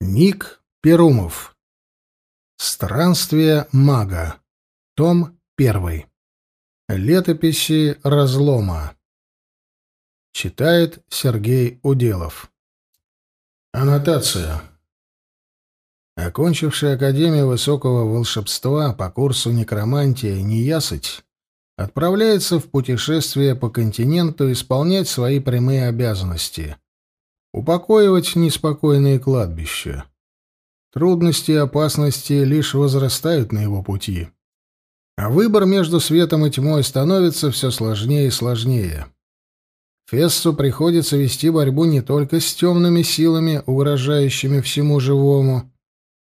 Ник Перумов. Странствие мага. Том 1. Летописи разлома. Читает Сергей Уделов. Аннотация. Окончивший Академию Высокого Волшебства по курсу Некромантия Неясыть отправляется в путешествие по континенту исполнять свои прямые обязанности — упокоивать неспокойные кладбища. Трудности и опасности лишь возрастают на его пути. А выбор между светом и тьмой становится все сложнее и сложнее. Фессу приходится вести борьбу не только с темными силами, угрожающими всему живому,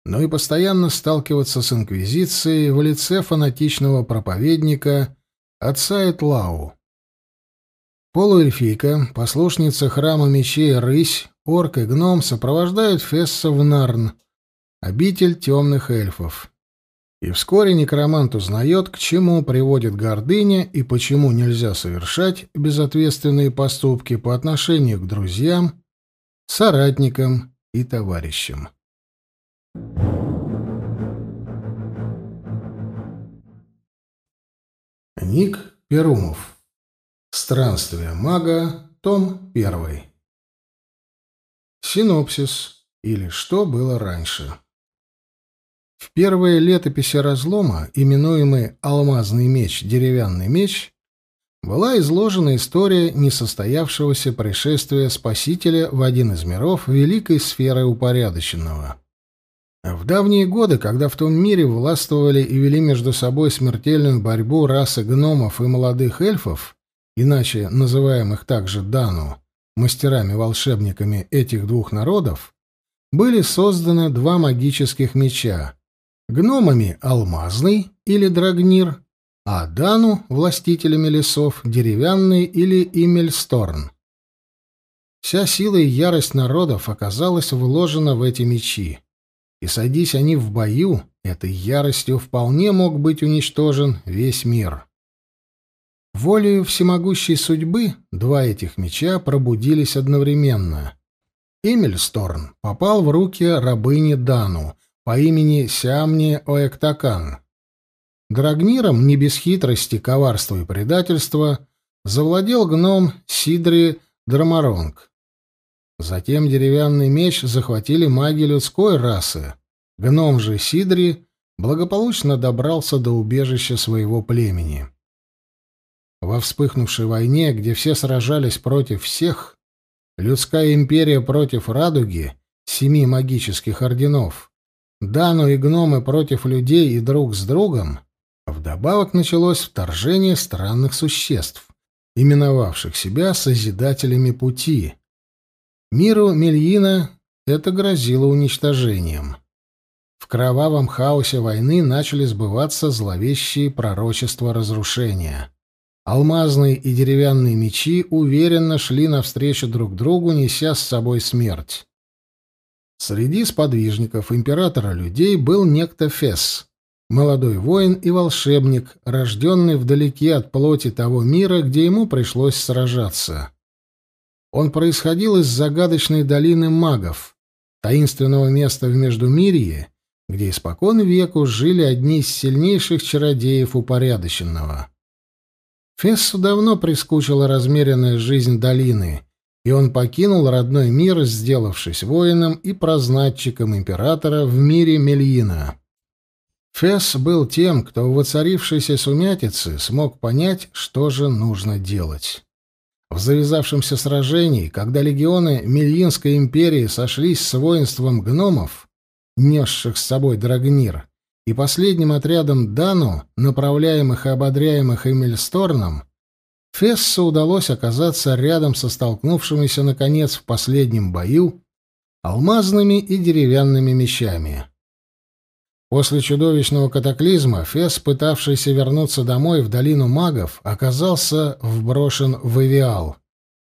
но и постоянно сталкиваться с инквизицией в лице фанатичного проповедника отца Этлау. Полуэльфийка, послушница храма мечей Рысь, орк и гном сопровождают Фесса в Нарн, обитель темных эльфов. И вскоре некромант узнает, к чему приводит гордыня и почему нельзя совершать безответственные поступки по отношению к друзьям, соратникам и товарищам. Ник Перумов Странствие мага, том 1. Синопсис, или что было раньше. В первые летописи разлома, именуемый «Алмазный меч», «Деревянный меч», была изложена история несостоявшегося пришествия Спасителя в один из миров великой сферы упорядоченного. В давние годы, когда в том мире властвовали и вели между собой смертельную борьбу расы гномов и молодых эльфов, иначе называемых также Дану, мастерами-волшебниками этих двух народов, были созданы два магических меча — гномами алмазный или драгнир, а Дану — властителями лесов деревянный или имельсторн. Вся сила и ярость народов оказалась вложена в эти мечи, и, садись они в бою, этой яростью вполне мог быть уничтожен весь мир. Волею всемогущей судьбы два этих меча пробудились одновременно. Эмиль Сторн попал в руки рабыни Дану по имени Сиамни Оэктакан. Драгниром не без хитрости, коварства и предательства завладел гном Сидри Драмаронг. Затем деревянный меч захватили маги людской расы. Гном же Сидри благополучно добрался до убежища своего племени. Во вспыхнувшей войне, где все сражались против всех, людская империя против радуги, семи магических орденов, Дану и гномы против людей и друг с другом, вдобавок началось вторжение странных существ, именовавших себя Созидателями Пути. Миру Мельина это грозило уничтожением. В кровавом хаосе войны начали сбываться зловещие пророчества разрушения. Алмазные и деревянные мечи уверенно шли навстречу друг другу, неся с собой смерть. Среди сподвижников императора людей был некто Фес, молодой воин и волшебник, рожденный вдалеке от плоти того мира, где ему пришлось сражаться. Он происходил из загадочной долины магов, таинственного места в Междумирье, где испокон веку жили одни из сильнейших чародеев упорядоченного. Фессу давно прискучила размеренная жизнь долины, и он покинул родной мир, сделавшись воином и прознатчиком императора в мире Мельина. Фесс был тем, кто в воцарившейся сумятице смог понять, что же нужно делать. В завязавшемся сражении, когда легионы Мельинской империи сошлись с воинством гномов, несших с собой Драгнир, и последним отрядом Дану, направляемых и ободряемых Эмильсторном, Фессу удалось оказаться рядом со столкнувшимися, наконец, в последнем бою алмазными и деревянными мечами. После чудовищного катаклизма Фесс, пытавшийся вернуться домой в долину магов, оказался вброшен в Эвиал,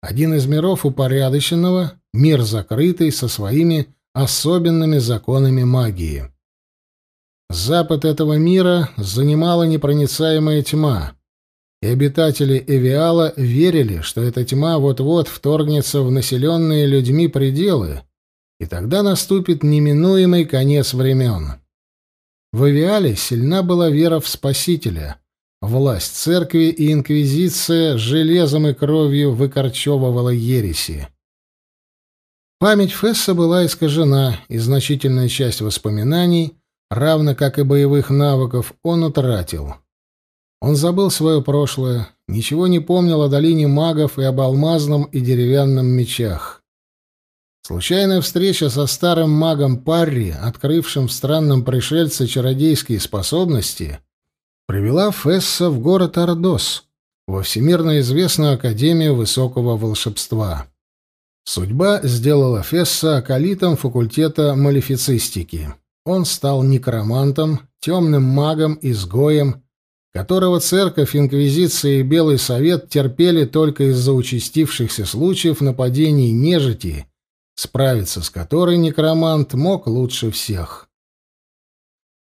один из миров упорядоченного, мир закрытый со своими особенными законами магии. Запад этого мира занимала непроницаемая тьма, и обитатели Эвиала верили, что эта тьма вот-вот вторгнется в населенные людьми пределы, и тогда наступит неминуемый конец времен. В Эвиале сильна была вера в Спасителя. Власть церкви и инквизиция железом и кровью выкорчевывала ереси. Память Фесса была искажена, и значительная часть воспоминаний — равно как и боевых навыков, он утратил. Он забыл свое прошлое, ничего не помнил о долине магов и об алмазном и деревянном мечах. Случайная встреча со старым магом Парри, открывшим в странном пришельце чародейские способности, привела Фесса в город Ордос, во всемирно известную Академию Высокого Волшебства. Судьба сделала Фесса акалитом факультета малифицистики он стал некромантом, темным магом, изгоем, которого церковь, инквизиция и Белый совет терпели только из-за участившихся случаев нападений нежити, справиться с которой некромант мог лучше всех.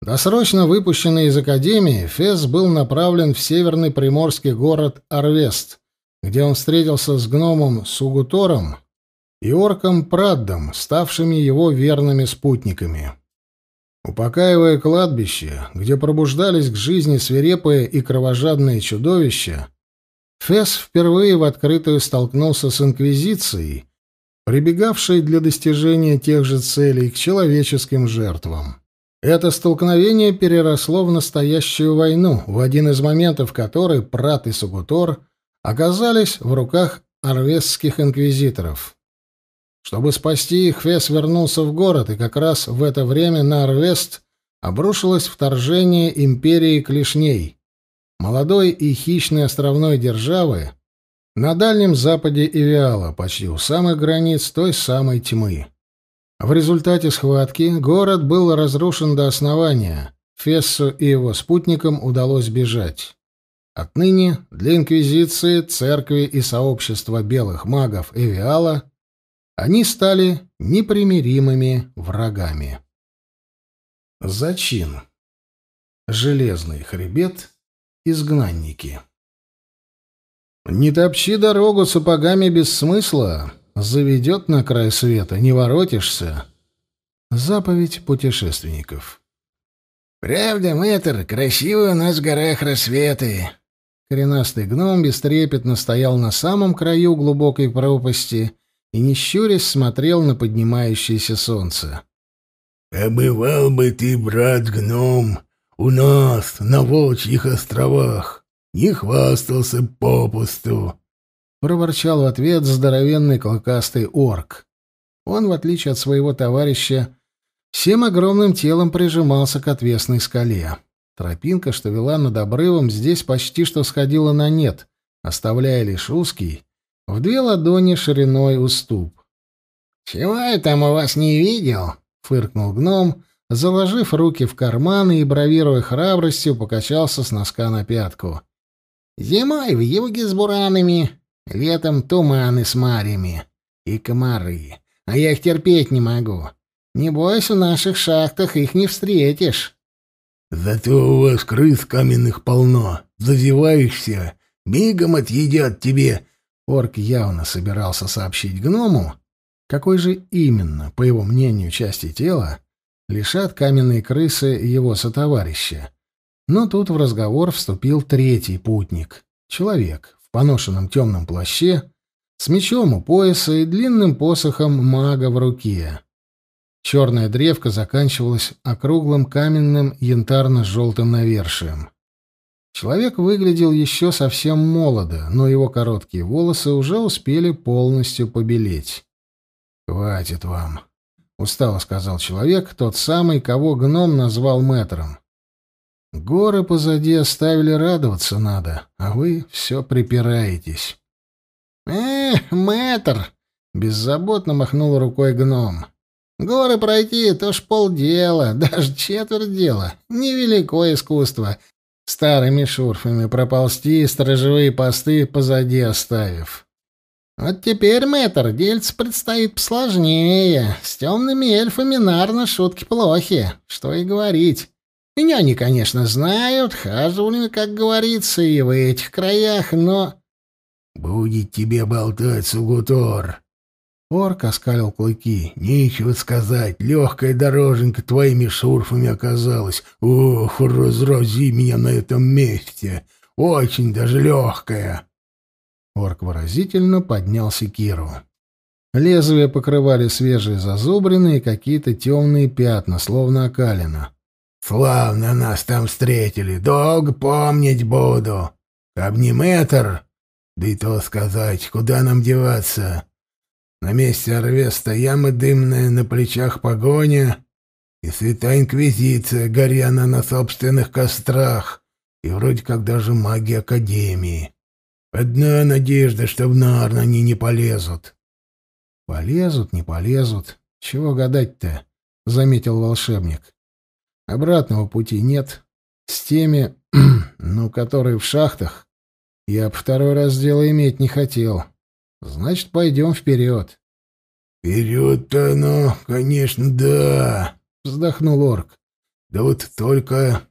Досрочно выпущенный из академии, Фес был направлен в северный приморский город Арвест, где он встретился с гномом Сугутором и орком Праддом, ставшими его верными спутниками. Упокаивая кладбище, где пробуждались к жизни свирепые и кровожадные чудовища, Фесс впервые в открытую столкнулся с инквизицией, прибегавшей для достижения тех же целей к человеческим жертвам. Это столкновение переросло в настоящую войну, в один из моментов которой Прат и Сугутор оказались в руках арвесских инквизиторов. Чтобы спасти их, Фес вернулся в город, и как раз в это время на Арвест обрушилось вторжение империи Клешней, молодой и хищной островной державы на Дальнем Западе Ивиала, почти у самых границ той самой тьмы. В результате схватки город был разрушен до основания, Фессу и его спутникам удалось бежать. Отныне для Инквизиции, Церкви и Сообщества Белых Магов Эвиала они стали непримиримыми врагами. Зачин. Железный хребет. Изгнанники. «Не топчи дорогу сапогами без смысла. Заведет на край света, не воротишься». Заповедь путешественников. «Правда, мэтр, красивые у нас в горах рассветы». Коренастый гном бестрепетно стоял на самом краю глубокой пропасти и, не щурясь, смотрел на поднимающееся солнце. «Побывал «Э, бы ты, брат-гном, у нас, на Волчьих островах, не хвастался попусту!» — проворчал в ответ здоровенный клокастый орк. Он, в отличие от своего товарища, всем огромным телом прижимался к отвесной скале. Тропинка, что вела над обрывом, здесь почти что сходила на нет, оставляя лишь узкий, в две ладони шириной уступ. «Чего я там у вас не видел?» — фыркнул гном, заложив руки в карманы и, бравируя храбростью, покачался с носка на пятку. «Зимой в юге с буранами, летом туманы с марями и комары, а я их терпеть не могу. Не бойся, в наших шахтах их не встретишь». «Зато у вас крыс каменных полно, зазеваешься, мигом отъедят тебе Орк явно собирался сообщить гному, какой же именно, по его мнению, части тела лишат каменные крысы его сотоварища. Но тут в разговор вступил третий путник — человек в поношенном темном плаще, с мечом у пояса и длинным посохом мага в руке. Черная древка заканчивалась округлым каменным янтарно-желтым навершием. Человек выглядел еще совсем молодо, но его короткие волосы уже успели полностью побелеть. «Хватит вам», — устало сказал человек, тот самый, кого гном назвал мэтром. «Горы позади оставили радоваться надо, а вы все припираетесь». «Эх, мэтр!» — беззаботно махнул рукой гном. «Горы пройти — то ж полдела, даже четверть дела. невеликое искусство, старыми шурфами проползти и сторожевые посты позади оставив. Вот теперь, мэтр, дельце предстоит посложнее. С темными эльфами нарно шутки плохи, что и говорить. Меня они, конечно, знают, хаживали, как говорится, и в этих краях, но... — Будет тебе болтать, Сугутор! Орк оскалил клыки. «Нечего сказать, легкая дороженька твоими шурфами оказалась. Ох, разрази меня на этом месте! Очень даже легкая!» Орк выразительно поднял секиру. Лезвия покрывали свежие зазубрины и какие-то темные пятна, словно окалина. «Славно нас там встретили! Долго помнить буду! Обнимэтр! Да и то сказать, куда нам деваться!» На месте Орвеста яма дымная, на плечах погоня, и святая инквизиция, горя она на собственных кострах, и вроде как даже маги Академии. Одна надежда, что в Нарн они не полезут. — Полезут, не полезут. Чего гадать-то? — заметил волшебник. — Обратного пути нет. С теми, ну, которые в шахтах, я б второй раз дело иметь не хотел. — Значит, пойдем вперед. — Вперед-то оно, конечно, да, — вздохнул орк. — Да вот только...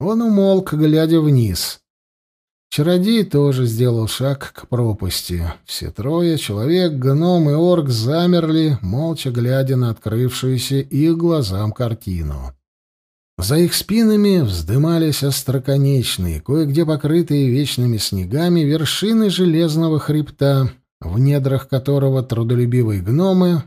Он умолк, глядя вниз. Чародей тоже сделал шаг к пропасти. Все трое, человек, гном и орк, замерли, молча глядя на открывшуюся их глазам картину. За их спинами вздымались остроконечные, кое-где покрытые вечными снегами, вершины железного хребта, в недрах которого трудолюбивые гномы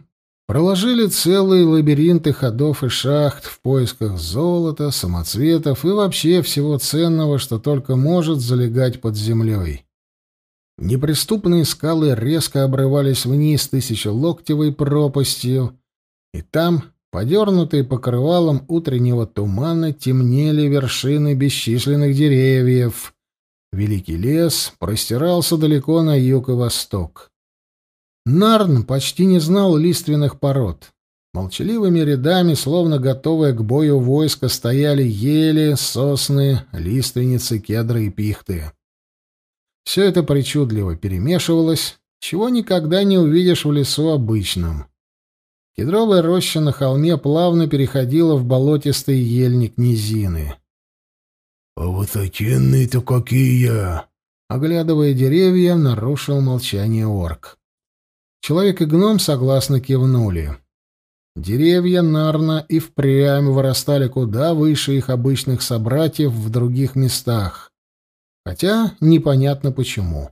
проложили целые лабиринты ходов и шахт в поисках золота, самоцветов и вообще всего ценного, что только может залегать под землей. Неприступные скалы резко обрывались вниз тысячелоктевой пропастью, и там, подернутые покрывалом утреннего тумана, темнели вершины бесчисленных деревьев — Великий лес простирался далеко на юг и восток. Нарн почти не знал лиственных пород. Молчаливыми рядами, словно готовые к бою войско, стояли ели, сосны, лиственницы, кедры и пихты. Все это причудливо перемешивалось, чего никогда не увидишь в лесу обычном. Кедровая роща на холме плавно переходила в болотистый ельник низины. «А высоченные-то какие!» Оглядывая деревья, нарушил молчание орк. Человек и гном согласно кивнули. Деревья Нарна и впрямь вырастали куда выше их обычных собратьев в других местах. Хотя непонятно почему.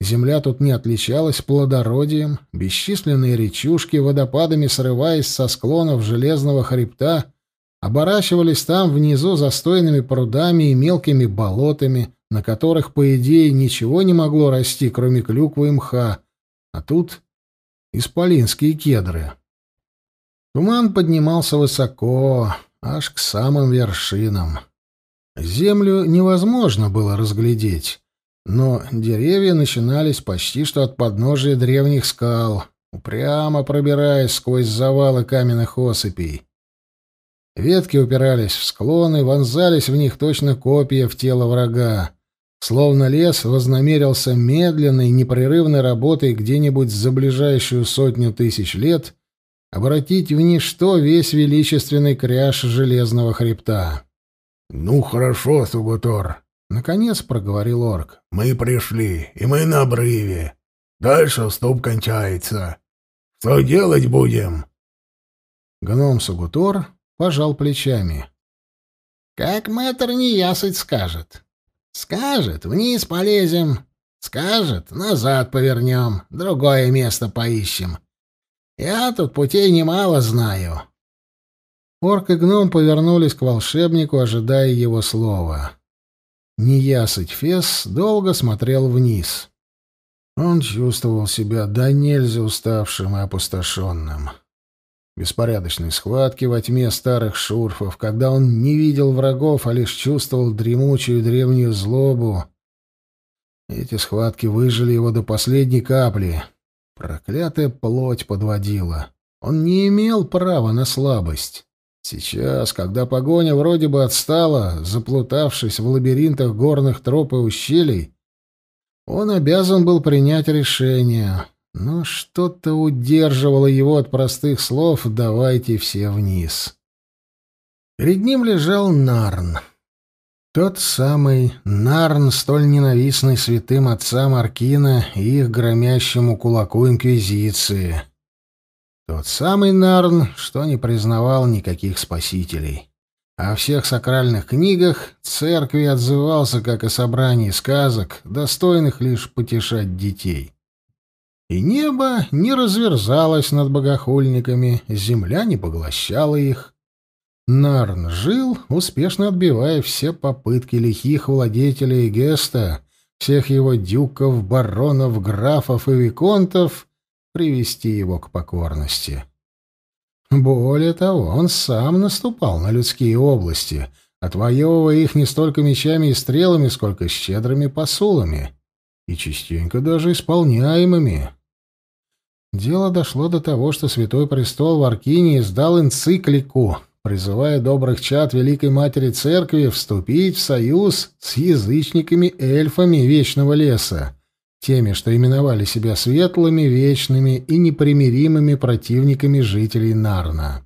Земля тут не отличалась плодородием, бесчисленные речушки, водопадами срываясь со склонов железного хребта, оборачивались там внизу застойными прудами и мелкими болотами, на которых, по идее, ничего не могло расти, кроме клюквы и мха, а тут исполинские кедры. Туман поднимался высоко, аж к самым вершинам. Землю невозможно было разглядеть, но деревья начинались почти что от подножия древних скал, упрямо пробираясь сквозь завалы каменных осыпей. Ветки упирались в склоны, вонзались в них точно копья в тело врага. Словно лес вознамерился медленной, непрерывной работой где-нибудь за ближайшую сотню тысяч лет обратить в ничто весь величественный кряж железного хребта. — Ну хорошо, Сугутор, — наконец проговорил орк. — Мы пришли, и мы на обрыве. Дальше уступ кончается. Что делать будем? Гном Сугутор пожал плечами. «Как мэтр неясыть скажет. Скажет, вниз полезем. Скажет, назад повернем, другое место поищем. Я тут путей немало знаю». Орк и гном повернулись к волшебнику, ожидая его слова. Неясыть Фес долго смотрел вниз. Он чувствовал себя до нельзя уставшим и опустошенным беспорядочные схватки во тьме старых шурфов, когда он не видел врагов, а лишь чувствовал дремучую древнюю злобу. Эти схватки выжили его до последней капли. Проклятая плоть подводила. Он не имел права на слабость. Сейчас, когда погоня вроде бы отстала, заплутавшись в лабиринтах горных троп и ущелий, он обязан был принять решение — но что-то удерживало его от простых слов «давайте все вниз». Перед ним лежал Нарн. Тот самый Нарн, столь ненавистный святым отцам Аркина и их громящему кулаку Инквизиции. Тот самый Нарн, что не признавал никаких спасителей. О всех сакральных книгах церкви отзывался, как о собрании сказок, достойных лишь потешать детей. И небо не разверзалось над богохульниками, земля не поглощала их. Нарн жил, успешно отбивая все попытки лихих владетелей Геста, всех его дюков, баронов, графов и виконтов привести его к покорности. Более того, он сам наступал на людские области, отвоевывая их не столько мечами и стрелами, сколько щедрыми посулами, и частенько даже исполняемыми. Дело дошло до того, что Святой Престол в Аркинии издал энциклику, призывая добрых чад Великой Матери Церкви вступить в союз с язычниками-эльфами Вечного Леса, теми, что именовали себя светлыми, вечными и непримиримыми противниками жителей Нарна.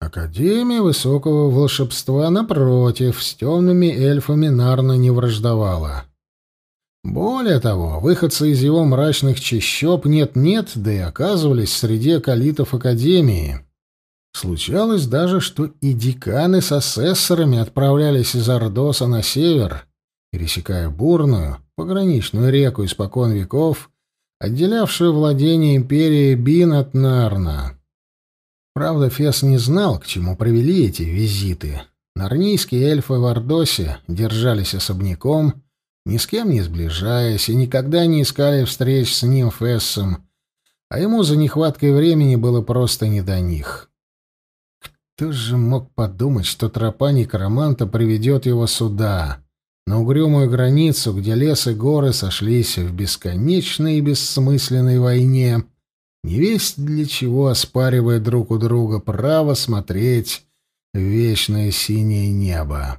Академия Высокого Волшебства, напротив, с темными эльфами Нарна не враждовала. Более того, выходцы из его мрачных чащоб нет-нет, да и оказывались среди калитов Академии. Случалось даже, что и деканы с асессорами отправлялись из Ордоса на север, пересекая бурную, пограничную реку испокон веков, отделявшую владение империи Бин от Нарна. Правда, Фес не знал, к чему привели эти визиты. Нарнийские эльфы в Ордосе держались особняком — ни с кем не сближаясь, и никогда не искали встреч с ним Фессом, а ему за нехваткой времени было просто не до них. Кто же мог подумать, что тропа некроманта приведет его сюда, на угрюмую границу, где лес и горы сошлись в бесконечной и бессмысленной войне, невесть для чего оспаривая друг у друга право смотреть в вечное синее небо.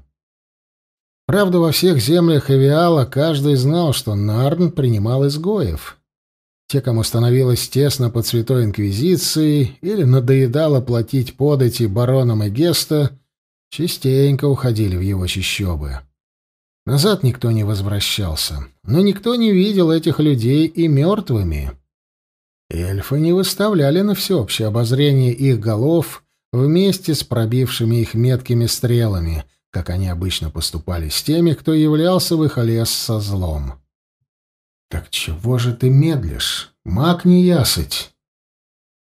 Правда, во всех землях Эвиала каждый знал, что Нарн принимал изгоев. Те, кому становилось тесно под святой инквизицией или надоедало платить подати баронам и геста, частенько уходили в его чащобы. Назад никто не возвращался, но никто не видел этих людей и мертвыми. Эльфы не выставляли на всеобщее обозрение их голов вместе с пробившими их меткими стрелами — как они обычно поступали с теми, кто являлся в их лес со злом. «Так чего же ты медлишь, маг неясыть?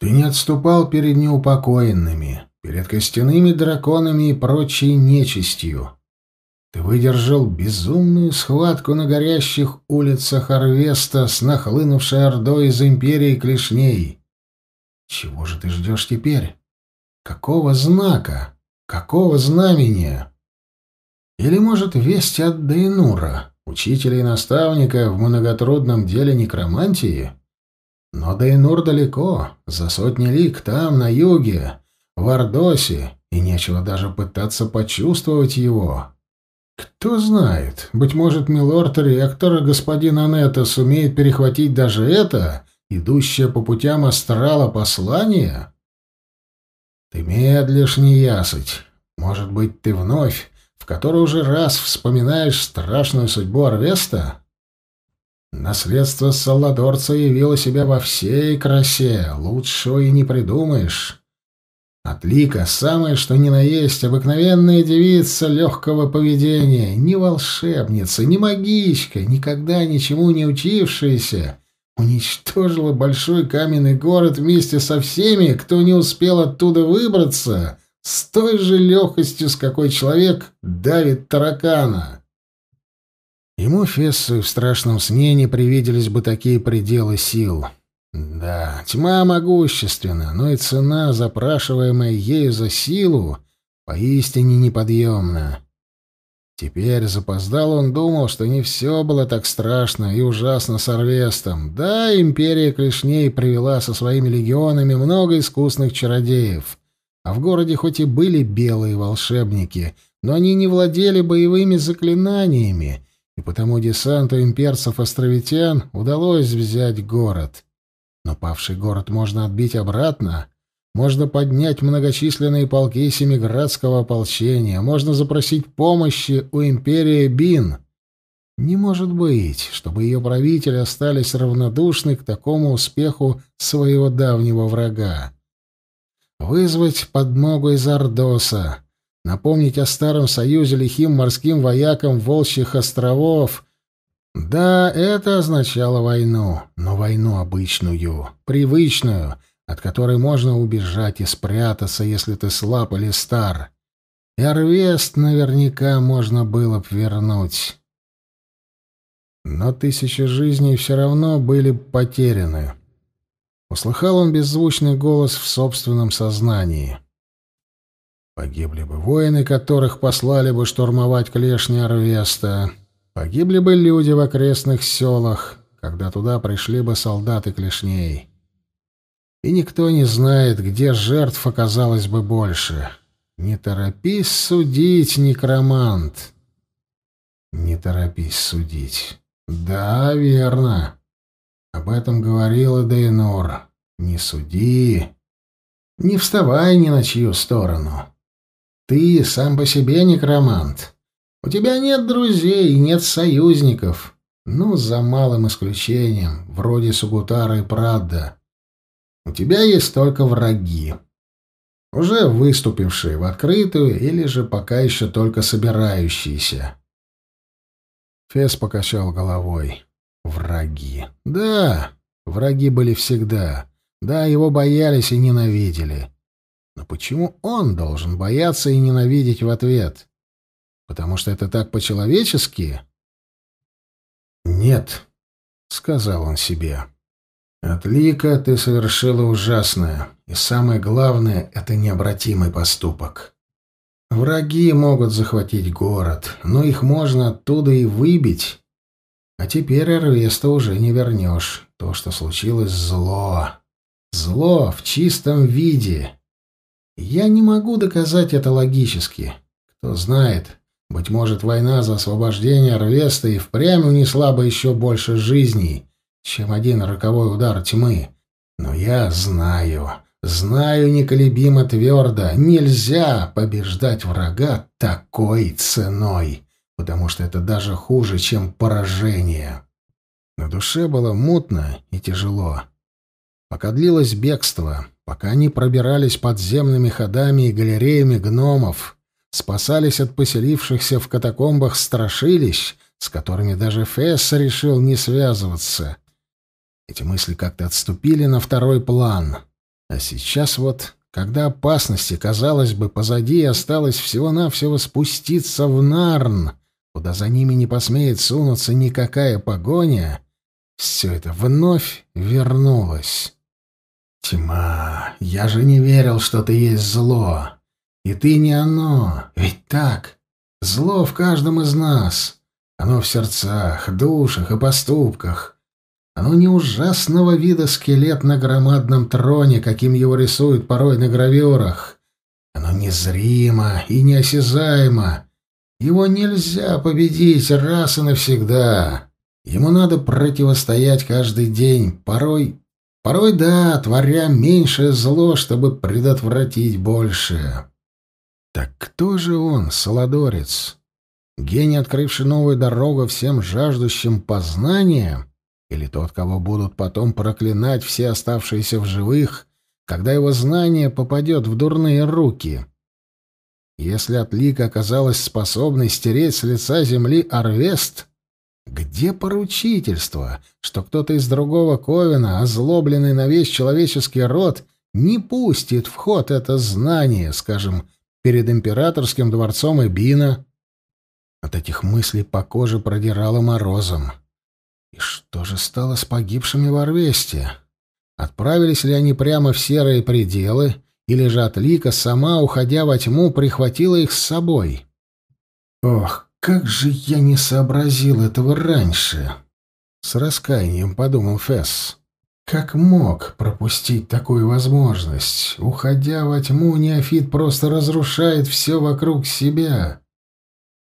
Ты не отступал перед неупокоенными, перед костяными драконами и прочей нечистью. Ты выдержал безумную схватку на горящих улицах Орвеста с нахлынувшей ордой из империи клешней. Чего же ты ждешь теперь? Какого знака? Какого знамения?» Или, может, весть от Дейнура, учителя и наставника в многотрудном деле некромантии? Но Дейнур далеко, за сотни лиг, там, на юге, в Ордосе, и нечего даже пытаться почувствовать его. Кто знает, быть может, милорд-ректор господин Анетта сумеет перехватить даже это, идущее по путям астрала послание? Ты медлишь, неясыть. Может быть, ты вновь в которой уже раз вспоминаешь страшную судьбу Арвеста? Наследство Салладорца явило себя во всей красе, лучшего и не придумаешь. Отлика — самое что ни на есть, обыкновенная девица легкого поведения, не волшебница, не магичка, никогда ничему не учившаяся, уничтожила большой каменный город вместе со всеми, кто не успел оттуда выбраться — с той же легкостью, с какой человек давит таракана. Ему Фессу и в страшном сне не привиделись бы такие пределы сил. Да, тьма могущественна, но и цена, запрашиваемая ею за силу, поистине неподъемна. Теперь запоздал он думал, что не все было так страшно и ужасно с Орвестом. Да, империя клешней привела со своими легионами много искусных чародеев — а в городе хоть и были белые волшебники, но они не владели боевыми заклинаниями, и потому десанту имперцев-островитян удалось взять город. Но павший город можно отбить обратно, можно поднять многочисленные полки семиградского ополчения, можно запросить помощи у империи Бин. Не может быть, чтобы ее правители остались равнодушны к такому успеху своего давнего врага. Вызвать подмогу из Ордоса, напомнить о старом союзе лихим морским воякам Волчьих островов. Да, это означало войну, но войну обычную, привычную, от которой можно убежать и спрятаться, если ты слаб или стар. Эрвест наверняка можно было б вернуть. Но тысячи жизней все равно были потеряны. Услыхал он беззвучный голос в собственном сознании. Погибли бы воины, которых послали бы штурмовать клешни Орвеста. Погибли бы люди в окрестных селах, когда туда пришли бы солдаты клешней. И никто не знает, где жертв оказалось бы больше. Не торопись судить, некромант. Не торопись судить. Да, верно. Об этом говорила Дейнор. «Не суди. Не вставай ни на чью сторону. Ты сам по себе некромант. У тебя нет друзей и нет союзников». Ну, за малым исключением, вроде Сугутара и Прадда. У тебя есть только враги. Уже выступившие в открытую или же пока еще только собирающиеся. Фес покачал головой. Враги. Да, враги были всегда. Да, его боялись и ненавидели. Но почему он должен бояться и ненавидеть в ответ? Потому что это так по-человечески? Нет, сказал он себе. Отлика ты совершила ужасное, и самое главное это необратимый поступок. Враги могут захватить город, но их можно оттуда и выбить. А теперь Эрвеста уже не вернешь. То, что случилось, зло. Зло в чистом виде. Я не могу доказать это логически. Кто знает, быть может, война за освобождение Эрвеста и впрямь унесла бы еще больше жизней, чем один роковой удар тьмы. Но я знаю, знаю неколебимо твердо, нельзя побеждать врага такой ценой потому что это даже хуже, чем поражение. На душе было мутно и тяжело. Пока длилось бегство, пока они пробирались подземными ходами и галереями гномов, спасались от поселившихся в катакомбах страшилищ, с которыми даже Фесс решил не связываться. Эти мысли как-то отступили на второй план. А сейчас вот, когда опасности, казалось бы, позади осталось всего-навсего спуститься в Нарн — куда за ними не посмеет сунуться никакая погоня, все это вновь вернулось. «Тьма, я же не верил, что ты есть зло. И ты не оно, ведь так? Зло в каждом из нас. Оно в сердцах, душах и поступках. Оно не ужасного вида скелет на громадном троне, каким его рисуют порой на гравюрах. Оно незримо и неосязаемо, его нельзя победить раз и навсегда. Ему надо противостоять каждый день, порой... Порой, да, творя меньшее зло, чтобы предотвратить большее. Так кто же он, Солодорец? Гений, открывший новую дорогу всем жаждущим познания? Или тот, кого будут потом проклинать все оставшиеся в живых, когда его знание попадет в дурные руки?» Если отлика оказалась способной стереть с лица земли Арвест, где поручительство, что кто-то из другого Ковена, озлобленный на весь человеческий род, не пустит в ход это знание, скажем, перед императорским дворцом Эбина? От этих мыслей по коже продирало морозом. И что же стало с погибшими в Арвесте? Отправились ли они прямо в серые пределы или же Атлика сама, уходя во тьму, прихватила их с собой? Ох, как же я не сообразил этого раньше! С раскаянием подумал Фесс. Как мог пропустить такую возможность? Уходя во тьму, неофит просто разрушает все вокруг себя.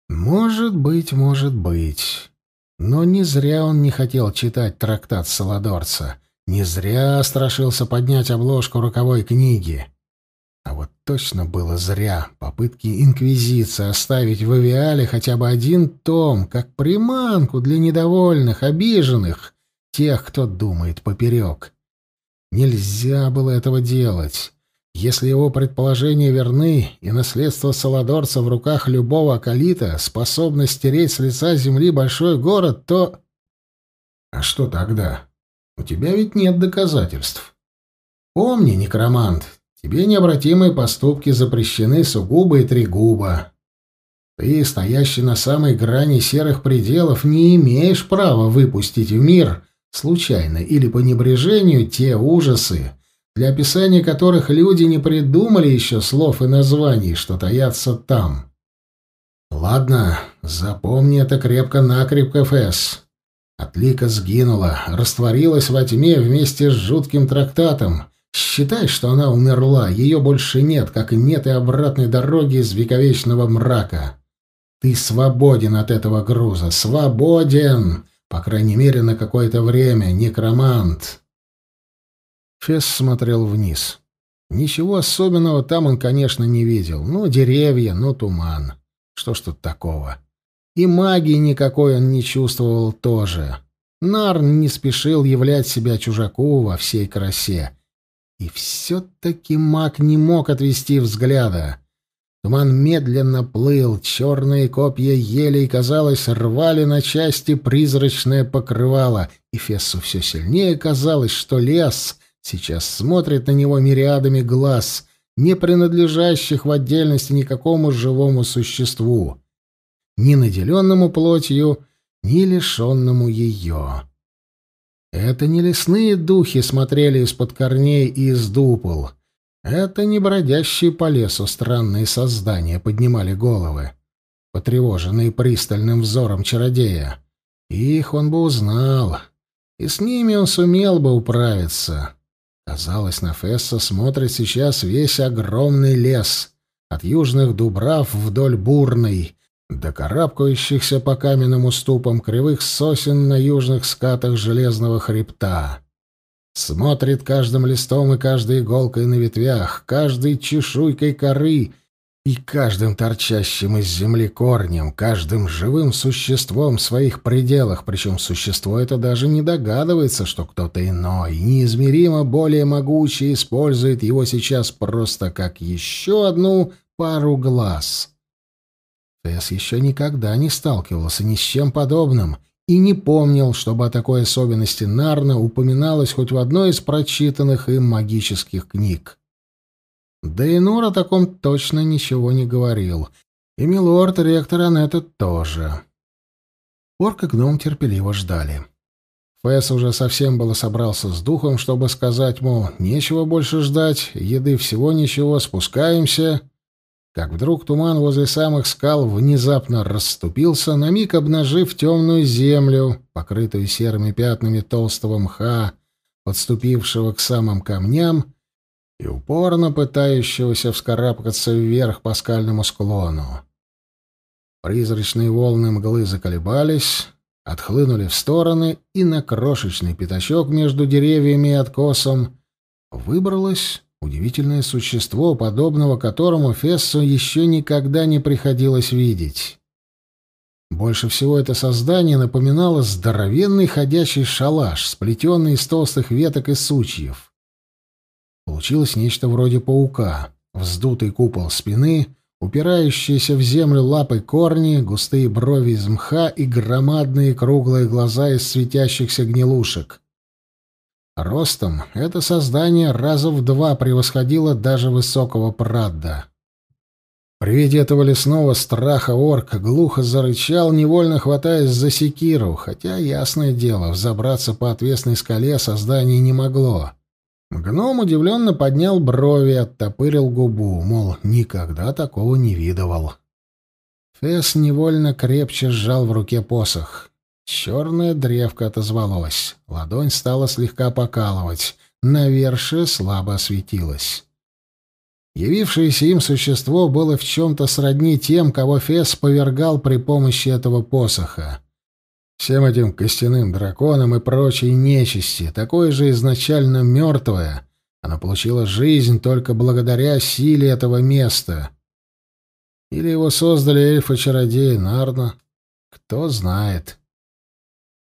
Может быть, может быть. Но не зря он не хотел читать трактат Солодорца. Не зря страшился поднять обложку руковой книги. А вот точно было зря попытки инквизиции оставить в авиале хотя бы один том, как приманку для недовольных, обиженных, тех, кто думает поперек. Нельзя было этого делать. Если его предположения верны, и наследство Саладорца в руках любого акалита способно стереть с лица земли большой город, то... А что тогда? У тебя ведь нет доказательств. Помни, некромант, Тебе необратимые поступки запрещены сугубо и тригубо. Ты, стоящий на самой грани серых пределов, не имеешь права выпустить в мир случайно или по небрежению те ужасы, для описания которых люди не придумали еще слов и названий, что таятся там. Ладно, запомни это крепко-накрепко, ФС. Отлика сгинула, растворилась во тьме вместе с жутким трактатом, Считай, что она умерла, ее больше нет, как и нет и обратной дороги из вековечного мрака. Ты свободен от этого груза, свободен, по крайней мере, на какое-то время, некромант. Фесс смотрел вниз. Ничего особенного там он, конечно, не видел. Ну, деревья, ну, туман. Что ж тут такого? И магии никакой он не чувствовал тоже. Нарн не спешил являть себя чужаку во всей красе. И все-таки маг не мог отвести взгляда. Туман медленно плыл, черные копья елей, казалось, рвали на части призрачное покрывало, и Фессу все сильнее казалось, что лес сейчас смотрит на него мириадами глаз, не принадлежащих в отдельности никакому живому существу, ни наделенному плотью, ни лишенному ее. Это не лесные духи смотрели из-под корней и из дупол. Это не бродящие по лесу странные создания поднимали головы, потревоженные пристальным взором чародея. Их он бы узнал, и с ними он сумел бы управиться. Казалось, на Фесса смотрит сейчас весь огромный лес, от южных дубрав вдоль бурной, до карабкающихся по каменным уступам кривых сосен на южных скатах железного хребта. Смотрит каждым листом и каждой иголкой на ветвях, каждой чешуйкой коры и каждым торчащим из земли корнем, каждым живым существом в своих пределах, причем существо это даже не догадывается, что кто-то иной, неизмеримо более могучий, использует его сейчас просто как еще одну пару глаз. Тесс еще никогда не сталкивался ни с чем подобным и не помнил, чтобы о такой особенности Нарна упоминалось хоть в одной из прочитанных им магических книг. Да и Нур о таком точно ничего не говорил, и милорд ректор Анетта тоже. Орк и гном терпеливо ждали. Фэс уже совсем было собрался с духом, чтобы сказать, мол, нечего больше ждать, еды всего ничего, спускаемся как вдруг туман возле самых скал внезапно расступился, на миг обнажив темную землю, покрытую серыми пятнами толстого мха, подступившего к самым камням и упорно пытающегося вскарабкаться вверх по скальному склону. Призрачные волны мглы заколебались, отхлынули в стороны, и на крошечный пятачок между деревьями и откосом выбралась Удивительное существо, подобного которому Фессу еще никогда не приходилось видеть. Больше всего это создание напоминало здоровенный ходячий шалаш, сплетенный из толстых веток и сучьев. Получилось нечто вроде паука, вздутый купол спины, упирающиеся в землю лапы корни, густые брови из мха и громадные круглые глаза из светящихся гнилушек — Ростом это создание раза в два превосходило даже высокого прадда. При виде этого лесного страха орк глухо зарычал, невольно хватаясь за секиру, хотя, ясное дело, взобраться по отвесной скале создание не могло. Гном удивленно поднял брови и оттопырил губу, мол, никогда такого не видывал. Фесс невольно крепче сжал в руке посох. Черная древка отозвалась. Ладонь стала слегка покалывать. Навершие слабо осветилось. Явившееся им существо было в чем-то сродни тем, кого Фес повергал при помощи этого посоха. Всем этим костяным драконам и прочей нечисти, такое же изначально мертвое, она получила жизнь только благодаря силе этого места. Или его создали эльфы-чародеи Нарна? Кто знает.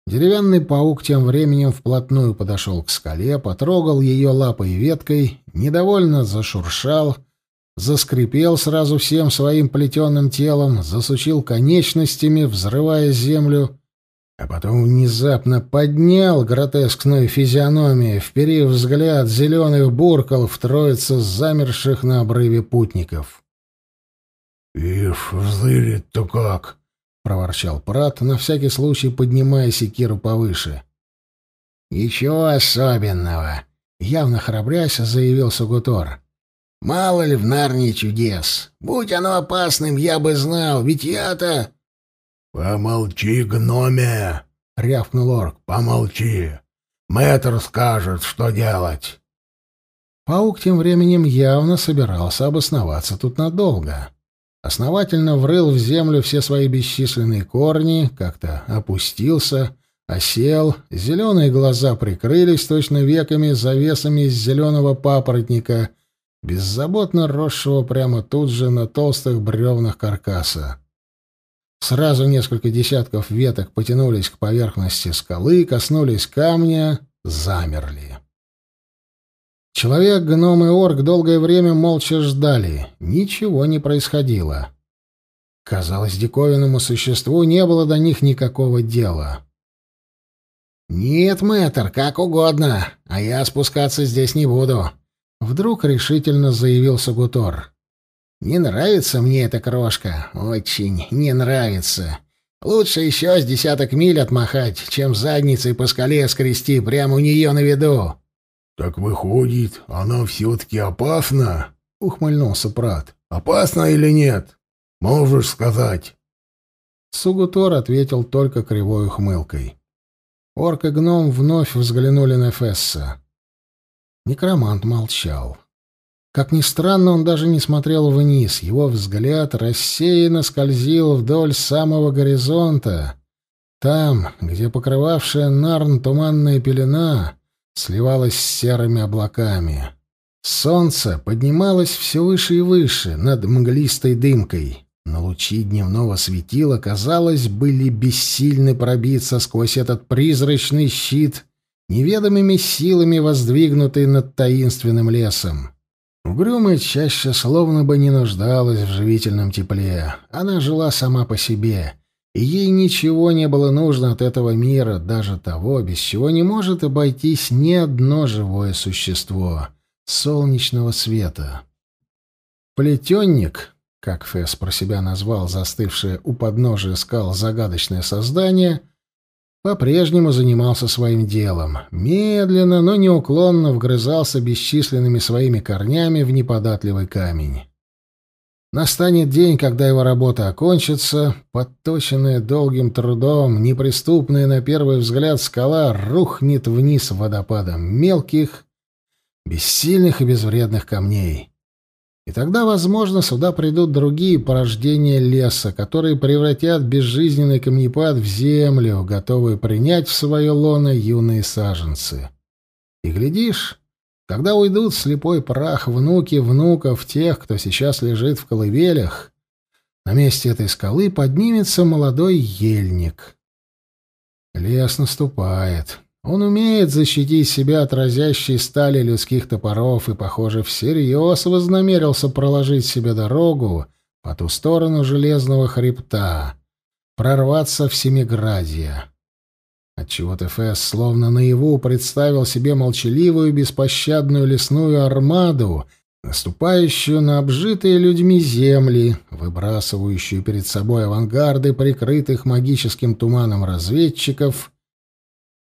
Деревянный паук тем временем вплотную подошел к скале, потрогал ее лапой и веткой, недовольно зашуршал, заскрипел сразу всем своим плетеным телом, засучил конечностями, взрывая землю, а потом внезапно поднял гротескную физиономию, вперив взгляд зеленых буркал в троицу замерших на обрыве путников. — Ив, вздырит-то как! проворчал Прат, на всякий случай поднимая секиру повыше. «Ничего особенного», — явно храбрясь заявил Сугутор. «Мало ли в Нарнии чудес. Будь оно опасным, я бы знал, ведь я-то...» «Помолчи, гноме!» — рявкнул орк. «Помолчи! Мэтр скажет, что делать!» Паук тем временем явно собирался обосноваться тут надолго основательно врыл в землю все свои бесчисленные корни, как-то опустился, осел, зеленые глаза прикрылись точно веками завесами из зеленого папоротника, беззаботно росшего прямо тут же на толстых бревнах каркаса. Сразу несколько десятков веток потянулись к поверхности скалы, коснулись камня, замерли. Человек, гном и орк долгое время молча ждали. Ничего не происходило. Казалось, диковинному существу не было до них никакого дела. «Нет, мэтр, как угодно, а я спускаться здесь не буду», — вдруг решительно заявил Сагутор. «Не нравится мне эта крошка, очень не нравится. Лучше еще с десяток миль отмахать, чем задницей по скале скрести прямо у нее на виду». «Так выходит, она все-таки опасна?» — ухмыльнулся Прат. «Опасна или нет? Можешь сказать?» Сугутор ответил только кривой ухмылкой. Орк и гном вновь взглянули на Фесса. Некромант молчал. Как ни странно, он даже не смотрел вниз. Его взгляд рассеянно скользил вдоль самого горизонта. Там, где покрывавшая Нарн туманная пелена сливалась с серыми облаками. Солнце поднималось все выше и выше над мглистой дымкой. На лучи дневного светила, казалось, были бессильны пробиться сквозь этот призрачный щит, неведомыми силами воздвигнутый над таинственным лесом. Угрюмая чаще словно бы не нуждалась в живительном тепле. Она жила сама по себе, и ей ничего не было нужно от этого мира, даже того, без чего не может обойтись ни одно живое существо — солнечного света. Плетенник, как Фесс про себя назвал застывшее у подножия скал загадочное создание, по-прежнему занимался своим делом. Медленно, но неуклонно вгрызался бесчисленными своими корнями в неподатливый камень. Настанет день, когда его работа окончится, подточенная долгим трудом, неприступная на первый взгляд скала рухнет вниз водопадом мелких, бессильных и безвредных камней. И тогда, возможно, сюда придут другие порождения леса, которые превратят безжизненный камнепад в землю, готовые принять в свое лоно юные саженцы. И, глядишь, когда уйдут слепой прах внуки внуков тех, кто сейчас лежит в колыбелях, на месте этой скалы поднимется молодой ельник. Лес наступает. Он умеет защитить себя от разящей стали людских топоров и, похоже, всерьез вознамерился проложить себе дорогу по ту сторону железного хребта, прорваться в Семиградье отчего ТФС, Фесс словно наяву представил себе молчаливую, беспощадную лесную армаду, наступающую на обжитые людьми земли, выбрасывающую перед собой авангарды, прикрытых магическим туманом разведчиков,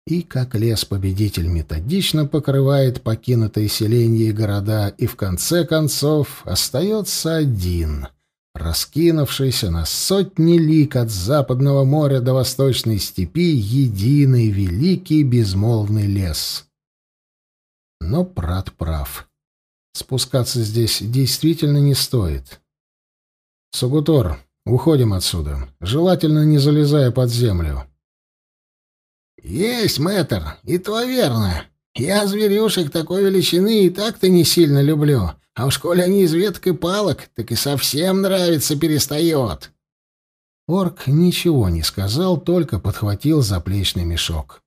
и как лес-победитель методично покрывает покинутые селения и города, и в конце концов остается один — раскинувшийся на сотни лик от западного моря до восточной степи единый великий безмолвный лес. Но Прат прав. Спускаться здесь действительно не стоит. Сугутор, уходим отсюда, желательно не залезая под землю. Есть, мэтр, и то верно. Я зверюшек такой величины и так-то не сильно люблю, а уж коли они из веток и палок, так и совсем нравится перестает. Орк ничего не сказал, только подхватил заплечный мешок.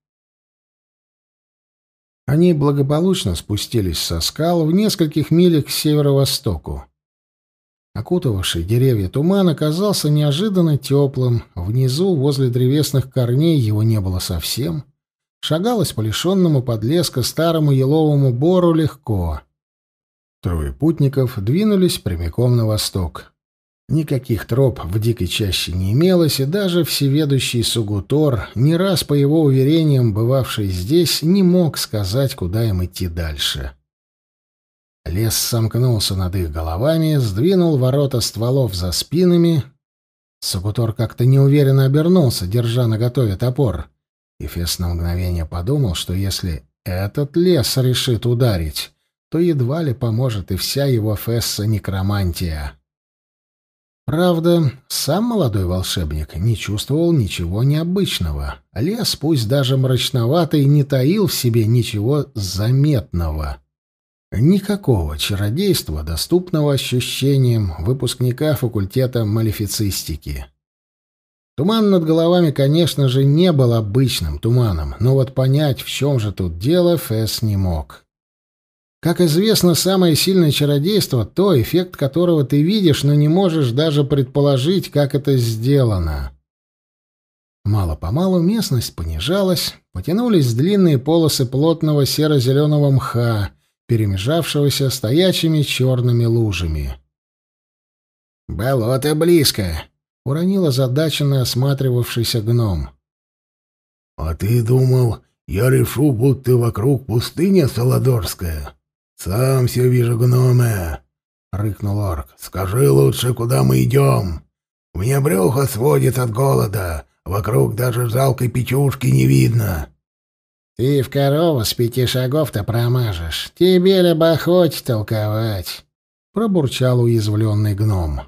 Они благополучно спустились со скал в нескольких милях к северо-востоку. Окутывавший деревья туман оказался неожиданно теплым, внизу, возле древесных корней, его не было совсем. Шагалось по лишенному подлеска старому еловому бору легко — Трое путников двинулись прямиком на восток. Никаких троп в дикой чаще не имелось, и даже всеведущий Сугутор, не раз, по его уверениям, бывавший здесь, не мог сказать, куда им идти дальше. Лес сомкнулся над их головами, сдвинул ворота стволов за спинами. Сугутор как-то неуверенно обернулся, держа наготове топор. Эфес на мгновение подумал, что если этот лес решит ударить, то едва ли поможет и вся его фесса-некромантия. Правда, сам молодой волшебник не чувствовал ничего необычного. Лес, пусть даже мрачноватый, не таил в себе ничего заметного. Никакого чародейства, доступного ощущениям выпускника факультета малифицистики. Туман над головами, конечно же, не был обычным туманом, но вот понять, в чем же тут дело, фесс не мог. Как известно, самое сильное чародейство — то, эффект которого ты видишь, но не можешь даже предположить, как это сделано. Мало-помалу местность понижалась, потянулись длинные полосы плотного серо-зеленого мха, перемежавшегося стоячими черными лужами. «Болото близко!» — уронил задаченно осматривавшийся гном. «А ты думал, я решу, будто вокруг пустыня Солодорская?» «Сам все вижу, гномы!» — рыкнул орк. «Скажи лучше, куда мы идем? Мне брюхо сводит от голода, вокруг даже жалкой печушки не видно». «Ты в корову с пяти шагов-то промажешь. Тебе либо бы толковать?» — пробурчал уязвленный гном.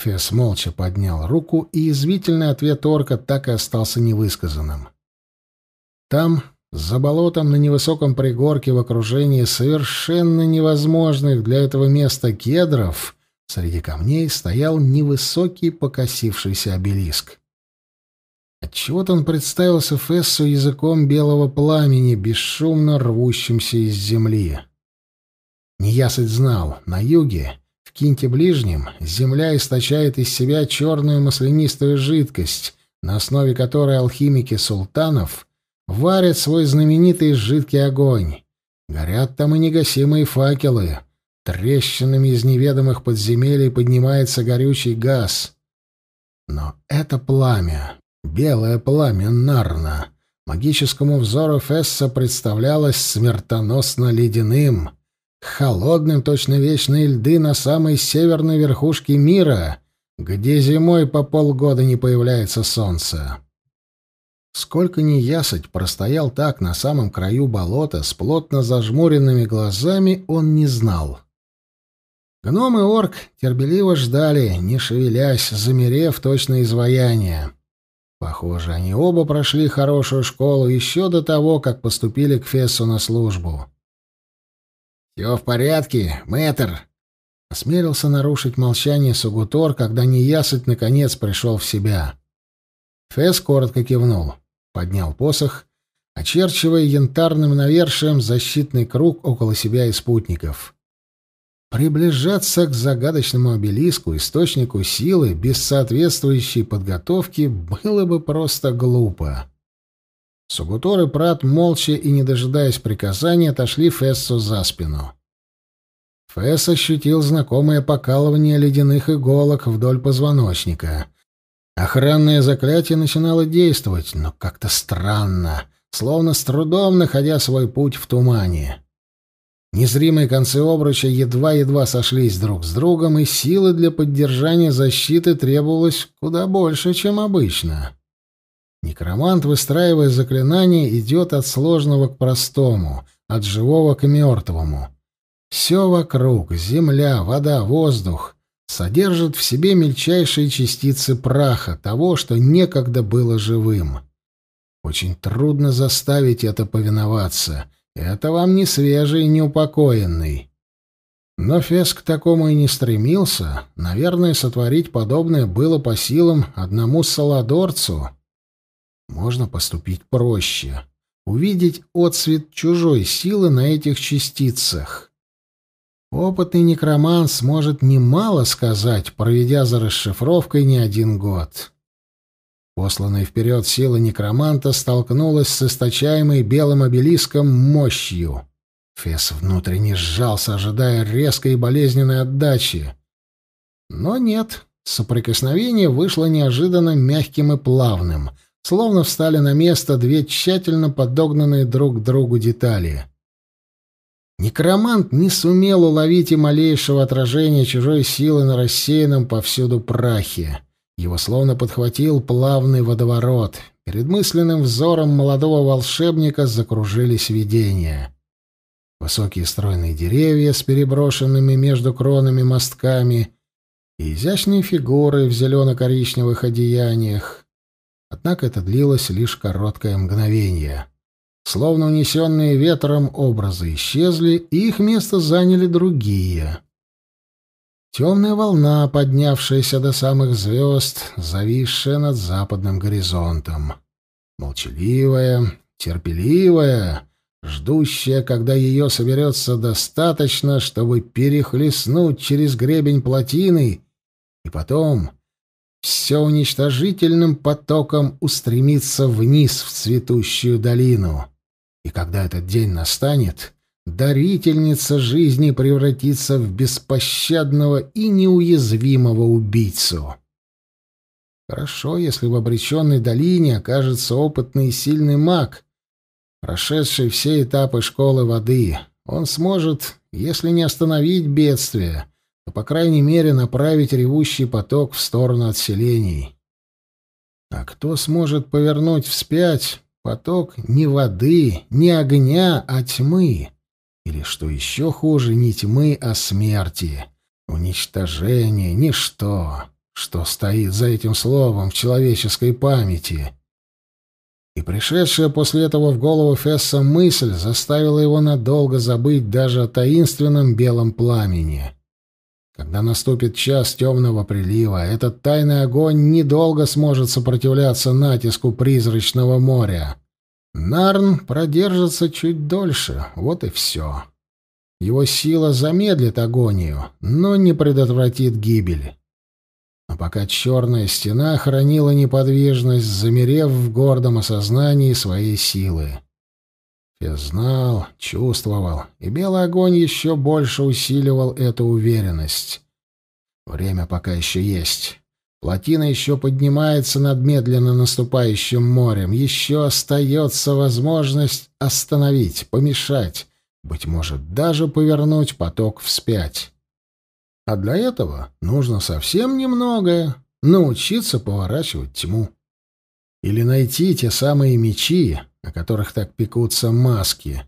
Фесс молча поднял руку, и извительный ответ орка так и остался невысказанным. Там, за болотом на невысоком пригорке в окружении совершенно невозможных для этого места кедров среди камней стоял невысокий покосившийся обелиск. Отчего-то он представился Фессу языком белого пламени, бесшумно рвущимся из земли. Неясыть знал, на юге, в кинте ближнем, земля источает из себя черную маслянистую жидкость, на основе которой алхимики султанов — варят свой знаменитый жидкий огонь. Горят там и негасимые факелы. Трещинами из неведомых подземелий поднимается горючий газ. Но это пламя, белое пламя Нарна, магическому взору Фесса представлялось смертоносно-ледяным, холодным точно вечные льды на самой северной верхушке мира, где зимой по полгода не появляется солнце. Сколько ни ясать простоял так на самом краю болота с плотно зажмуренными глазами, он не знал. Гном и орк терпеливо ждали, не шевелясь, замерев точно изваяние. Похоже, они оба прошли хорошую школу еще до того, как поступили к Фессу на службу. «Все в порядке, мэтр!» Осмелился нарушить молчание Сугутор, когда неясыть наконец пришел в себя. Фесс коротко кивнул, поднял посох, очерчивая янтарным навершием защитный круг около себя и спутников. Приближаться к загадочному обелиску, источнику силы, без соответствующей подготовки, было бы просто глупо. Сугутор и Прат, молча и не дожидаясь приказания, отошли Фессу за спину. Фесс ощутил знакомое покалывание ледяных иголок вдоль позвоночника — Охранное заклятие начинало действовать, но как-то странно, словно с трудом находя свой путь в тумане. Незримые концы обруча едва-едва сошлись друг с другом, и силы для поддержания защиты требовалось куда больше, чем обычно. Некромант, выстраивая заклинание, идет от сложного к простому, от живого к мертвому. Все вокруг — земля, вода, воздух содержит в себе мельчайшие частицы праха, того, что некогда было живым. Очень трудно заставить это повиноваться. Это вам не свежий, не упокоенный. Но Феск к такому и не стремился. Наверное, сотворить подобное было по силам одному саладорцу. Можно поступить проще. Увидеть отсвет чужой силы на этих частицах. Опытный некромант сможет немало сказать, проведя за расшифровкой не один год. Посланная вперед сила некроманта столкнулась с источаемой белым обелиском мощью. Фес внутренне сжался, ожидая резкой и болезненной отдачи. Но нет, соприкосновение вышло неожиданно мягким и плавным, словно встали на место две тщательно подогнанные друг к другу детали — Некромант не сумел уловить и малейшего отражения чужой силы на рассеянном повсюду прахе. Его словно подхватил плавный водоворот. Перед мысленным взором молодого волшебника закружились видения. Высокие стройные деревья с переброшенными между кронами мостками и изящные фигуры в зелено-коричневых одеяниях. Однако это длилось лишь короткое мгновение. Словно унесенные ветром образы исчезли, и их место заняли другие. Темная волна, поднявшаяся до самых звезд, зависшая над западным горизонтом. Молчаливая, терпеливая, ждущая, когда ее соберется достаточно, чтобы перехлестнуть через гребень плотины, и потом все уничтожительным потоком устремиться вниз в цветущую долину. И когда этот день настанет, дарительница жизни превратится в беспощадного и неуязвимого убийцу. Хорошо, если в обреченной долине окажется опытный и сильный маг, прошедший все этапы школы воды. Он сможет, если не остановить бедствие, то, по крайней мере, направить ревущий поток в сторону отселений. А кто сможет повернуть вспять Поток не воды, не огня, а тьмы. Или, что еще хуже, не тьмы, а смерти. Уничтожение, ничто, что стоит за этим словом в человеческой памяти. И пришедшая после этого в голову Фесса мысль заставила его надолго забыть даже о таинственном белом пламени. Когда наступит час темного прилива, этот тайный огонь недолго сможет сопротивляться натиску призрачного моря. Нарн продержится чуть дольше, вот и все. Его сила замедлит агонию, но не предотвратит гибель. А пока черная стена хранила неподвижность, замерев в гордом осознании своей силы. Я знал, чувствовал, и белый огонь еще больше усиливал эту уверенность. Время пока еще есть. Плотина еще поднимается над медленно наступающим морем. Еще остается возможность остановить, помешать, быть может, даже повернуть поток вспять. А для этого нужно совсем немногое — научиться поворачивать тьму. Или найти те самые мечи, о которых так пекутся маски,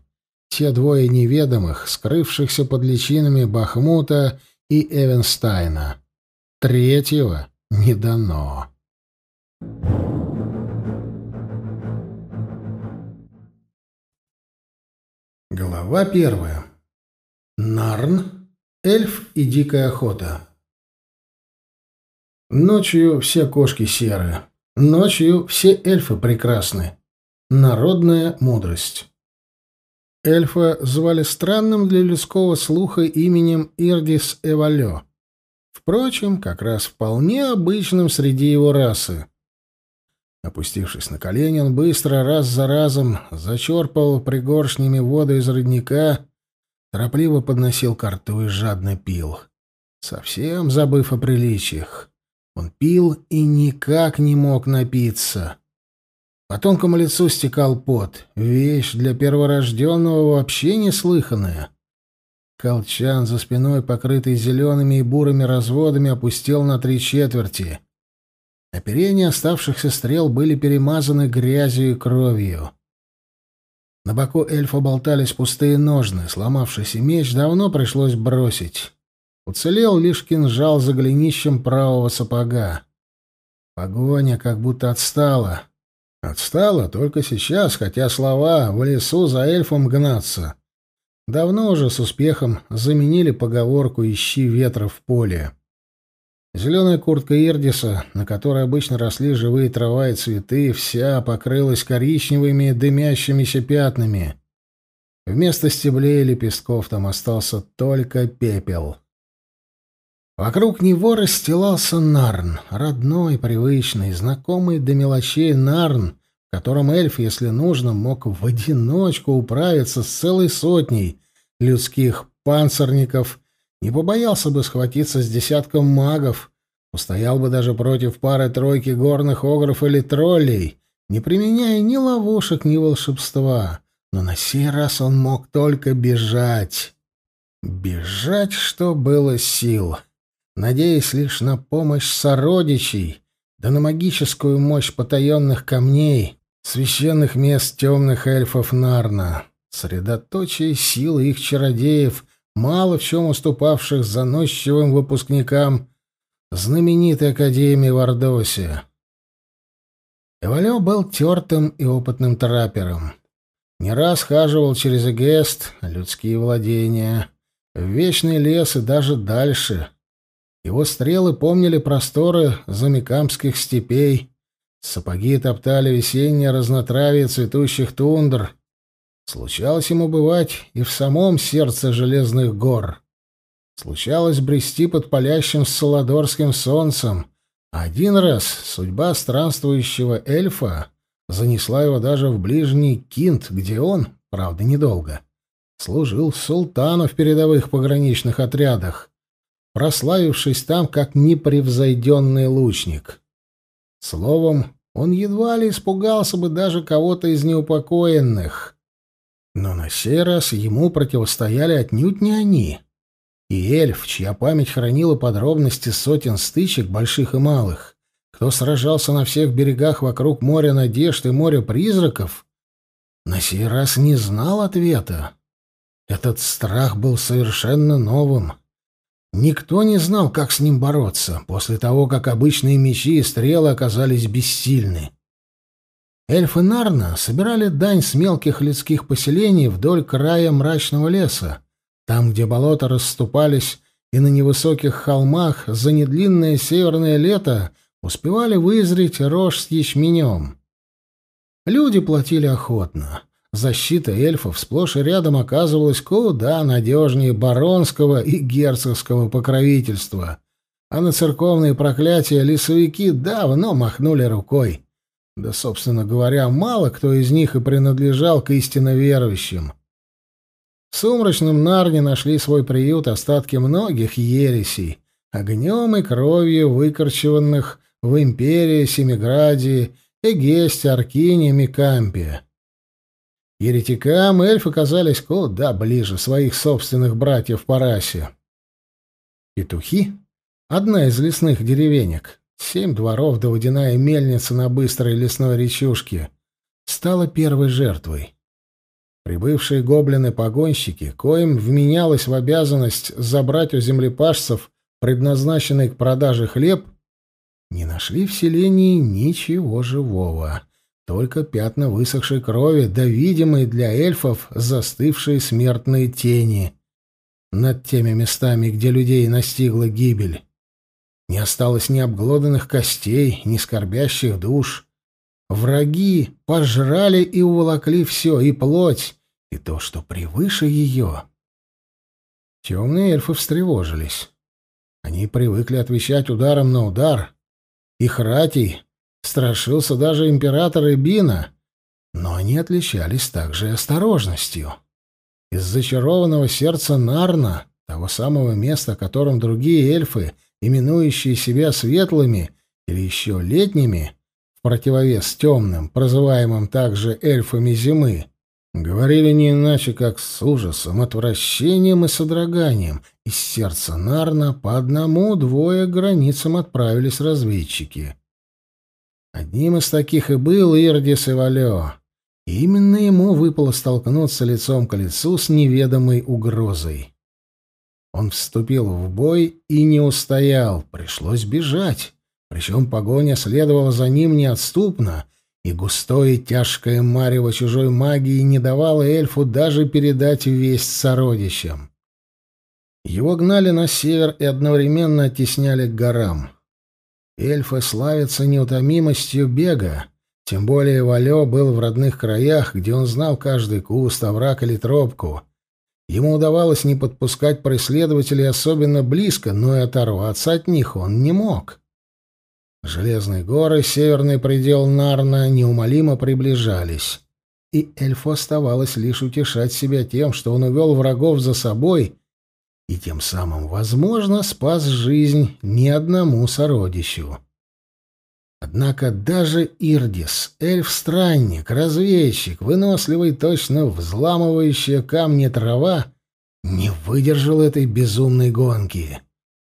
те двое неведомых, скрывшихся под личинами Бахмута и Эвенстайна. Третьего не дано. Глава первая. Нарн, эльф и дикая охота. Ночью все кошки серые, ночью все эльфы прекрасны. Народная мудрость. Эльфа звали странным для людского слуха именем Ирдис Эвалё. Впрочем, как раз вполне обычным среди его расы. Опустившись на колени, он быстро раз за разом зачерпывал пригоршнями воду из родника, торопливо подносил карту и жадно пил, совсем забыв о приличиях. Он пил и никак не мог напиться. По тонкому лицу стекал пот. Вещь для перворожденного вообще неслыханная. Колчан за спиной, покрытый зелеными и бурыми разводами, опустел на три четверти. Оперения оставшихся стрел были перемазаны грязью и кровью. На боку эльфа болтались пустые ножны, сломавшийся меч давно пришлось бросить. Уцелел лишь кинжал за голенищем правого сапога. Погоня как будто отстала. Отстала только сейчас, хотя слова «в лесу за эльфом гнаться» давно уже с успехом заменили поговорку «ищи ветра в поле». Зеленая куртка Ирдиса, на которой обычно росли живые трава и цветы, вся покрылась коричневыми дымящимися пятнами. Вместо стеблей и лепестков там остался только пепел. Вокруг него расстилался Нарн, родной, привычный, знакомый до мелочей Нарн, в котором эльф, если нужно, мог в одиночку управиться с целой сотней людских панцирников, не побоялся бы схватиться с десятком магов, устоял бы даже против пары-тройки горных огров или троллей, не применяя ни ловушек, ни волшебства. Но на сей раз он мог только бежать. Бежать, что было сил надеясь лишь на помощь сородичей, да на магическую мощь потаенных камней, священных мест темных эльфов Нарна, средоточие силы их чародеев, мало в чем уступавших заносчивым выпускникам знаменитой Академии в Ордосе. Эвалё был тертым и опытным траппером. Не раз хаживал через Эгест, людские владения, в Вечный лес и даже дальше — его стрелы помнили просторы замекамских степей, сапоги топтали весеннее разнотравие цветущих тундр. Случалось ему бывать и в самом сердце железных гор. Случалось брести под палящим саладорским солнцем. Один раз судьба странствующего эльфа занесла его даже в ближний Кинт, где он, правда, недолго, служил султану в передовых пограничных отрядах прославившись там как непревзойденный лучник. Словом, он едва ли испугался бы даже кого-то из неупокоенных. Но на сей раз ему противостояли отнюдь не они. И эльф, чья память хранила подробности сотен стычек, больших и малых, кто сражался на всех берегах вокруг моря надежд и моря призраков, на сей раз не знал ответа. Этот страх был совершенно новым — Никто не знал, как с ним бороться, после того, как обычные мечи и стрелы оказались бессильны. Эльфы Нарна собирали дань с мелких людских поселений вдоль края мрачного леса, там, где болота расступались, и на невысоких холмах за недлинное северное лето успевали вызреть рожь с ячменем. Люди платили охотно. Защита эльфов сплошь и рядом оказывалась куда надежнее баронского и герцогского покровительства, а на церковные проклятия лесовики давно махнули рукой. Да, собственно говоря, мало кто из них и принадлежал к истинно верующим. В сумрачном Нарне нашли свой приют остатки многих ересей, огнем и кровью выкорчеванных в Империи, Семиграде, Эгесте, Аркине, Микампе. Еретикам эльфы казались куда ближе своих собственных братьев по расе. Петухи — одна из лесных деревенек, семь дворов да водяная мельница на быстрой лесной речушке, стала первой жертвой. Прибывшие гоблины-погонщики, коим вменялось в обязанность забрать у землепашцев предназначенный к продаже хлеб, не нашли в селении ничего живого только пятна высохшей крови, да видимые для эльфов застывшие смертные тени над теми местами, где людей настигла гибель. Не осталось ни обглоданных костей, ни скорбящих душ. Враги пожрали и уволокли все, и плоть, и то, что превыше ее. Темные эльфы встревожились. Они привыкли отвечать ударом на удар. Их ратей Страшился даже император Эбина, но они отличались также и осторожностью. Из зачарованного сердца Нарна, того самого места, которым другие эльфы, именующие себя светлыми или еще летними, в противовес темным, прозываемым также эльфами зимы, говорили не иначе, как с ужасом, отвращением и содроганием. Из сердца Нарна по одному-двое границам отправились разведчики — Одним из таких и был Ирдис Ивалео. И именно ему выпало столкнуться лицом к лицу с неведомой угрозой. Он вступил в бой и не устоял, пришлось бежать. Причем погоня следовала за ним неотступно, и густое тяжкое марево чужой магии не давало эльфу даже передать весть сородичам. Его гнали на север и одновременно оттесняли к горам. Эльфы славятся неутомимостью бега. Тем более Валё был в родных краях, где он знал каждый куст, овраг или тропку. Ему удавалось не подпускать преследователей особенно близко, но и оторваться от них он не мог. Железные горы, северный предел Нарна, неумолимо приближались. И эльфу оставалось лишь утешать себя тем, что он увел врагов за собой и тем самым, возможно, спас жизнь не одному сородичу. Однако даже Ирдис, эльф-странник, разведчик, выносливый, точно взламывающая камни трава, не выдержал этой безумной гонки.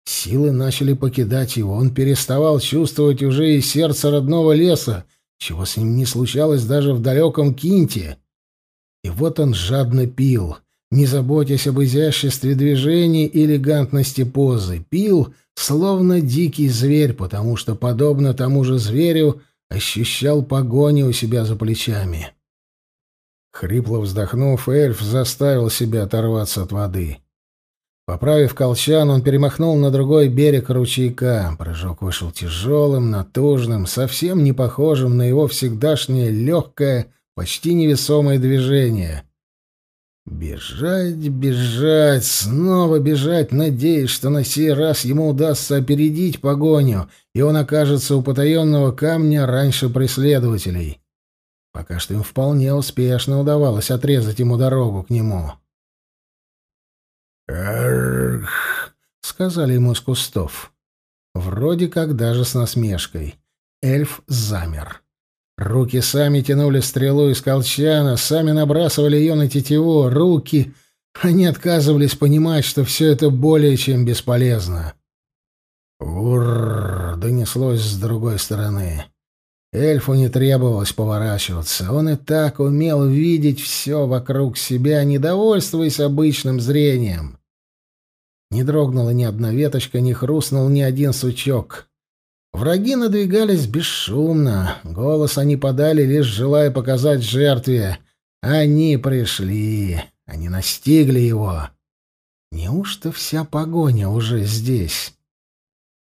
Силы начали покидать его, он переставал чувствовать уже и сердце родного леса, чего с ним не случалось даже в далеком Кинте. И вот он жадно пил — не заботясь об изяществе движений и элегантности позы, пил, словно дикий зверь, потому что, подобно тому же зверю, ощущал погони у себя за плечами. Хрипло вздохнув, эльф заставил себя оторваться от воды. Поправив колчан, он перемахнул на другой берег ручейка. Прыжок вышел тяжелым, натужным, совсем не похожим на его всегдашнее легкое, почти невесомое движение — Бежать, бежать, снова бежать, надеясь, что на сей раз ему удастся опередить погоню, и он окажется у потаенного камня раньше преследователей. Пока что им вполне успешно удавалось отрезать ему дорогу к нему. «Эрх!» — сказали ему с кустов. Вроде как даже с насмешкой. Эльф замер. Руки сами тянули стрелу из колчана, сами набрасывали ее на тетиву. Руки... Они отказывались понимать, что все это более чем бесполезно. Урррр! донеслось с другой стороны. Эльфу не требовалось поворачиваться. Он и так умел видеть все вокруг себя, недовольствуясь обычным зрением. Не дрогнула ни одна веточка, не хрустнул ни один сучок. Враги надвигались бесшумно. Голос они подали, лишь желая показать жертве. Они пришли. Они настигли его. Неужто вся погоня уже здесь?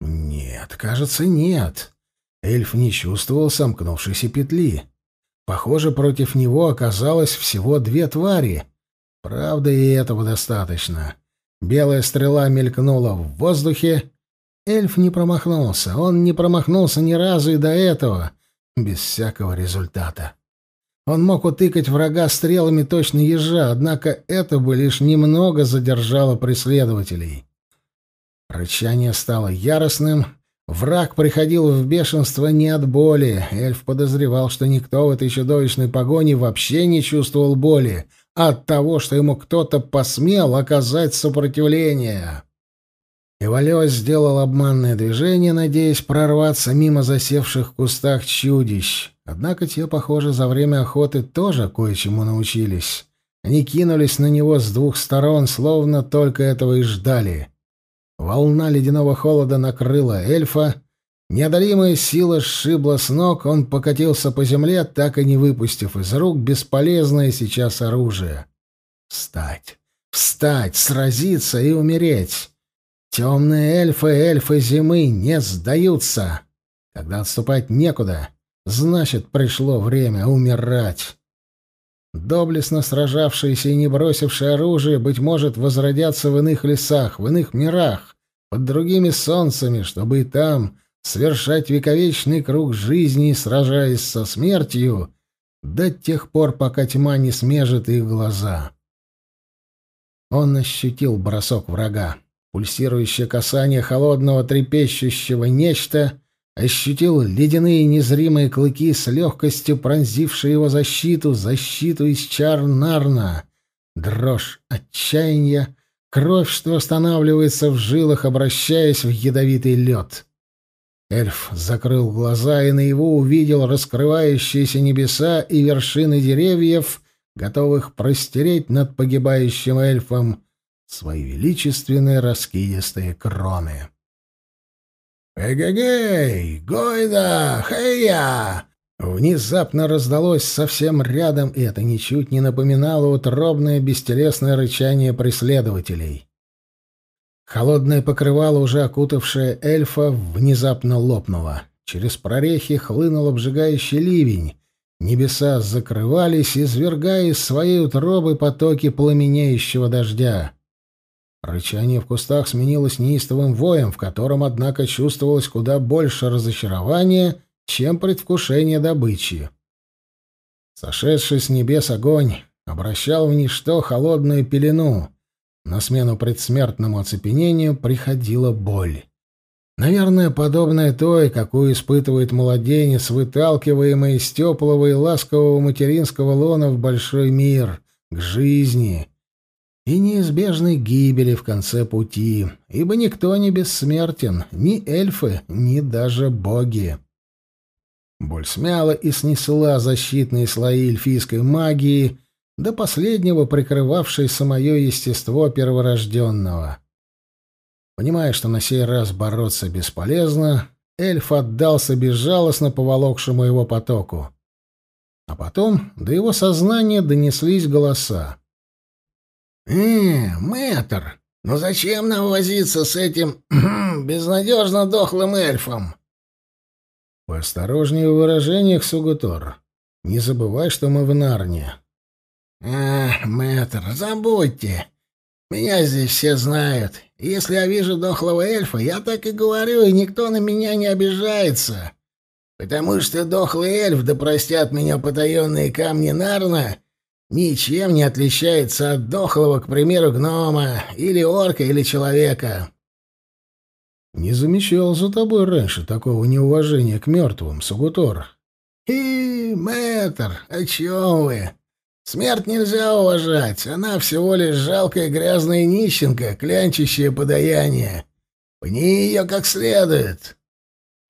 Нет, кажется, нет. Эльф не чувствовал сомкнувшейся петли. Похоже, против него оказалось всего две твари. Правда, и этого достаточно. Белая стрела мелькнула в воздухе, Эльф не промахнулся. Он не промахнулся ни разу и до этого. Без всякого результата. Он мог утыкать врага стрелами точно ежа, однако это бы лишь немного задержало преследователей. Рычание стало яростным. Враг приходил в бешенство не от боли. Эльф подозревал, что никто в этой чудовищной погоне вообще не чувствовал боли, а от того, что ему кто-то посмел оказать сопротивление. Эвалиос сделал обманное движение, надеясь прорваться мимо засевших в кустах чудищ. Однако те, похоже, за время охоты тоже кое-чему научились. Они кинулись на него с двух сторон, словно только этого и ждали. Волна ледяного холода накрыла эльфа. Неодолимая сила сшибла с ног, он покатился по земле, так и не выпустив из рук бесполезное сейчас оружие. Встать! Встать! Сразиться и умереть! Темные эльфы, эльфы зимы не сдаются. Когда отступать некуда, значит, пришло время умирать. Доблестно сражавшиеся и не бросившие оружие, быть может, возродятся в иных лесах, в иных мирах, под другими солнцами, чтобы и там совершать вековечный круг жизни, сражаясь со смертью, до тех пор, пока тьма не смежет их глаза. Он ощутил бросок врага. Пульсирующее касание холодного трепещущего нечто ощутил ледяные незримые клыки с легкостью пронзившие его защиту, защиту из чар Нарна. Дрожь, отчаяние, кровь, что останавливается в жилах, обращаясь в ядовитый лед. Эльф закрыл глаза и на его увидел раскрывающиеся небеса и вершины деревьев, готовых простереть над погибающим эльфом — свои величественные раскидистые кроны. «Эгегей! Гойда! Хейя!» Внезапно раздалось совсем рядом, и это ничуть не напоминало утробное бестелесное рычание преследователей. Холодное покрывало, уже окутавшее эльфа, внезапно лопнуло. Через прорехи хлынул обжигающий ливень. Небеса закрывались, извергая из своей утробы потоки пламенеющего дождя. Рычание в кустах сменилось неистовым воем, в котором, однако, чувствовалось куда больше разочарования, чем предвкушение добычи. Сошедший с небес огонь обращал в ничто холодную пелену. На смену предсмертному оцепенению приходила боль. Наверное, подобная той, какую испытывает младенец, выталкиваемый из теплого и ласкового материнского лона в большой мир, к жизни, и неизбежной гибели в конце пути, ибо никто не бессмертен, ни эльфы, ни даже боги. Боль смяла и снесла защитные слои эльфийской магии, до последнего прикрывавшей самое естество перворожденного. Понимая, что на сей раз бороться бесполезно, эльф отдался безжалостно поволокшему его потоку. А потом до его сознания донеслись голоса. «Э, мэтр, ну зачем нам возиться с этим безнадежно дохлым эльфом?» «Поосторожнее в выражениях, Сугутор. Не забывай, что мы в Нарне». «А, мэтр, забудьте. Меня здесь все знают. Если я вижу дохлого эльфа, я так и говорю, и никто на меня не обижается. Потому что дохлый эльф, да простят меня потаенные камни Нарна, — ничем не отличается от дохлого, к примеру, гнома, или орка, или человека. Не замечал за тобой раньше такого неуважения к мертвым, Сугутор. И, мэтр, о чем вы? Смерть нельзя уважать, она всего лишь жалкая грязная нищенка, клянчащая подаяние. Пни ее как следует.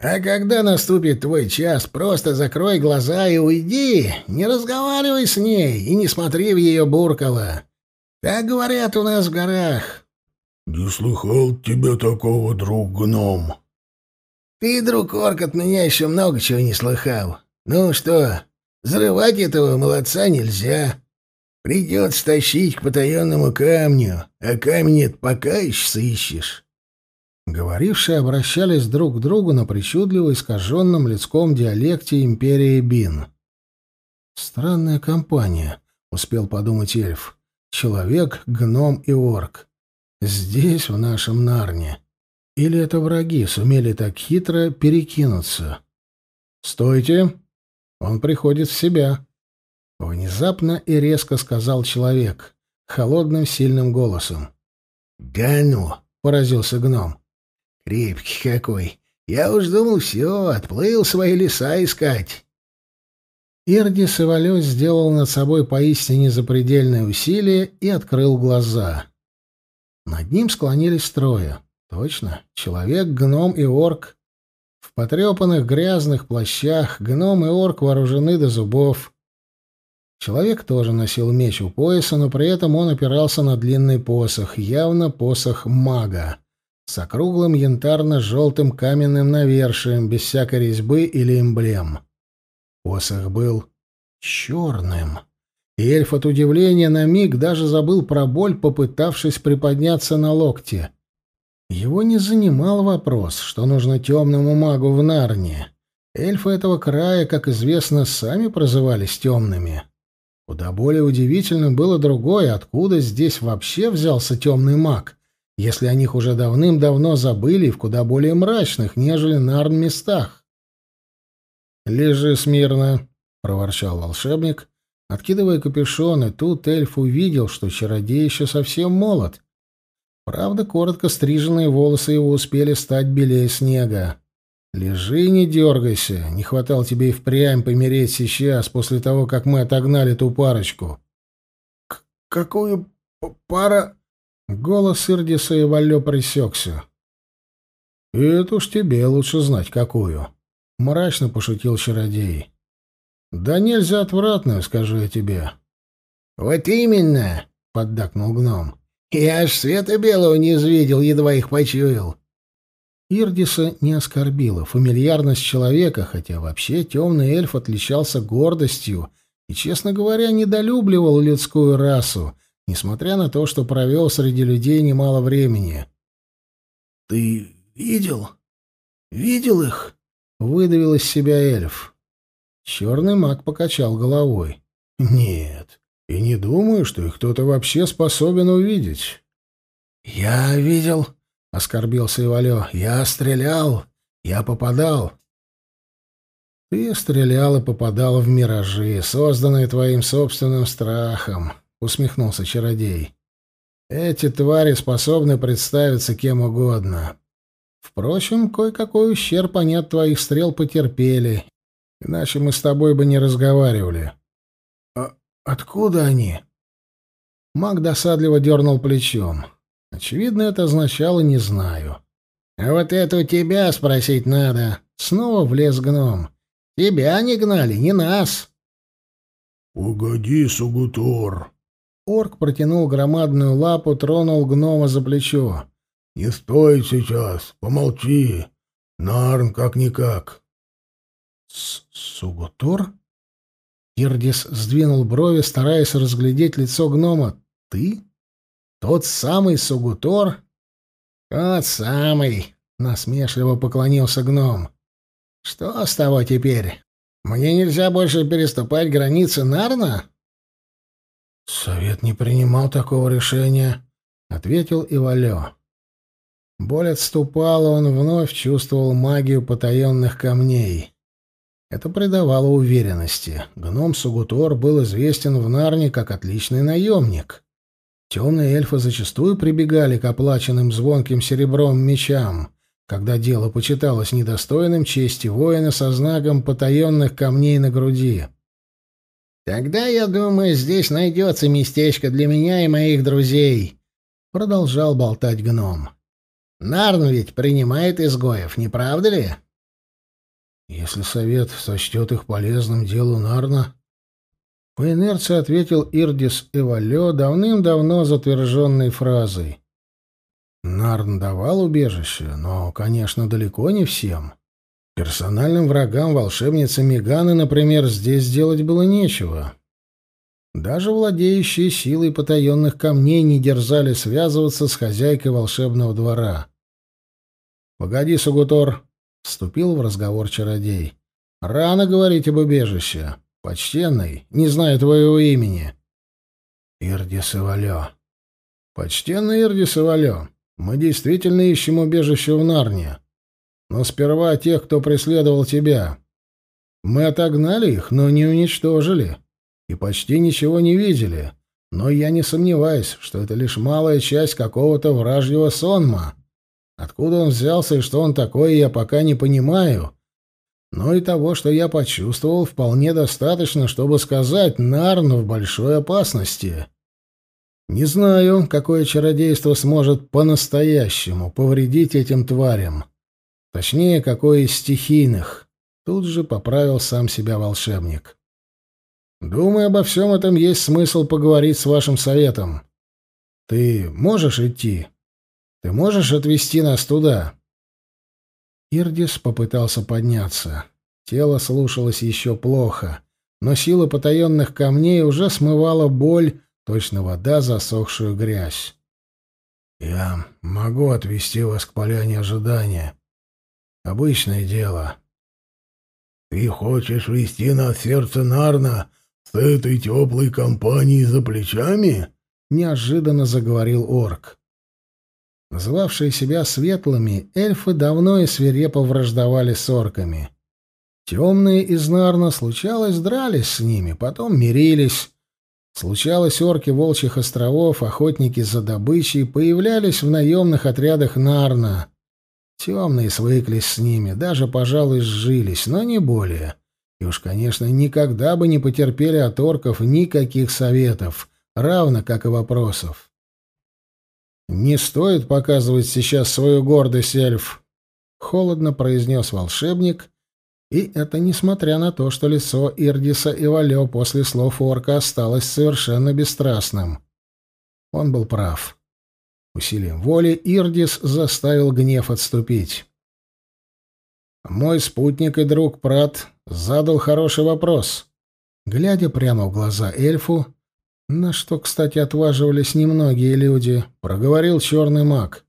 А когда наступит твой час, просто закрой глаза и уйди. Не разговаривай с ней и не смотри в ее буркало. Так говорят у нас в горах. Не слыхал тебя такого, друг гном. Ты, друг орк, от меня еще много чего не слыхал. Ну что, взрывать этого молодца нельзя. Придется тащить к потаенному камню, а камень пока еще сыщешь. Говорившие обращались друг к другу на причудливо искаженном людском диалекте империи Бин. «Странная компания», — успел подумать эльф. «Человек, гном и орк. Здесь, в нашем Нарне. Или это враги сумели так хитро перекинуться?» «Стойте! Он приходит в себя!» Внезапно и резко сказал человек, холодным сильным голосом. «Да поразился гном. Крепкий какой. Я уж думал, все, отплыл свои леса искать. Ирдис Ивалюс сделал над собой поистине запредельное усилие и открыл глаза. Над ним склонились трое. Точно, человек, гном и орк. В потрепанных грязных плащах гном и орк вооружены до зубов. Человек тоже носил меч у пояса, но при этом он опирался на длинный посох, явно посох мага с округлым янтарно-желтым каменным навершием, без всякой резьбы или эмблем. Посох был черным. И эльф от удивления на миг даже забыл про боль, попытавшись приподняться на локте. Его не занимал вопрос, что нужно темному магу в Нарне. Эльфы этого края, как известно, сами прозывались темными. Куда более удивительным было другое, откуда здесь вообще взялся темный маг — если о них уже давным-давно забыли в куда более мрачных, нежели нарн местах. «Лежи смирно», — проворчал волшебник, откидывая капюшон, и тут эльф увидел, что чародей еще совсем молод. Правда, коротко стриженные волосы его успели стать белее снега. «Лежи, не дергайся. Не хватало тебе и впрямь помереть сейчас, после того, как мы отогнали ту парочку». «Какую пара...» Голос Ирдиса и Валле пресекся. «И это уж тебе лучше знать, какую!» — мрачно пошутил чародей. «Да нельзя отвратную, скажу я тебе». «Вот именно!» — поддакнул гном. «Я аж света белого не извидел, едва их почуял». Ирдиса не оскорбила фамильярность человека, хотя вообще темный эльф отличался гордостью и, честно говоря, недолюбливал людскую расу — несмотря на то, что провел среди людей немало времени. «Ты видел? Видел их?» — выдавил из себя эльф. Черный маг покачал головой. «Нет, и не думаю, что их кто-то вообще способен увидеть». «Я видел», — оскорбился Ивалё. «Я стрелял, я попадал». «Ты стрелял и попадал в миражи, созданные твоим собственным страхом», — усмехнулся чародей. «Эти твари способны представиться кем угодно. Впрочем, кое-какой ущерб они от твоих стрел потерпели, иначе мы с тобой бы не разговаривали». «А откуда они?» Маг досадливо дернул плечом. Очевидно, это означало «не знаю». «А вот это у тебя спросить надо», — снова влез гном. «Тебя не гнали, не нас». «Погоди, Сугутор», Орк протянул громадную лапу, тронул гнома за плечо. «Не стой сейчас! Помолчи! Нарн как-никак!» «Сугутор?» Ирдис сдвинул брови, стараясь разглядеть лицо гнома. «Ты? Тот самый Сугутор?» «Тот самый!» — насмешливо поклонился гном. «Что с того теперь? Мне нельзя больше переступать границы Нарна?» «Совет не принимал такого решения», — ответил Ивалё. Боль отступала, он вновь чувствовал магию потаенных камней. Это придавало уверенности. Гном Сугутор был известен в Нарне как отличный наемник. Темные эльфы зачастую прибегали к оплаченным звонким серебром мечам, когда дело почиталось недостойным чести воина со знаком потаенных камней на груди. «Тогда, я думаю, здесь найдется местечко для меня и моих друзей», — продолжал болтать гном. «Нарн ведь принимает изгоев, не правда ли?» «Если совет сочтет их полезным делу Нарна...» По инерции ответил Ирдис Эвалё давным-давно затверженной фразой. Нарн давал убежище, но, конечно, далеко не всем. Персональным врагам волшебницы Меганы, например, здесь делать было нечего. Даже владеющие силой потаенных камней не дерзали связываться с хозяйкой волшебного двора. «Погоди, Сугутор!» — вступил в разговор чародей. «Рано говорить об убежище. Почтенный, не знаю твоего имени». «Ирдис Ивалё». «Почтенный Ирдис Ивалё, мы действительно ищем убежище в Нарне но сперва тех, кто преследовал тебя. Мы отогнали их, но не уничтожили, и почти ничего не видели, но я не сомневаюсь, что это лишь малая часть какого-то вражьего сонма. Откуда он взялся и что он такой, я пока не понимаю». Но и того, что я почувствовал, вполне достаточно, чтобы сказать, Нарну в большой опасности. Не знаю, какое чародейство сможет по-настоящему повредить этим тварям. Точнее, какой из стихийных. Тут же поправил сам себя волшебник. «Думаю, обо всем этом есть смысл поговорить с вашим советом. Ты можешь идти? Ты можешь отвезти нас туда?» Ирдис попытался подняться. Тело слушалось еще плохо, но сила потаенных камней уже смывала боль, точно вода, засохшую грязь. «Я могу отвести вас к поляне ожидания», Обычное дело. Ты хочешь вести нас сердце Нарна с этой теплой компанией за плечами? Неожиданно заговорил орк. Называвшие себя светлыми, эльфы давно и свирепо враждовали с орками. Темные из Нарна случалось дрались с ними, потом мирились. Случалось, орки волчьих островов, охотники за добычей, появлялись в наемных отрядах Нарна. Темные свыклись с ними, даже, пожалуй, сжились, но не более. И уж, конечно, никогда бы не потерпели от орков никаких советов, равно как и вопросов. «Не стоит показывать сейчас свою гордость, эльф!» — холодно произнес волшебник, и это несмотря на то, что лицо Ирдиса и Валё после слов орка осталось совершенно бесстрастным. Он был прав. Усилием воли Ирдис заставил гнев отступить. «Мой спутник и друг Прат задал хороший вопрос». Глядя прямо в глаза эльфу, на что, кстати, отваживались немногие люди, проговорил черный маг.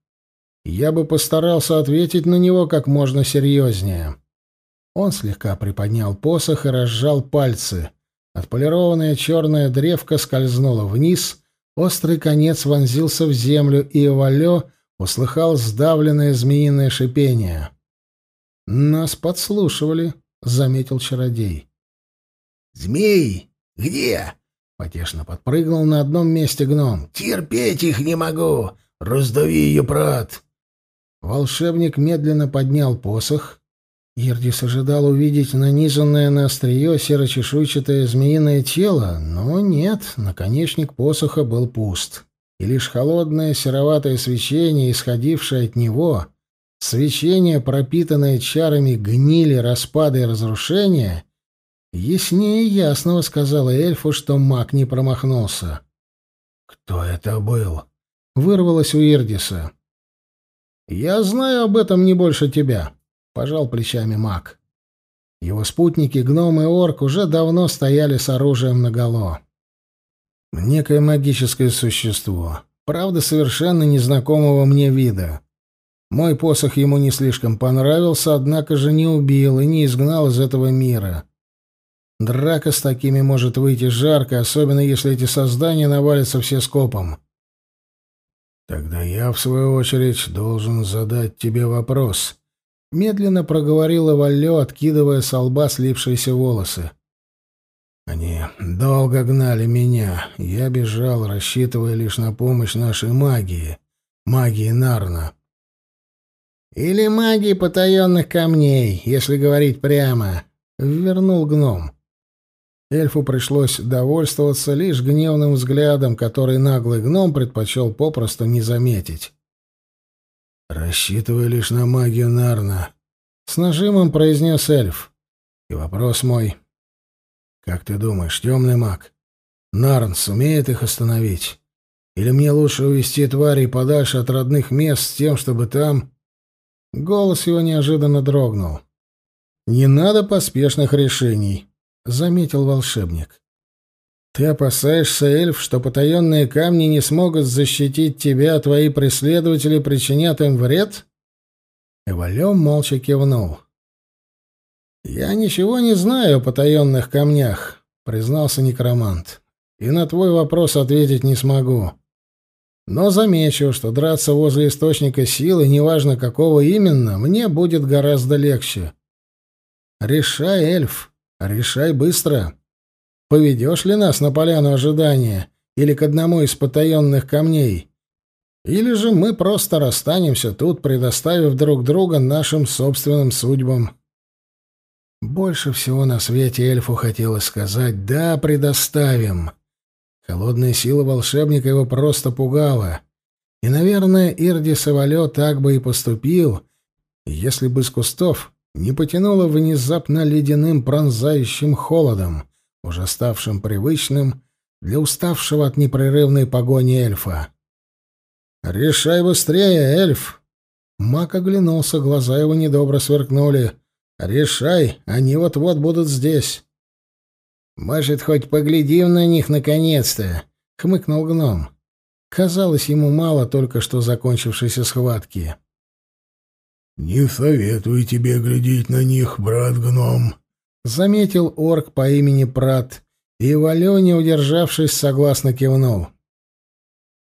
«Я бы постарался ответить на него как можно серьезнее». Он слегка приподнял посох и разжал пальцы. Отполированная черная древка скользнула вниз — Острый конец вонзился в землю, и Валё услыхал сдавленное змеиное шипение. «Нас подслушивали», — заметил чародей. «Змей! Где?» — потешно подпрыгнул на одном месте гном. «Терпеть их не могу! Раздави ее, брат!» Волшебник медленно поднял посох — Ирдис ожидал увидеть нанизанное на острие серо-чешуйчатое змеиное тело, но нет, наконечник посоха был пуст. И лишь холодное сероватое свечение, исходившее от него, свечение, пропитанное чарами гнили, распада и разрушения, яснее ясного сказала эльфу, что маг не промахнулся. «Кто это был?» — вырвалось у Ирдиса. «Я знаю об этом не больше тебя», — пожал плечами маг. Его спутники, гном и орк, уже давно стояли с оружием наголо. Некое магическое существо, правда, совершенно незнакомого мне вида. Мой посох ему не слишком понравился, однако же не убил и не изгнал из этого мира. Драка с такими может выйти жарко, особенно если эти создания навалятся все скопом. Тогда я, в свою очередь, должен задать тебе вопрос, Медленно проговорила Валлё, откидывая со лба слипшиеся волосы. Они долго гнали меня. Я бежал, рассчитывая лишь на помощь нашей магии, магии Нарна. «Или магии потаенных камней, если говорить прямо», — вернул гном. Эльфу пришлось довольствоваться лишь гневным взглядом, который наглый гном предпочел попросту не заметить. Рассчитывай лишь на магию Нарна», — с нажимом произнес эльф. «И вопрос мой. Как ты думаешь, темный маг, Нарн сумеет их остановить? Или мне лучше увести тварей подальше от родных мест с тем, чтобы там...» Голос его неожиданно дрогнул. «Не надо поспешных решений», — заметил волшебник. Ты опасаешься, эльф, что потаенные камни не смогут защитить тебя, а твои преследователи причинят им вред? Эвалем молча кивнул. Я ничего не знаю о потаенных камнях, признался некромант. И на твой вопрос ответить не смогу. Но замечу, что драться возле источника силы, неважно какого именно, мне будет гораздо легче. Решай, эльф, решай быстро. Поведешь ли нас на поляну ожидания или к одному из потаенных камней? Или же мы просто расстанемся тут, предоставив друг друга нашим собственным судьбам?» Больше всего на свете эльфу хотелось сказать «Да, предоставим». Холодная сила волшебника его просто пугала. И, наверное, Ирди Савалё так бы и поступил, если бы с кустов не потянуло внезапно ледяным пронзающим холодом уже ставшим привычным для уставшего от непрерывной погони эльфа. «Решай быстрее, эльф!» Мак оглянулся, глаза его недобро сверкнули. «Решай, они вот-вот будут здесь!» «Может, хоть поглядим на них наконец-то?» — хмыкнул гном. Казалось ему мало только что закончившейся схватки. «Не советую тебе глядеть на них, брат-гном», Заметил орк по имени Прат, и Валене, удержавшись, согласно кивнул.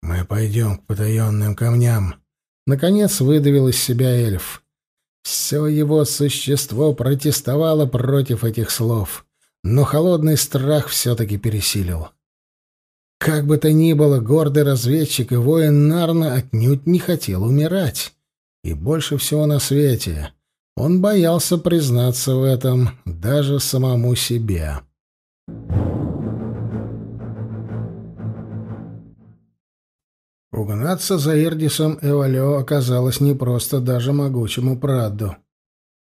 «Мы пойдем к потаенным камням», — наконец выдавил из себя эльф. Все его существо протестовало против этих слов, но холодный страх все-таки пересилил. Как бы то ни было, гордый разведчик и воин Нарна отнюдь не хотел умирать. И больше всего на свете он боялся признаться в этом даже самому себе. Угнаться за Ирдисом Эвалео оказалось непросто даже могучему Прадду.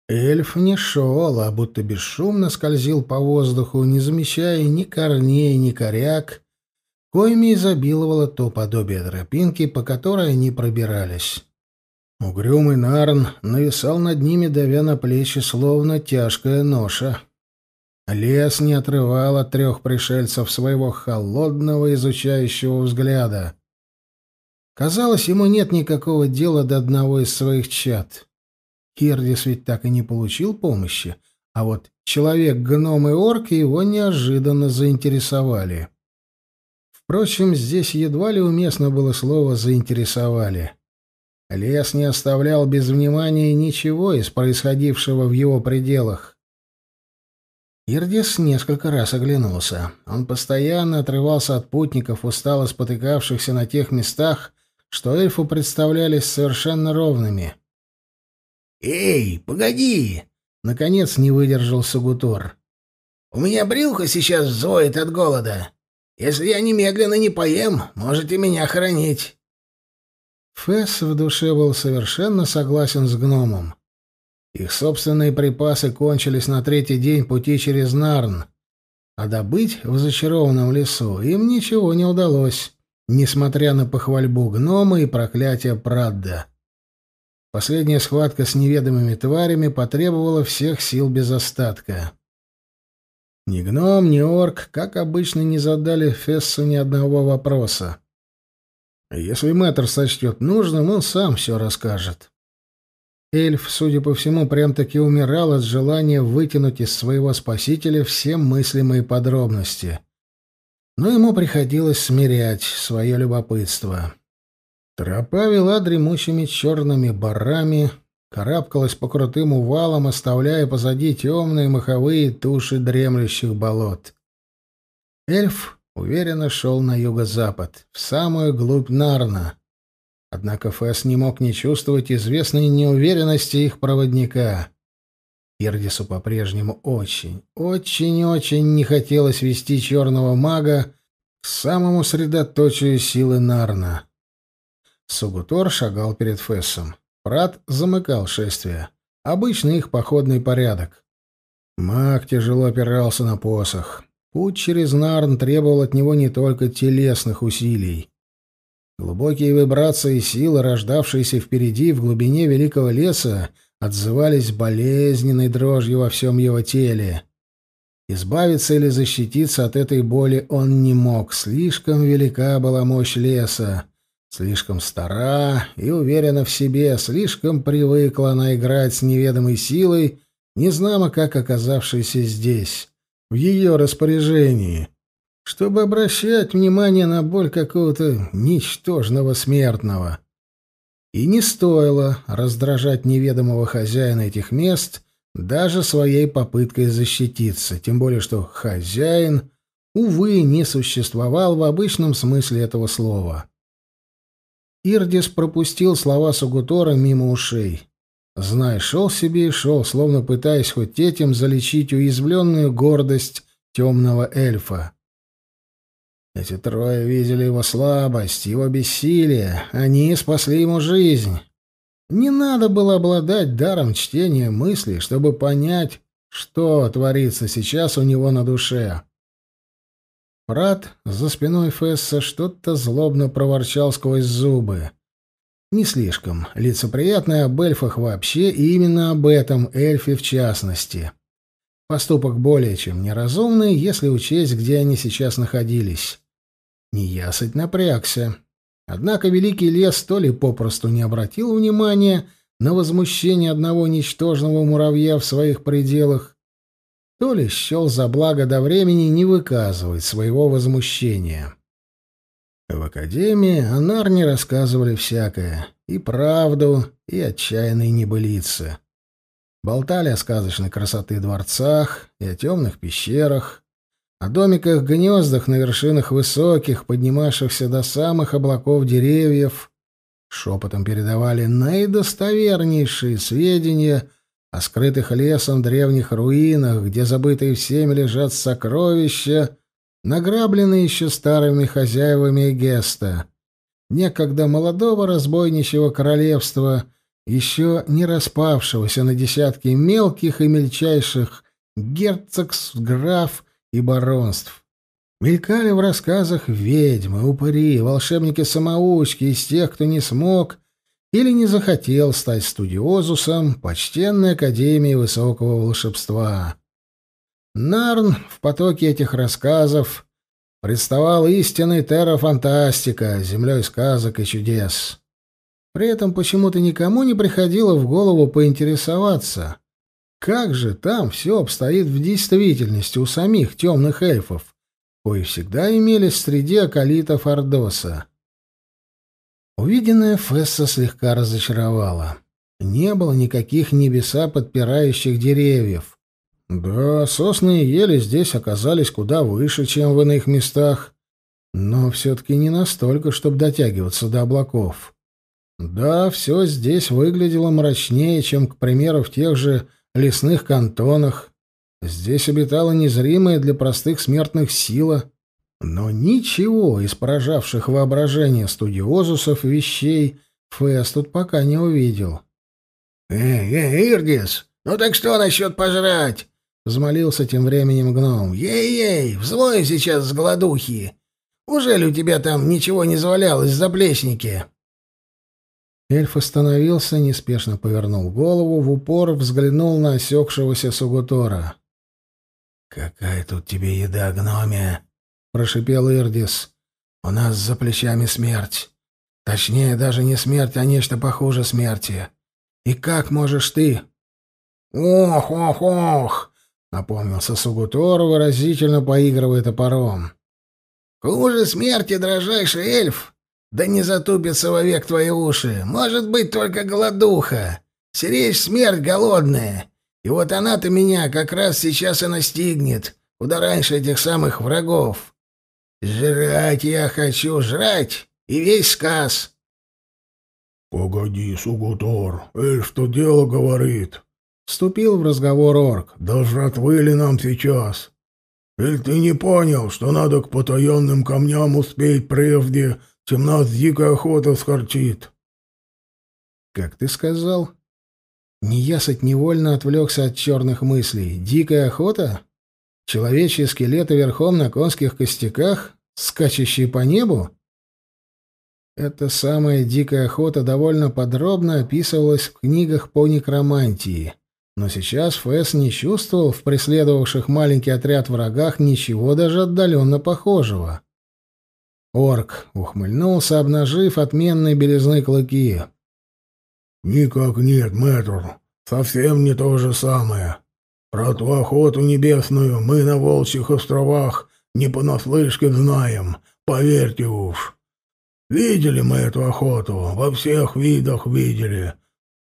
Эльф не шел, а будто бесшумно скользил по воздуху, не замечая ни корней, ни коряк, коими изобиловало то подобие тропинки, по которой они пробирались. Угрюмый Нарн нависал над ними, давя на плечи, словно тяжкая ноша. Лес не отрывал от трех пришельцев своего холодного изучающего взгляда. Казалось, ему нет никакого дела до одного из своих чад. Кирдис ведь так и не получил помощи, а вот человек-гном и орк его неожиданно заинтересовали. Впрочем, здесь едва ли уместно было слово «заинтересовали». Лес не оставлял без внимания ничего из происходившего в его пределах. Ирдис несколько раз оглянулся. Он постоянно отрывался от путников, устало спотыкавшихся на тех местах, что эльфу представлялись совершенно ровными. «Эй, погоди!» — наконец не выдержал Сугутор. «У меня брюхо сейчас взвоет от голода. Если я немедленно не поем, можете меня хоронить». Фесс в душе был совершенно согласен с гномом. Их собственные припасы кончились на третий день пути через Нарн, а добыть в зачарованном лесу им ничего не удалось, несмотря на похвальбу гнома и проклятие Прадда. Последняя схватка с неведомыми тварями потребовала всех сил без остатка. Ни гном, ни орк, как обычно, не задали Фессу ни одного вопроса. Если мэтр сочтет нужным, он сам все расскажет. Эльф, судя по всему, прям-таки умирал от желания вытянуть из своего спасителя все мыслимые подробности. Но ему приходилось смирять свое любопытство. Тропа вела дремучими черными барами, карабкалась по крутым увалам, оставляя позади темные маховые туши дремлющих болот. Эльф уверенно шел на юго-запад, в самую глубь Нарна. Однако Фэс не мог не чувствовать известной неуверенности их проводника. Ирдису по-прежнему очень, очень-очень не хотелось вести черного мага к самому средоточию силы Нарна. Сугутор шагал перед Фессом. Прат замыкал шествие. Обычный их походный порядок. Маг тяжело опирался на посох. Путь через Нарн требовал от него не только телесных усилий. Глубокие вибрации силы, рождавшиеся впереди в глубине великого леса, отзывались болезненной дрожью во всем его теле. Избавиться или защититься от этой боли он не мог, слишком велика была мощь леса, слишком стара и уверена в себе, слишком привыкла она играть с неведомой силой, незнамо как оказавшейся здесь в ее распоряжении, чтобы обращать внимание на боль какого-то ничтожного смертного. И не стоило раздражать неведомого хозяина этих мест даже своей попыткой защититься, тем более что хозяин, увы, не существовал в обычном смысле этого слова. Ирдис пропустил слова Сугутора мимо ушей. Знай, шел себе и шел, словно пытаясь хоть этим залечить уязвленную гордость темного эльфа. Эти трое видели его слабость, его бессилие, они спасли ему жизнь. Не надо было обладать даром чтения мыслей, чтобы понять, что творится сейчас у него на душе. Прат за спиной Фесса что-то злобно проворчал сквозь зубы. Не слишком. Лицеприятное об эльфах вообще, и именно об этом эльфе в частности. Поступок более чем неразумный, если учесть, где они сейчас находились. Неясыть напрягся. Однако Великий Лес то ли попросту не обратил внимания на возмущение одного ничтожного муравья в своих пределах, то ли счел за благо до времени не выказывать своего возмущения. В академии о Нарне рассказывали всякое, и правду, и отчаянные небылицы. Болтали о сказочной красоты дворцах и о темных пещерах, о домиках-гнездах на вершинах высоких, поднимавшихся до самых облаков деревьев, шепотом передавали наидостовернейшие сведения о скрытых лесом древних руинах, где забытые всеми лежат сокровища, награбленный еще старыми хозяевами Геста, некогда молодого разбойничьего королевства, еще не распавшегося на десятки мелких и мельчайших герцогств, граф и баронств. Мелькали в рассказах ведьмы, упыри, волшебники-самоучки из тех, кто не смог или не захотел стать студиозусом почтенной Академии Высокого Волшебства. Нарн в потоке этих рассказов представал истинный террофантастика, фантастика землей сказок и чудес. При этом почему-то никому не приходило в голову поинтересоваться, как же там все обстоит в действительности у самих темных эльфов, кои всегда имелись среди околитов Ордоса. Увиденное Фесса слегка разочаровало. Не было никаких небеса подпирающих деревьев — да, сосны и ели здесь оказались куда выше, чем в иных местах, но все-таки не настолько, чтобы дотягиваться до облаков. Да, все здесь выглядело мрачнее, чем, к примеру, в тех же лесных кантонах. Здесь обитала незримая для простых смертных сила, но ничего из поражавших воображение студиозусов вещей Фэс тут пока не увидел. «Эй, эй, Иргис, ну так что насчет пожрать?» Взмолился тем временем гном. «Ей-ей, взлой сейчас с голодухи! Ужель у тебя там ничего не завалялось за плесники?» Эльф остановился, неспешно повернул голову, в упор взглянул на осекшегося Сугутора. «Какая тут тебе еда, гномия?» — прошипел Ирдис. «У нас за плечами смерть. Точнее, даже не смерть, а нечто похуже смерти. И как можешь ты...» «Ох, ох, ох!» Напомнился Сугутор выразительно поигрывая топором. «Хуже смерти, дрожайший эльф! Да не затупятся вовек твои уши! Может быть, только голодуха! Сиречь смерть голодная! И вот она-то меня как раз сейчас и настигнет, куда раньше этих самых врагов! Жрать я хочу, жрать! И весь сказ!» «Погоди, Сугутор, эльф то дело говорит!» Вступил в разговор орк. «Да жратвы ли нам сейчас? Или ты не понял, что надо к потаенным камням успеть прежде, чем нас дикая охота схорчит?» «Как ты сказал?» Неясыть невольно отвлекся от черных мыслей. «Дикая охота? Человечьи скелеты верхом на конских костяках, скачущие по небу?» Эта самая дикая охота довольно подробно описывалась в книгах по некромантии. Но сейчас Фэс не чувствовал в преследовавших маленький отряд врагах ничего даже отдаленно похожего. Орк ухмыльнулся, обнажив отменные белизны клыки. «Никак нет, мэтр. Совсем не то же самое. Про ту охоту небесную мы на Волчьих островах не понаслышке знаем, поверьте уж. Видели мы эту охоту, во всех видах видели,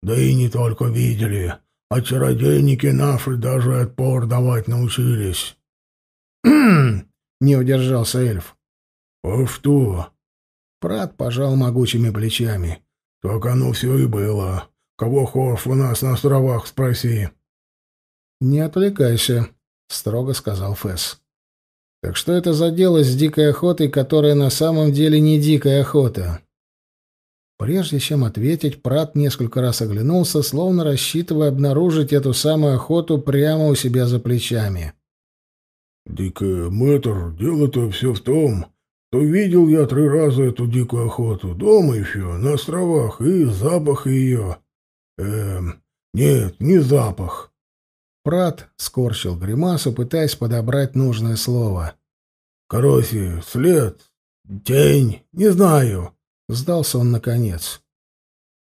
да и не только видели а чародейники наши даже отпор давать научились. — не удержался эльф. — А что? Прат пожал могучими плечами. — Так оно все и было. Кого хошь у нас на островах, спроси. — Не отвлекайся, — строго сказал Фэс. — Так что это за дело с дикой охотой, которая на самом деле не дикая охота? Прежде чем ответить, Прат несколько раз оглянулся, словно рассчитывая обнаружить эту самую охоту прямо у себя за плечами. Дикая э, мэтр, дело-то все в том, что видел я три раза эту дикую охоту. Дома еще, на островах, и запах ее. Эм, нет, не запах». Прат скорчил гримасу, пытаясь подобрать нужное слово. Короси след, тень, не знаю». Сдался он наконец.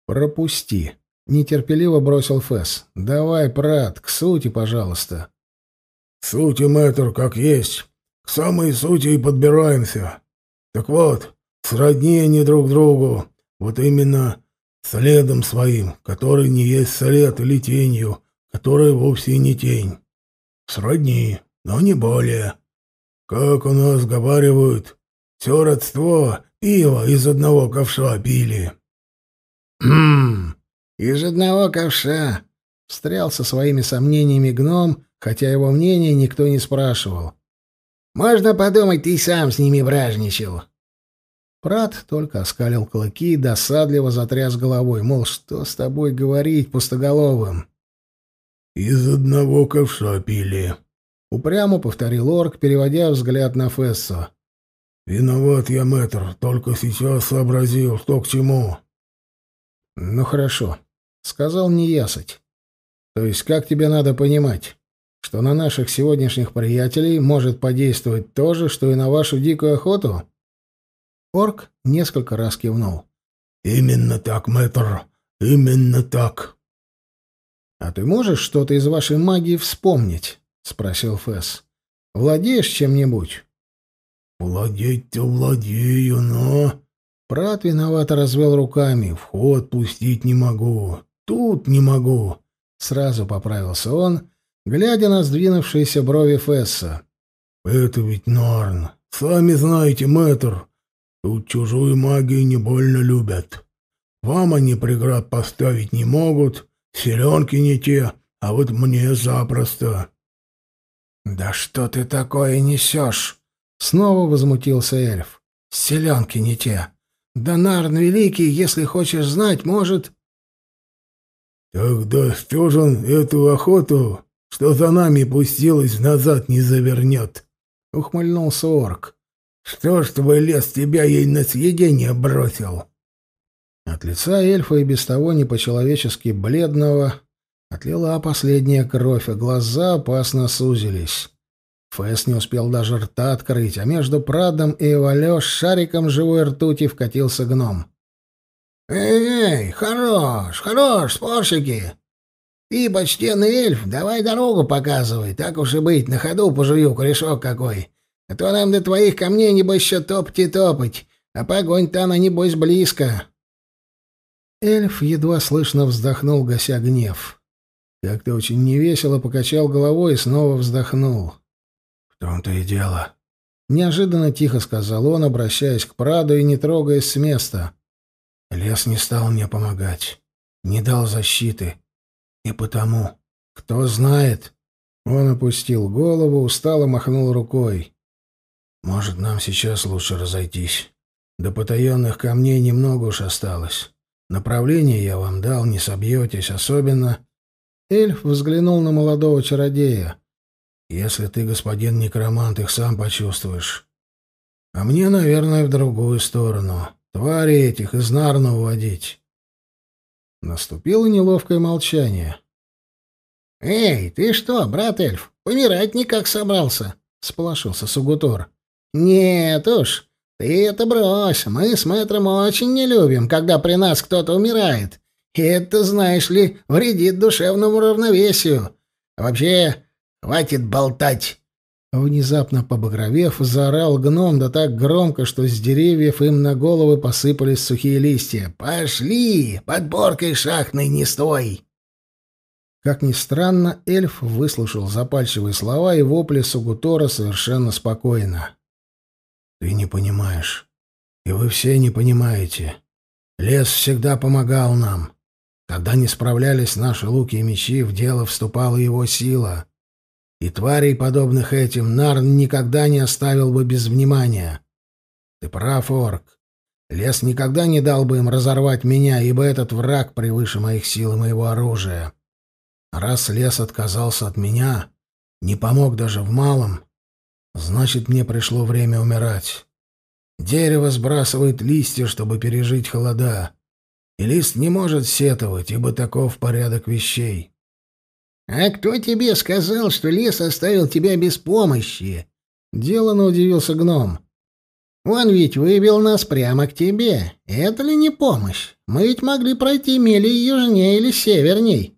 «Пропусти!» — нетерпеливо бросил Фэс. «Давай, прат, к сути, пожалуйста!» «Сути, мэтр, как есть. К самой сути и подбираемся. Так вот, сродни они друг другу. Вот именно следом своим, который не есть след или тенью, которая вовсе не тень. Сродни, но не более. Как у нас говаривают, все родство Пиво из одного ковша пили. «Хм, из одного ковша», — встрял со своими сомнениями гном, хотя его мнение никто не спрашивал. «Можно подумать, ты сам с ними бражничал». Прат только оскалил клыки и досадливо затряс головой, мол, что с тобой говорить пустоголовым. «Из одного ковша пили», — упрямо повторил орк, переводя взгляд на Фессо. «Виноват я, мэтр, только сейчас сообразил, что к чему». «Ну хорошо», — сказал неясыть. «То есть как тебе надо понимать, что на наших сегодняшних приятелей может подействовать то же, что и на вашу дикую охоту?» Орк несколько раз кивнул. «Именно так, мэтр, именно так». «А ты можешь что-то из вашей магии вспомнить?» — спросил Фэс. «Владеешь чем-нибудь?» «Владеть-то владею, но...» Прат виновато развел руками. «Вход пустить не могу. Тут не могу». Сразу поправился он, глядя на сдвинувшиеся брови Фесса. «Это ведь Нарн. Сами знаете, мэтр, тут чужую магию не больно любят. Вам они преград поставить не могут, селенки не те, а вот мне запросто». «Да что ты такое несешь?» Снова возмутился эльф. «Селенки не те. Донарн Великий, если хочешь знать, может...» «Тогда что же он эту охоту, что за нами пустилась, назад не завернет?» — ухмыльнулся орк. «Что ж твой лес тебя ей на съедение бросил?» От лица эльфа и без того не по-человечески бледного отлила последняя кровь, а глаза опасно сузились. Фэс не успел даже рта открыть, а между Прадом и Валё с шариком живой ртути вкатился гном. «Эй, эй, хорош, хорош, спорщики! Ты, почтенный эльф, давай дорогу показывай, так уж и быть, на ходу пожую корешок какой, а то нам до твоих камней, небось, еще топти топать, а погонь-то она, небось, близко». Эльф едва слышно вздохнул, гася гнев. Как-то очень невесело покачал головой и снова вздохнул том-то и дело. Неожиданно тихо сказал он, обращаясь к Праду и не трогаясь с места. Лес не стал мне помогать, не дал защиты. И потому, кто знает... Он опустил голову, устало махнул рукой. «Может, нам сейчас лучше разойтись. До потаенных камней немного уж осталось. Направление я вам дал, не собьетесь, особенно...» Эльф взглянул на молодого чародея. Если ты, господин некромант, их сам почувствуешь. А мне, наверное, в другую сторону. Твари этих из Нарна уводить. Наступило неловкое молчание. «Эй, ты что, брат эльф, умирать никак собрался?» — сполошился Сугутор. «Нет уж, ты это брось. Мы с мэтром очень не любим, когда при нас кто-то умирает. И это, знаешь ли, вредит душевному равновесию. вообще, Хватит болтать!» Внезапно побагровев, заорал гном, да так громко, что с деревьев им на головы посыпались сухие листья. «Пошли! Подборкой шахтной не стой!» Как ни странно, эльф выслушал запальчивые слова и вопли Сугутора совершенно спокойно. «Ты не понимаешь. И вы все не понимаете. Лес всегда помогал нам. Когда не справлялись наши луки и мечи, в дело вступала его сила» и тварей, подобных этим, Нарн никогда не оставил бы без внимания. Ты прав, Орк. Лес никогда не дал бы им разорвать меня, ибо этот враг превыше моих сил и моего оружия. Раз лес отказался от меня, не помог даже в малом, значит, мне пришло время умирать. Дерево сбрасывает листья, чтобы пережить холода, и лист не может сетовать, ибо таков порядок вещей. «А кто тебе сказал, что лес оставил тебя без помощи?» Делано удивился гном. «Он ведь вывел нас прямо к тебе. Это ли не помощь? Мы ведь могли пройти мили южнее или северней».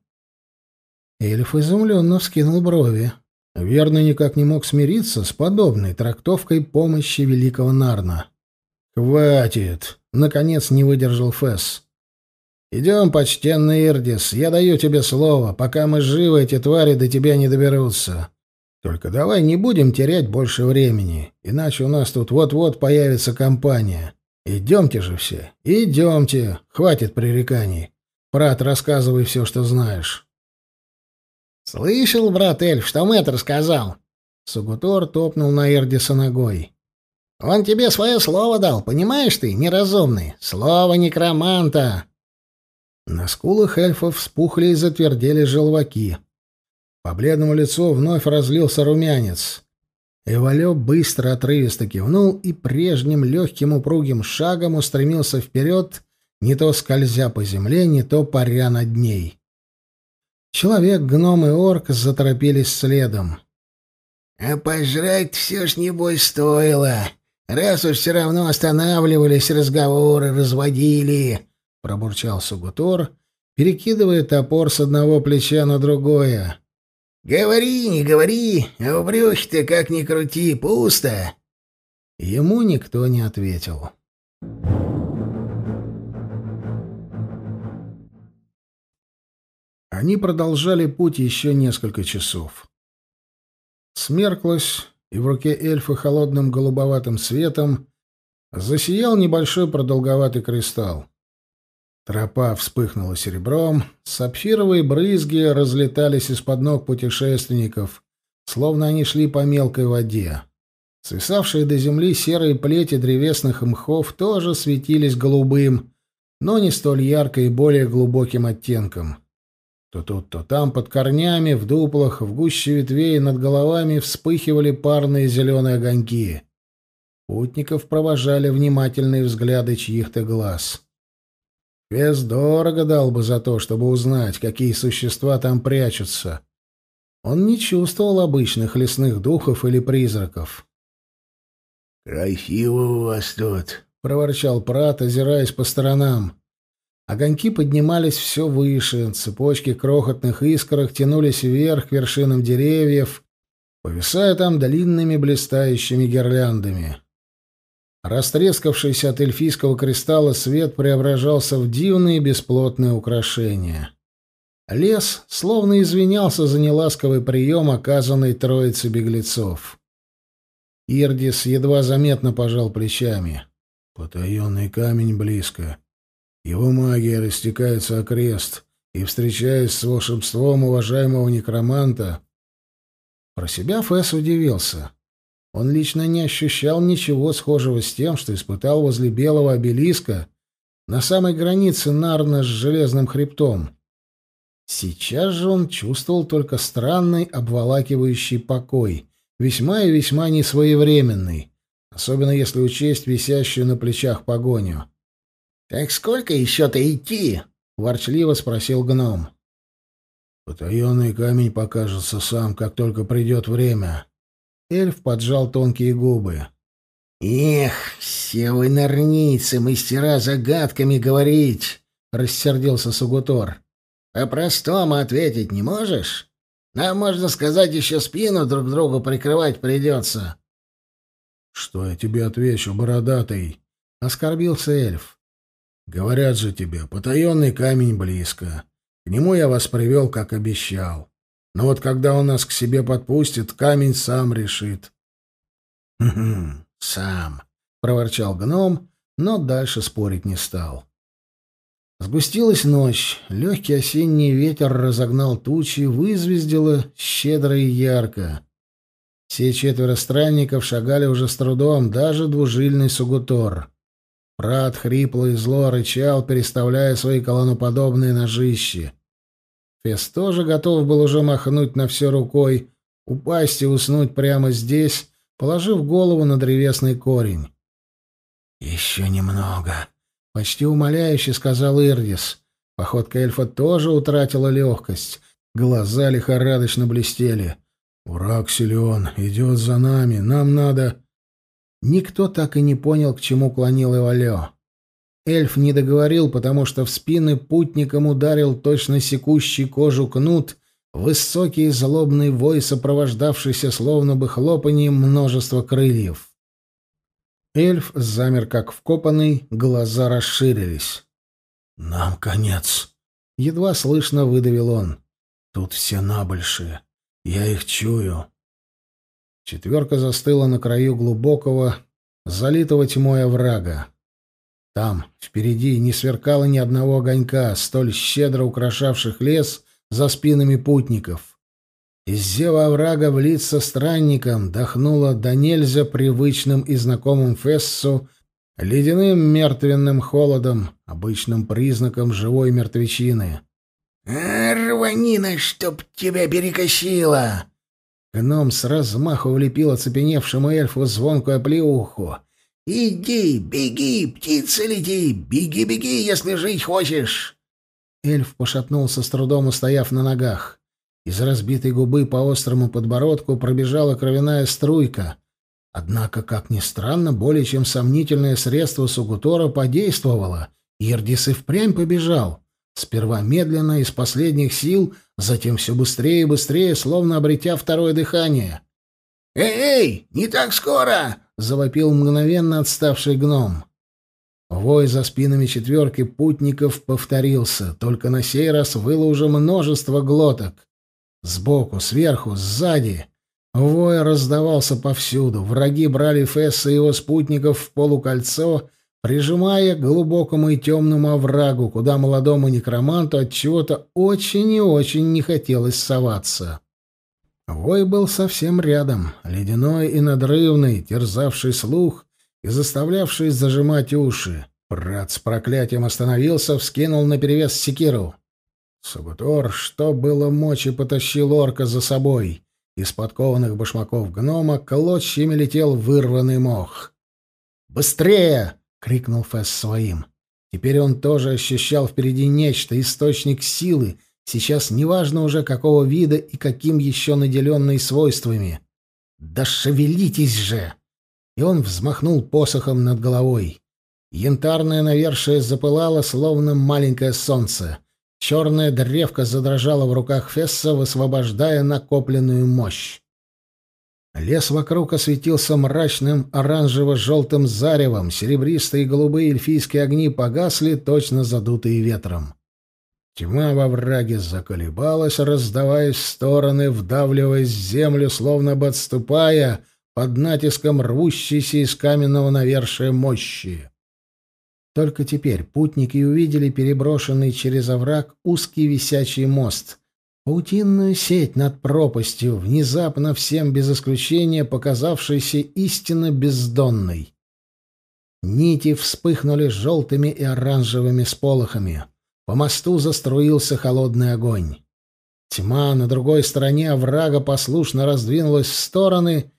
Эльф изумленно вскинул брови. Верно никак не мог смириться с подобной трактовкой помощи великого Нарна. «Хватит!» — наконец не выдержал Фесс. «Идем, почтенный Ирдис, я даю тебе слово. Пока мы живы, эти твари до тебя не доберутся. Только давай не будем терять больше времени, иначе у нас тут вот-вот появится компания. Идемте же все, идемте, хватит пререканий. Брат, рассказывай все, что знаешь». «Слышал, брат Эльф, что мэтр сказал? Сугутор топнул на Ирдиса ногой. «Он тебе свое слово дал, понимаешь ты, неразумный? Слово некроманта!» На скулах эльфов вспухли и затвердели желваки. По бледному лицу вновь разлился румянец. Эвалё быстро отрывисто кивнул и прежним легким упругим шагом устремился вперед, не то скользя по земле, не то паря над ней. Человек, гном и орк заторопились следом. — А пожрать все ж небось стоило, раз уж все равно останавливались, разговоры разводили, пробурчал Сугутор, перекидывая топор с одного плеча на другое. «Говори, не говори, а в брюхе как ни крути, пусто!» Ему никто не ответил. Они продолжали путь еще несколько часов. Смерклось, и в руке эльфа холодным голубоватым светом засиял небольшой продолговатый кристалл. Тропа вспыхнула серебром, сапфировые брызги разлетались из-под ног путешественников, словно они шли по мелкой воде. Свисавшие до земли серые плети древесных мхов тоже светились голубым, но не столь ярко и более глубоким оттенком. То тут, то там, под корнями, в дуплах, в гуще ветвей над головами вспыхивали парные зеленые огоньки. Путников провожали внимательные взгляды чьих-то глаз — Вес дорого дал бы за то, чтобы узнать, какие существа там прячутся. Он не чувствовал обычных лесных духов или призраков. «Красиво у вас тут», — проворчал Прат, озираясь по сторонам. Огоньки поднимались все выше, цепочки крохотных искорок тянулись вверх к вершинам деревьев, повисая там длинными блистающими гирляндами. Растрескавшийся от эльфийского кристалла свет преображался в дивные бесплотные украшения. Лес словно извинялся за неласковый прием, оказанный троице беглецов. Ирдис едва заметно пожал плечами. «Потаенный камень близко. Его магия растекается окрест, и, встречаясь с волшебством уважаемого некроманта...» Про себя Фэс удивился. Он лично не ощущал ничего схожего с тем, что испытал возле белого обелиска на самой границе Нарна с железным хребтом. Сейчас же он чувствовал только странный обволакивающий покой, весьма и весьма несвоевременный, особенно если учесть висящую на плечах погоню. «Так сколько еще-то идти?» — ворчливо спросил гном. «Потаенный камень покажется сам, как только придет время», Эльф поджал тонкие губы. «Эх, все вы норницы, мастера загадками говорить!» — рассердился Сугутор. «По-простому ответить не можешь? Нам, можно сказать, еще спину друг другу прикрывать придется». «Что я тебе отвечу, бородатый?» — оскорбился эльф. «Говорят же тебе, потаенный камень близко. К нему я вас привел, как обещал. Но вот когда он нас к себе подпустит, камень сам решит. «Хм, — сам, — проворчал гном, но дальше спорить не стал. Сгустилась ночь, легкий осенний ветер разогнал тучи, вызвездило щедро и ярко. Все четверо странников шагали уже с трудом, даже двужильный сугутор. Прат хрипло и зло рычал, переставляя свои колоноподобные ножищи. Фес тоже готов был уже махнуть на все рукой, упасть и уснуть прямо здесь, положив голову на древесный корень. «Еще немного», — почти умоляюще сказал Ирдис. Походка эльфа тоже утратила легкость. Глаза лихорадочно блестели. «Урак силен, идет за нами, нам надо...» Никто так и не понял, к чему клонил Эвалео. Эльф не договорил, потому что в спины путникам ударил точно секущий кожу кнут, высокий злобный вой, сопровождавшийся словно бы хлопанием множества крыльев. Эльф замер как вкопанный, глаза расширились. «Нам конец!» — едва слышно выдавил он. «Тут все набольшие. Я их чую». Четверка застыла на краю глубокого, залитого тьмой оврага. Там, впереди, не сверкало ни одного огонька, столь щедро украшавших лес за спинами путников. Из зева оврага в лица странникам дохнуло до нельзя привычным и знакомым Фессу ледяным мертвенным холодом, обычным признаком живой мертвечины. «Рванина, чтоб тебя перекосило!» Гном с размаху влепил оцепеневшему эльфу звонкую оплеуху — Иди, беги, птица лети, беги, беги, если жить хочешь. Эльф пошатнулся с трудом, устояв на ногах. Из разбитой губы по острому подбородку пробежала кровяная струйка. Однако, как ни странно, более чем сомнительное средство Сугутора подействовало. Ердис и впрямь побежал. Сперва медленно, из последних сил, затем все быстрее и быстрее, словно обретя второе дыхание. «Эй, эй, не так скоро!» — завопил мгновенно отставший гном. Вой за спинами четверки путников повторился, только на сей раз выло уже множество глоток. Сбоку, сверху, сзади. Вой раздавался повсюду. Враги брали Фесса и его спутников в полукольцо, прижимая к глубокому и темному оврагу, куда молодому некроманту от чего-то очень и очень не хотелось соваться. Вой был совсем рядом, ледяной и надрывный, терзавший слух и заставлявший зажимать уши. Брат с проклятием остановился, вскинул наперевес секиру. Сабутор, что было мочи, потащил орка за собой. Из подкованных башмаков гнома клочьями летел вырванный мох. «Быстрее!» — крикнул Фэс своим. Теперь он тоже ощущал впереди нечто, источник силы, Сейчас неважно уже, какого вида и каким еще наделенные свойствами. «Да шевелитесь же!» И он взмахнул посохом над головой. Янтарное навершие запылало, словно маленькое солнце. Черная древка задрожала в руках Фесса, высвобождая накопленную мощь. Лес вокруг осветился мрачным оранжево-желтым заревом, серебристые и голубые эльфийские огни погасли, точно задутые ветром. Тьма во враге заколебалась, раздаваясь в стороны, вдавливаясь в землю, словно бы отступая под натиском рвущейся из каменного навершия мощи. Только теперь путники увидели переброшенный через овраг узкий висячий мост. Паутинную сеть над пропастью, внезапно всем без исключения показавшейся истинно бездонной. Нити вспыхнули желтыми и оранжевыми сполохами. По мосту заструился холодный огонь. Тьма на другой стороне врага послушно раздвинулась в стороны,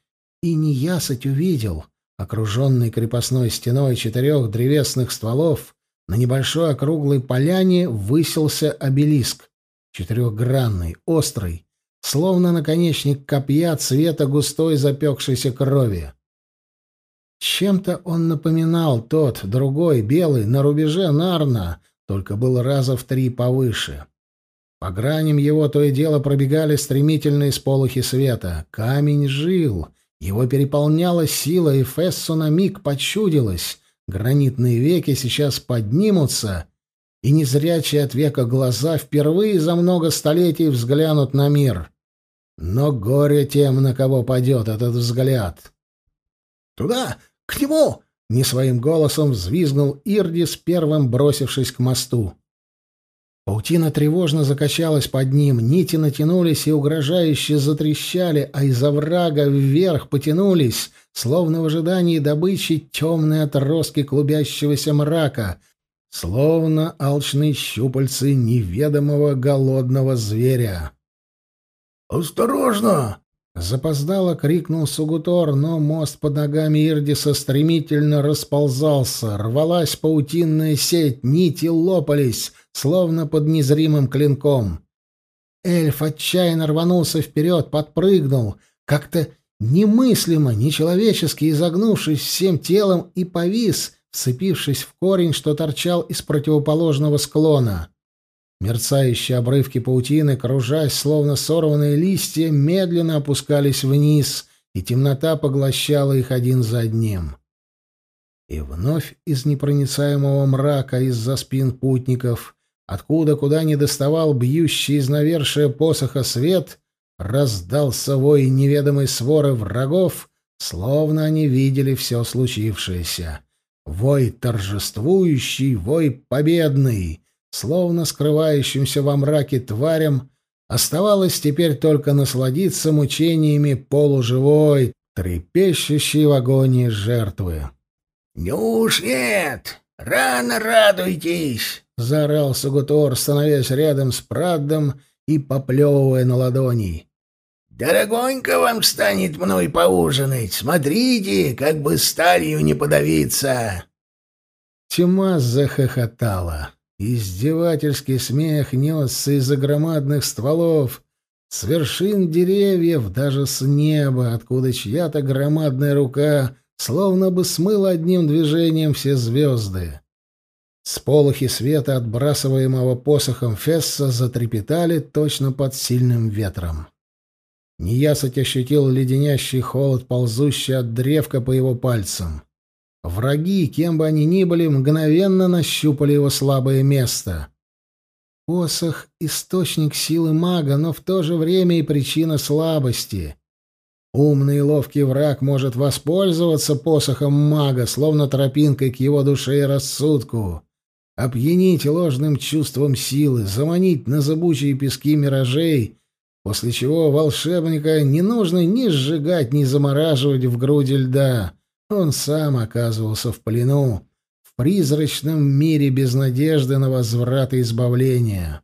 и неясыть увидел, окруженный крепостной стеной четырех древесных стволов, на небольшой округлой поляне высился обелиск, четырехгранный, острый, словно наконечник копья цвета густой запекшейся крови. Чем-то он напоминал тот, другой, белый, на рубеже Нарна, только был раза в три повыше. По граням его то и дело пробегали стремительные сполохи света. Камень жил, его переполняла сила, и Фессу на миг почудилось. Гранитные веки сейчас поднимутся, и незрячие от века глаза впервые за много столетий взглянут на мир. Но горе тем, на кого падет этот взгляд. «Туда! К нему!» Не своим голосом взвизгнул Ирдис, первым бросившись к мосту. Паутина тревожно закачалась под ним, нити натянулись и угрожающе затрещали, а из оврага вверх потянулись, словно в ожидании добычи темные отростки клубящегося мрака, словно алчные щупальцы неведомого голодного зверя. «Осторожно!» Запоздало крикнул Сугутор, но мост под ногами Ирдиса стремительно расползался, рвалась паутинная сеть, нити лопались, словно под незримым клинком. Эльф отчаянно рванулся вперед, подпрыгнул, как-то немыслимо, нечеловечески изогнувшись всем телом и повис, вцепившись в корень, что торчал из противоположного склона. Мерцающие обрывки паутины, кружась, словно сорванные листья, медленно опускались вниз, и темнота поглощала их один за одним. И вновь из непроницаемого мрака из-за спин путников, откуда куда не доставал бьющий из навершия посоха свет, раздался вой неведомой своры врагов, словно они видели все случившееся. Вой торжествующий, вой победный — словно скрывающимся во мраке тварям, оставалось теперь только насладиться мучениями полуживой, трепещущей в агонии жертвы. «Неуж нет! Рано радуйтесь!» — заорал Сугутор, становясь рядом с Праддом и поплевывая на ладони. «Дорогонько вам станет мной поужинать! Смотрите, как бы сталью не подавиться!» Тьма захохотала. Издевательский смех несся из-за громадных стволов, с вершин деревьев, даже с неба, откуда чья-то громадная рука словно бы смыла одним движением все звезды. Сполохи света, отбрасываемого посохом Фесса, затрепетали точно под сильным ветром. Неясыть ощутил леденящий холод, ползущий от древка по его пальцам. Враги, кем бы они ни были, мгновенно нащупали его слабое место. Посох — источник силы мага, но в то же время и причина слабости. Умный и ловкий враг может воспользоваться посохом мага, словно тропинкой к его душе и рассудку, опьянить ложным чувством силы, заманить на зыбучие пески миражей, после чего волшебника не нужно ни сжигать, ни замораживать в груди льда — он сам оказывался в плену, в призрачном мире без надежды на возврат и избавление.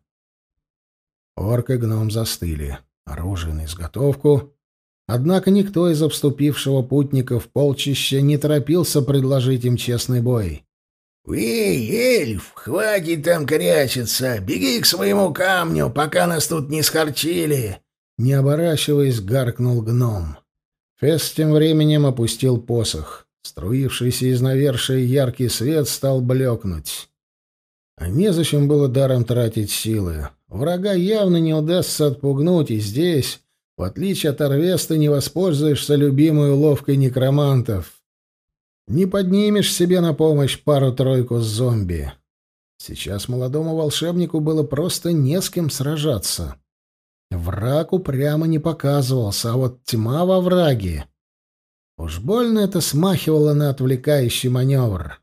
Орк и гном застыли, оружие на изготовку. Однако никто из обступившего путников полчища не торопился предложить им честный бой. «Эй, эльф, хватит там корячиться! Беги к своему камню, пока нас тут не схорчили!» Не оборачиваясь, гаркнул гном. Фесс тем временем опустил посох. Струившийся из навершия яркий свет стал блекнуть. А незачем было даром тратить силы. Врага явно не удастся отпугнуть, и здесь, в отличие от Орвеста, не воспользуешься любимой уловкой некромантов. Не поднимешь себе на помощь пару-тройку зомби. Сейчас молодому волшебнику было просто не с кем сражаться. Враг упрямо не показывался, а вот тьма во враге. Уж больно это смахивало на отвлекающий маневр.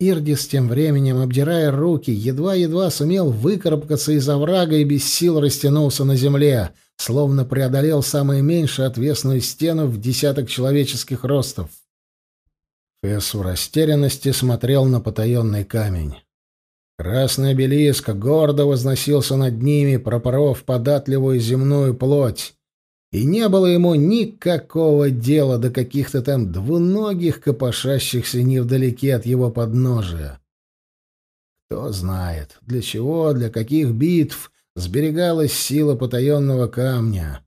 Ирдис тем временем, обдирая руки, едва-едва сумел выкарабкаться из оврага и без сил растянулся на земле, словно преодолел самое меньшее отвесную стену в десяток человеческих ростов. Фесс в растерянности смотрел на потаенный камень. Красный обелиск гордо возносился над ними, пропоров податливую земную плоть. И не было ему никакого дела до каких-то там двуногих, копошащихся невдалеке от его подножия. Кто знает, для чего, для каких битв сберегалась сила потаенного камня.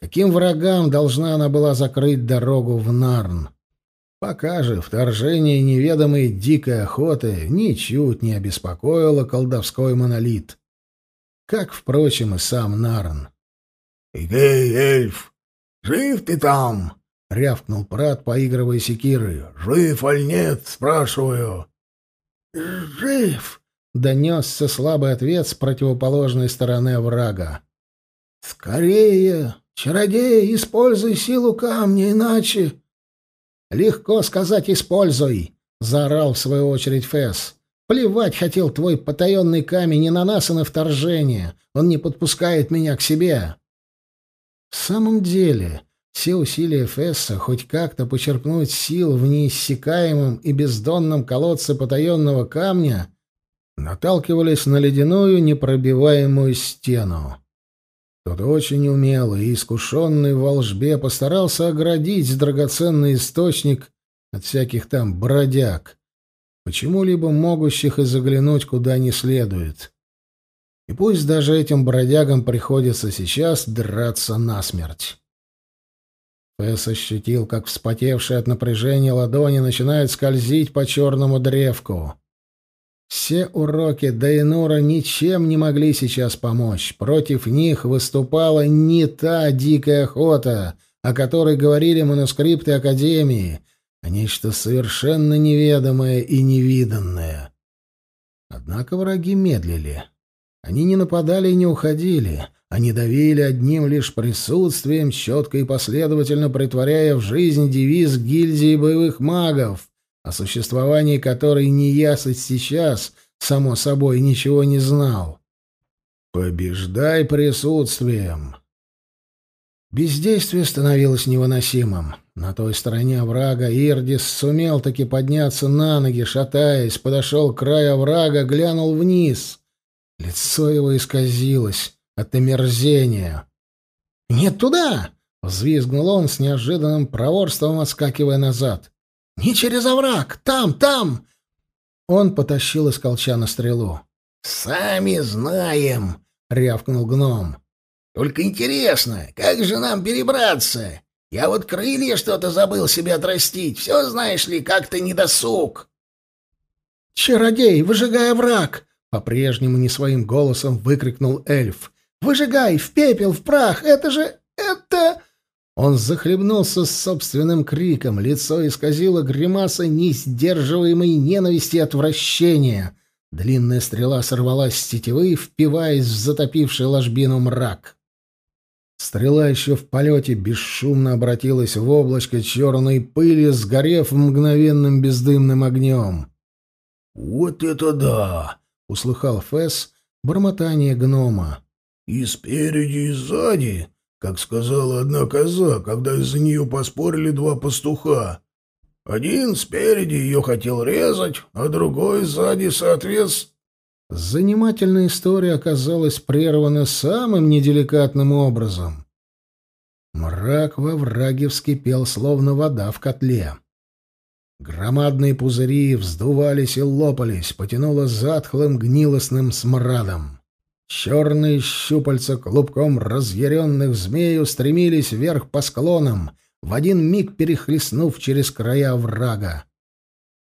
Каким врагам должна она была закрыть дорогу в Нарн? Пока же вторжение неведомой дикой охоты ничуть не обеспокоило колдовской монолит. Как, впрочем, и сам Нарн. «Эгей, эльф! Жив ты там?» — рявкнул Прат, поигрывая секирой. «Жив аль нет?» — спрашиваю. «Жив!» — донесся слабый ответ с противоположной стороны врага. «Скорее! Чародей, используй силу камня, иначе...» «Легко сказать «используй», — заорал в свою очередь Фесс. «Плевать хотел твой потаенный камень и на нас, и на вторжение. Он не подпускает меня к себе». В самом деле, все усилия Фесса хоть как-то почерпнуть сил в неиссякаемом и бездонном колодце потаенного камня наталкивались на ледяную непробиваемую стену. Тот очень умелый и искушенный в волжбе постарался оградить драгоценный источник от всяких там бродяг, почему-либо могущих и заглянуть куда не следует. И пусть даже этим бродягам приходится сейчас драться насмерть. Фесс ощутил, как вспотевшие от напряжения ладони начинают скользить по черному древку. Все уроки Дейнура ничем не могли сейчас помочь. Против них выступала не та дикая охота, о которой говорили манускрипты Академии, а нечто совершенно неведомое и невиданное. Однако враги медлили. Они не нападали и не уходили, они давили одним лишь присутствием, четко и последовательно притворяя в жизнь девиз гильдии боевых магов о существовании которой неясыть сейчас, само собой, ничего не знал. «Побеждай присутствием!» Бездействие становилось невыносимым. На той стороне врага Ирдис сумел таки подняться на ноги, шатаясь, подошел к краю врага глянул вниз. Лицо его исказилось от омерзения. «Нет туда!» — взвизгнул он с неожиданным проворством, отскакивая назад. «Не через овраг! Там, там!» Он потащил из колча на стрелу. «Сами знаем!» — рявкнул гном. «Только интересно, как же нам перебраться? Я вот крылья что-то забыл себе отрастить. Все, знаешь ли, как-то недосуг». «Чародей, выжигай враг!» — по-прежнему не своим голосом выкрикнул эльф. «Выжигай! В пепел, в прах! Это же... это...» Он захлебнулся с собственным криком, лицо исказило гримаса несдерживаемой ненависти и отвращения. Длинная стрела сорвалась с тетивы, впиваясь в затопивший ложбину мрак. Стрела еще в полете бесшумно обратилась в облачко черной пыли, сгорев мгновенным бездымным огнем. «Вот это да!» — услыхал Фэс бормотание гнома. «И спереди, и сзади!» Как сказала одна коза, когда из-за нее поспорили два пастуха. Один спереди ее хотел резать, а другой сзади соответственно. Занимательная история оказалась прервана самым неделикатным образом. Мрак во враге вскипел, словно вода в котле. Громадные пузыри вздувались и лопались, потянуло затхлым гнилостным смрадом. Черные щупальца клубком разъяренных змей устремились вверх по склонам, в один миг перехлестнув через края врага.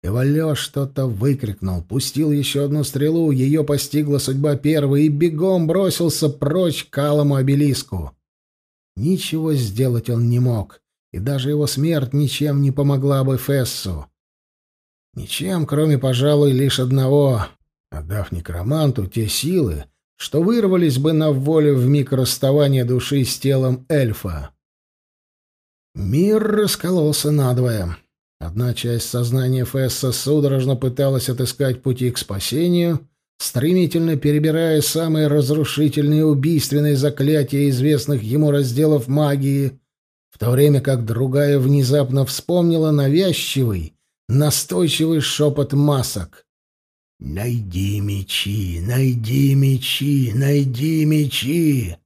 Эвалё что-то выкрикнул, пустил еще одну стрелу, ее постигла судьба первой, и бегом бросился прочь к алому обелиску. Ничего сделать он не мог, и даже его смерть ничем не помогла бы Фессу. Ничем, кроме, пожалуй, лишь одного — отдав некроманту те силы, что вырвались бы на волю в миг расставания души с телом эльфа. Мир раскололся надвое. Одна часть сознания Фесса судорожно пыталась отыскать пути к спасению, стремительно перебирая самые разрушительные убийственные заклятия известных ему разделов магии, в то время как другая внезапно вспомнила навязчивый, настойчивый шепот масок. «Найди мечи! Найди мечи! Найди мечи!»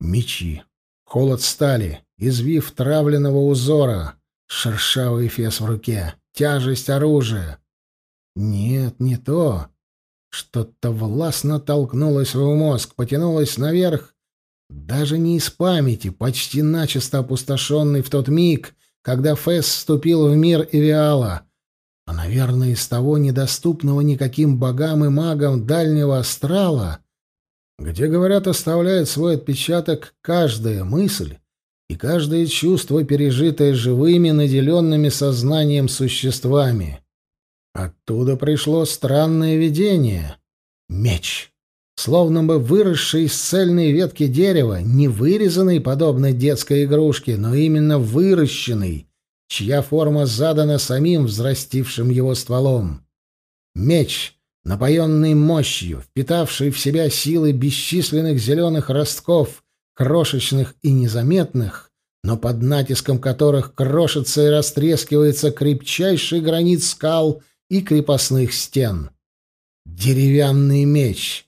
Мечи. Холод стали, извив травленного узора, шершавый фес в руке, тяжесть оружия. Нет, не то. Что-то властно толкнулось в мозг, потянулось наверх, даже не из памяти, почти начисто опустошенный в тот миг, когда Фэс вступил в мир Эвиала, а, наверное, из того недоступного никаким богам и магам дальнего астрала, где, говорят, оставляет свой отпечаток каждая мысль и каждое чувство, пережитое живыми, наделенными сознанием существами. Оттуда пришло странное видение — меч, словно бы выросший из цельной ветки дерева, не вырезанный, подобно детской игрушке, но именно выращенный, чья форма задана самим взрастившим его стволом. Меч, напоенный мощью, впитавший в себя силы бесчисленных зеленых ростков, крошечных и незаметных, но под натиском которых крошится и растрескивается крепчайший гранит скал и крепостных стен. Деревянный меч.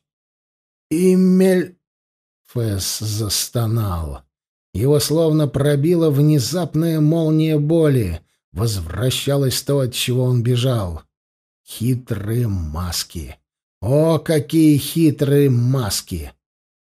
«Имель...» — Фесс застонал. Его словно пробила внезапная молния боли. Возвращалось то, от чего он бежал. Хитрые маски. О, какие хитрые маски!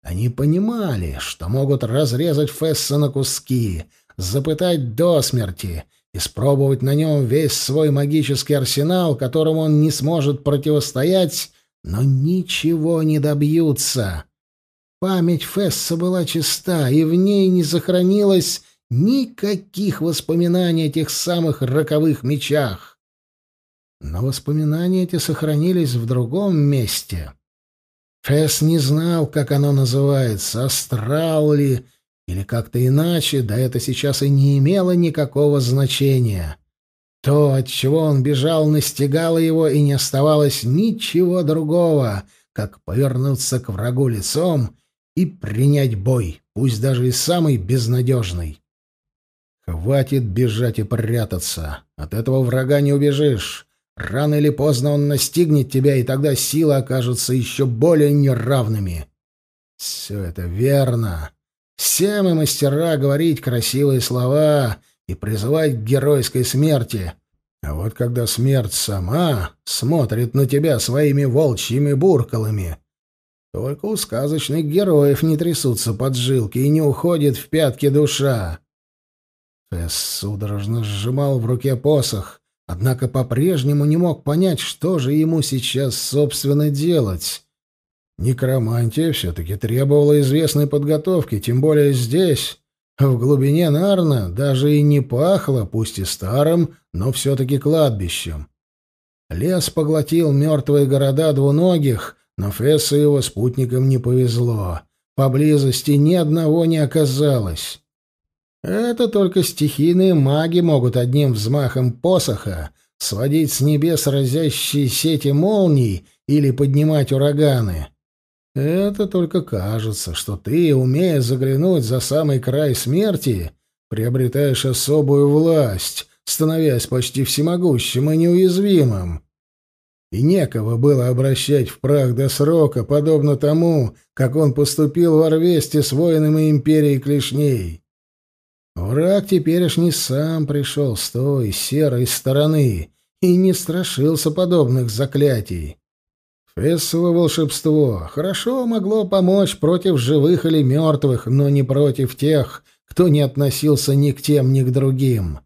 Они понимали, что могут разрезать Фесса на куски, запытать до смерти, испробовать на нем весь свой магический арсенал, которому он не сможет противостоять, но ничего не добьются. Память Фесса была чиста, и в ней не сохранилось никаких воспоминаний о тех самых роковых мечах. Но воспоминания эти сохранились в другом месте. Фесс не знал, как оно называется, астрал ли, или как-то иначе, да это сейчас и не имело никакого значения. То, от чего он бежал, настигало его, и не оставалось ничего другого, как повернуться к врагу лицом и принять бой, пусть даже и самый безнадежный. Хватит бежать и прятаться. От этого врага не убежишь. Рано или поздно он настигнет тебя, и тогда силы окажутся еще более неравными. Все это верно. Все мы мастера говорить красивые слова и призывать к геройской смерти. А вот когда смерть сама смотрит на тебя своими волчьими буркалами, только у сказочных героев не трясутся поджилки и не уходит в пятки душа. Фесс судорожно сжимал в руке посох, однако по-прежнему не мог понять, что же ему сейчас, собственно, делать. Некромантия все-таки требовала известной подготовки, тем более здесь, в глубине Нарна, даже и не пахло, пусть и старым, но все-таки кладбищем. Лес поглотил мертвые города двуногих, но Фессу и его спутникам не повезло. Поблизости ни одного не оказалось. Это только стихийные маги могут одним взмахом посоха сводить с небес разящие сети молний или поднимать ураганы. Это только кажется, что ты, умея заглянуть за самый край смерти, приобретаешь особую власть, становясь почти всемогущим и неуязвимым и некого было обращать в прах до срока, подобно тому, как он поступил в Орвесте с воинами империи клешней. Враг теперешний сам пришел с той серой стороны и не страшился подобных заклятий. Фессово волшебство хорошо могло помочь против живых или мертвых, но не против тех, кто не относился ни к тем, ни к другим.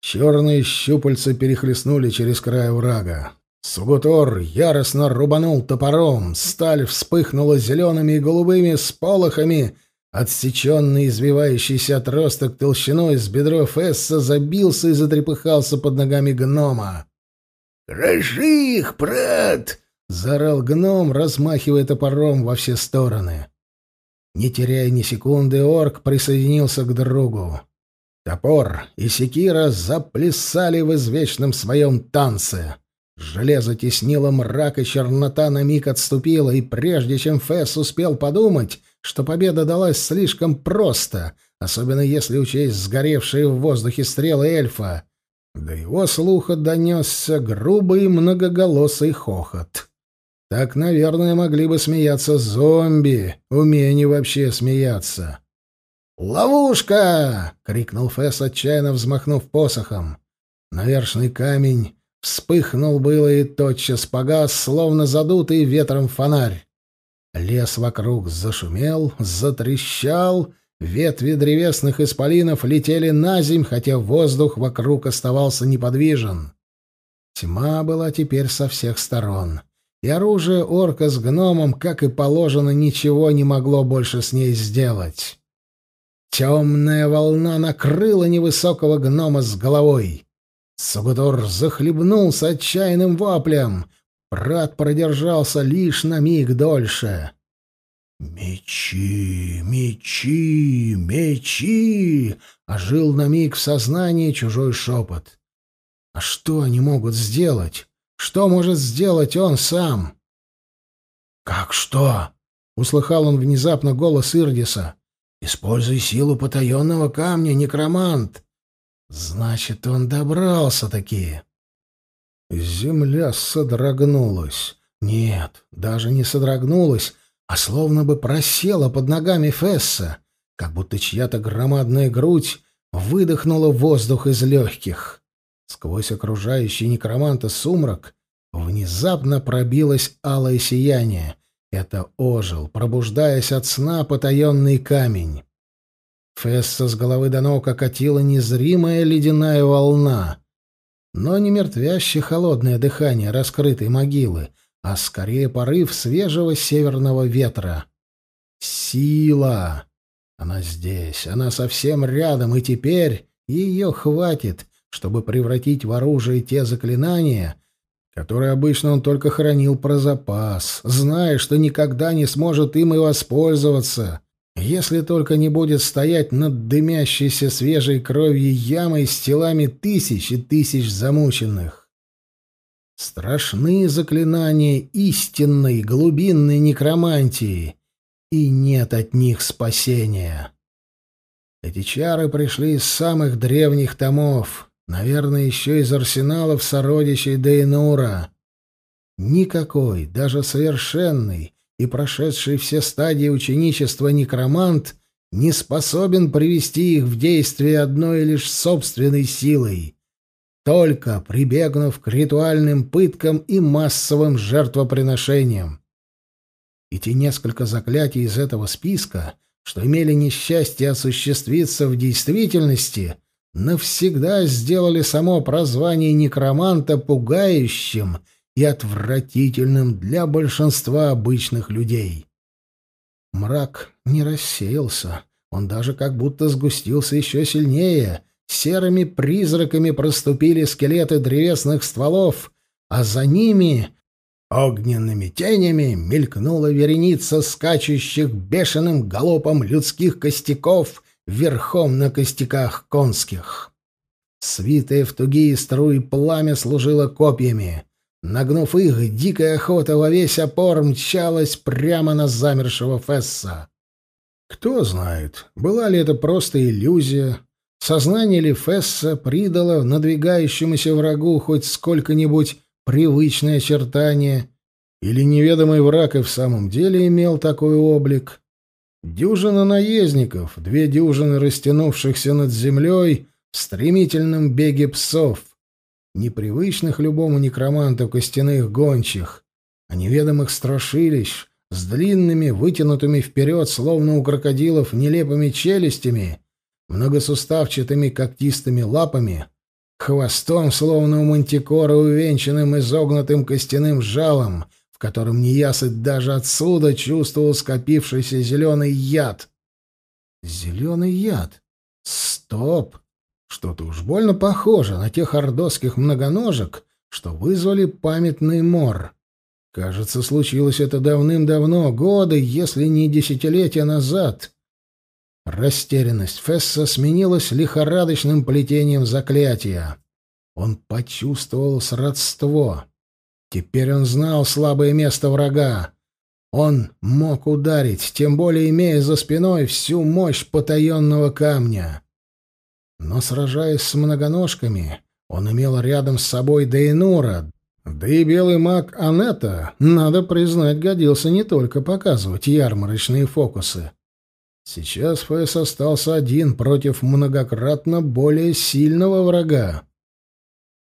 Черные щупальца перехлестнули через край врага. Сугутор яростно рубанул топором, сталь вспыхнула зелеными и голубыми сполохами, отсеченный извивающийся отросток толщиной с бедро Фесса забился и затрепыхался под ногами гнома. «Кроши их, брат!» — заорал гном, размахивая топором во все стороны. Не теряя ни секунды, орк присоединился к другу. Топор и секира заплясали в извечном своем танце. Железо теснило мрак, и чернота на миг отступила, и прежде чем Фесс успел подумать, что победа далась слишком просто, особенно если учесть сгоревшие в воздухе стрелы эльфа, до его слуха донесся грубый многоголосый хохот. Так, наверное, могли бы смеяться зомби, умея не вообще смеяться. «Ловушка!» — крикнул Фесс, отчаянно взмахнув посохом. Навершный камень Вспыхнул было и тотчас погас, словно задутый ветром фонарь. Лес вокруг зашумел, затрещал, ветви древесных исполинов летели на земь, хотя воздух вокруг оставался неподвижен. Тьма была теперь со всех сторон, и оружие орка с гномом, как и положено, ничего не могло больше с ней сделать. Темная волна накрыла невысокого гнома с головой. Сугудор захлебнулся отчаянным воплем. Прат продержался лишь на миг дольше. «Мечи, мечи, мечи!» — ожил на миг в сознании чужой шепот. «А что они могут сделать? Что может сделать он сам?» «Как что?» — услыхал он внезапно голос Ирдиса. «Используй силу потаенного камня, некромант!» Значит, он добрался такие. Земля содрогнулась. Нет, даже не содрогнулась, а словно бы просела под ногами Фесса, как будто чья-то громадная грудь выдохнула воздух из легких. Сквозь окружающий некроманта сумрак внезапно пробилось алое сияние. Это ожил, пробуждаясь от сна потаенный камень. Фесса с головы до ног окатила незримая ледяная волна. Но не мертвяще холодное дыхание раскрытой могилы, а скорее порыв свежего северного ветра. Сила! Она здесь, она совсем рядом, и теперь ее хватит, чтобы превратить в оружие те заклинания, которые обычно он только хранил про запас, зная, что никогда не сможет им и воспользоваться. Если только не будет стоять над дымящейся свежей кровью ямой с телами тысяч и тысяч замученных. Страшные заклинания истинной глубинной некромантии, и нет от них спасения. Эти чары пришли из самых древних томов, наверное, еще из арсеналов сородичей Дейнура. Никакой, даже совершенный, и прошедший все стадии ученичества некромант не способен привести их в действие одной лишь собственной силой, только прибегнув к ритуальным пыткам и массовым жертвоприношениям. И те несколько заклятий из этого списка, что имели несчастье осуществиться в действительности, навсегда сделали само прозвание некроманта пугающим — и отвратительным для большинства обычных людей. Мрак не рассеялся, он даже как будто сгустился еще сильнее. Серыми призраками проступили скелеты древесных стволов, а за ними огненными тенями мелькнула вереница скачущих бешеным галопом людских костяков верхом на костяках конских. Свитое в тугие струи пламя служило копьями. Нагнув их, дикая охота во весь опор мчалась прямо на замершего Фесса. Кто знает, была ли это просто иллюзия, сознание ли Фесса придало надвигающемуся врагу хоть сколько-нибудь привычное очертание, или неведомый враг и в самом деле имел такой облик. Дюжина наездников, две дюжины растянувшихся над землей в стремительном беге псов — непривычных любому некроманту костяных гончих, а неведомых страшилищ с длинными, вытянутыми вперед, словно у крокодилов, нелепыми челюстями, многосуставчатыми когтистыми лапами, хвостом, словно у мантикора, увенчанным изогнутым костяным жалом, в котором неясыть даже отсюда чувствовал скопившийся зеленый яд. Зеленый яд? Стоп! Что-то уж больно похоже на тех ордосских многоножек, что вызвали памятный мор. Кажется, случилось это давным-давно, годы, если не десятилетия назад. Растерянность Фесса сменилась лихорадочным плетением заклятия. Он почувствовал сродство. Теперь он знал слабое место врага. Он мог ударить, тем более имея за спиной всю мощь потаенного камня. Но, сражаясь с многоножками, он имел рядом с собой Дейнура, да и белый маг Анета. надо признать, годился не только показывать ярмарочные фокусы. Сейчас Фэс остался один против многократно более сильного врага.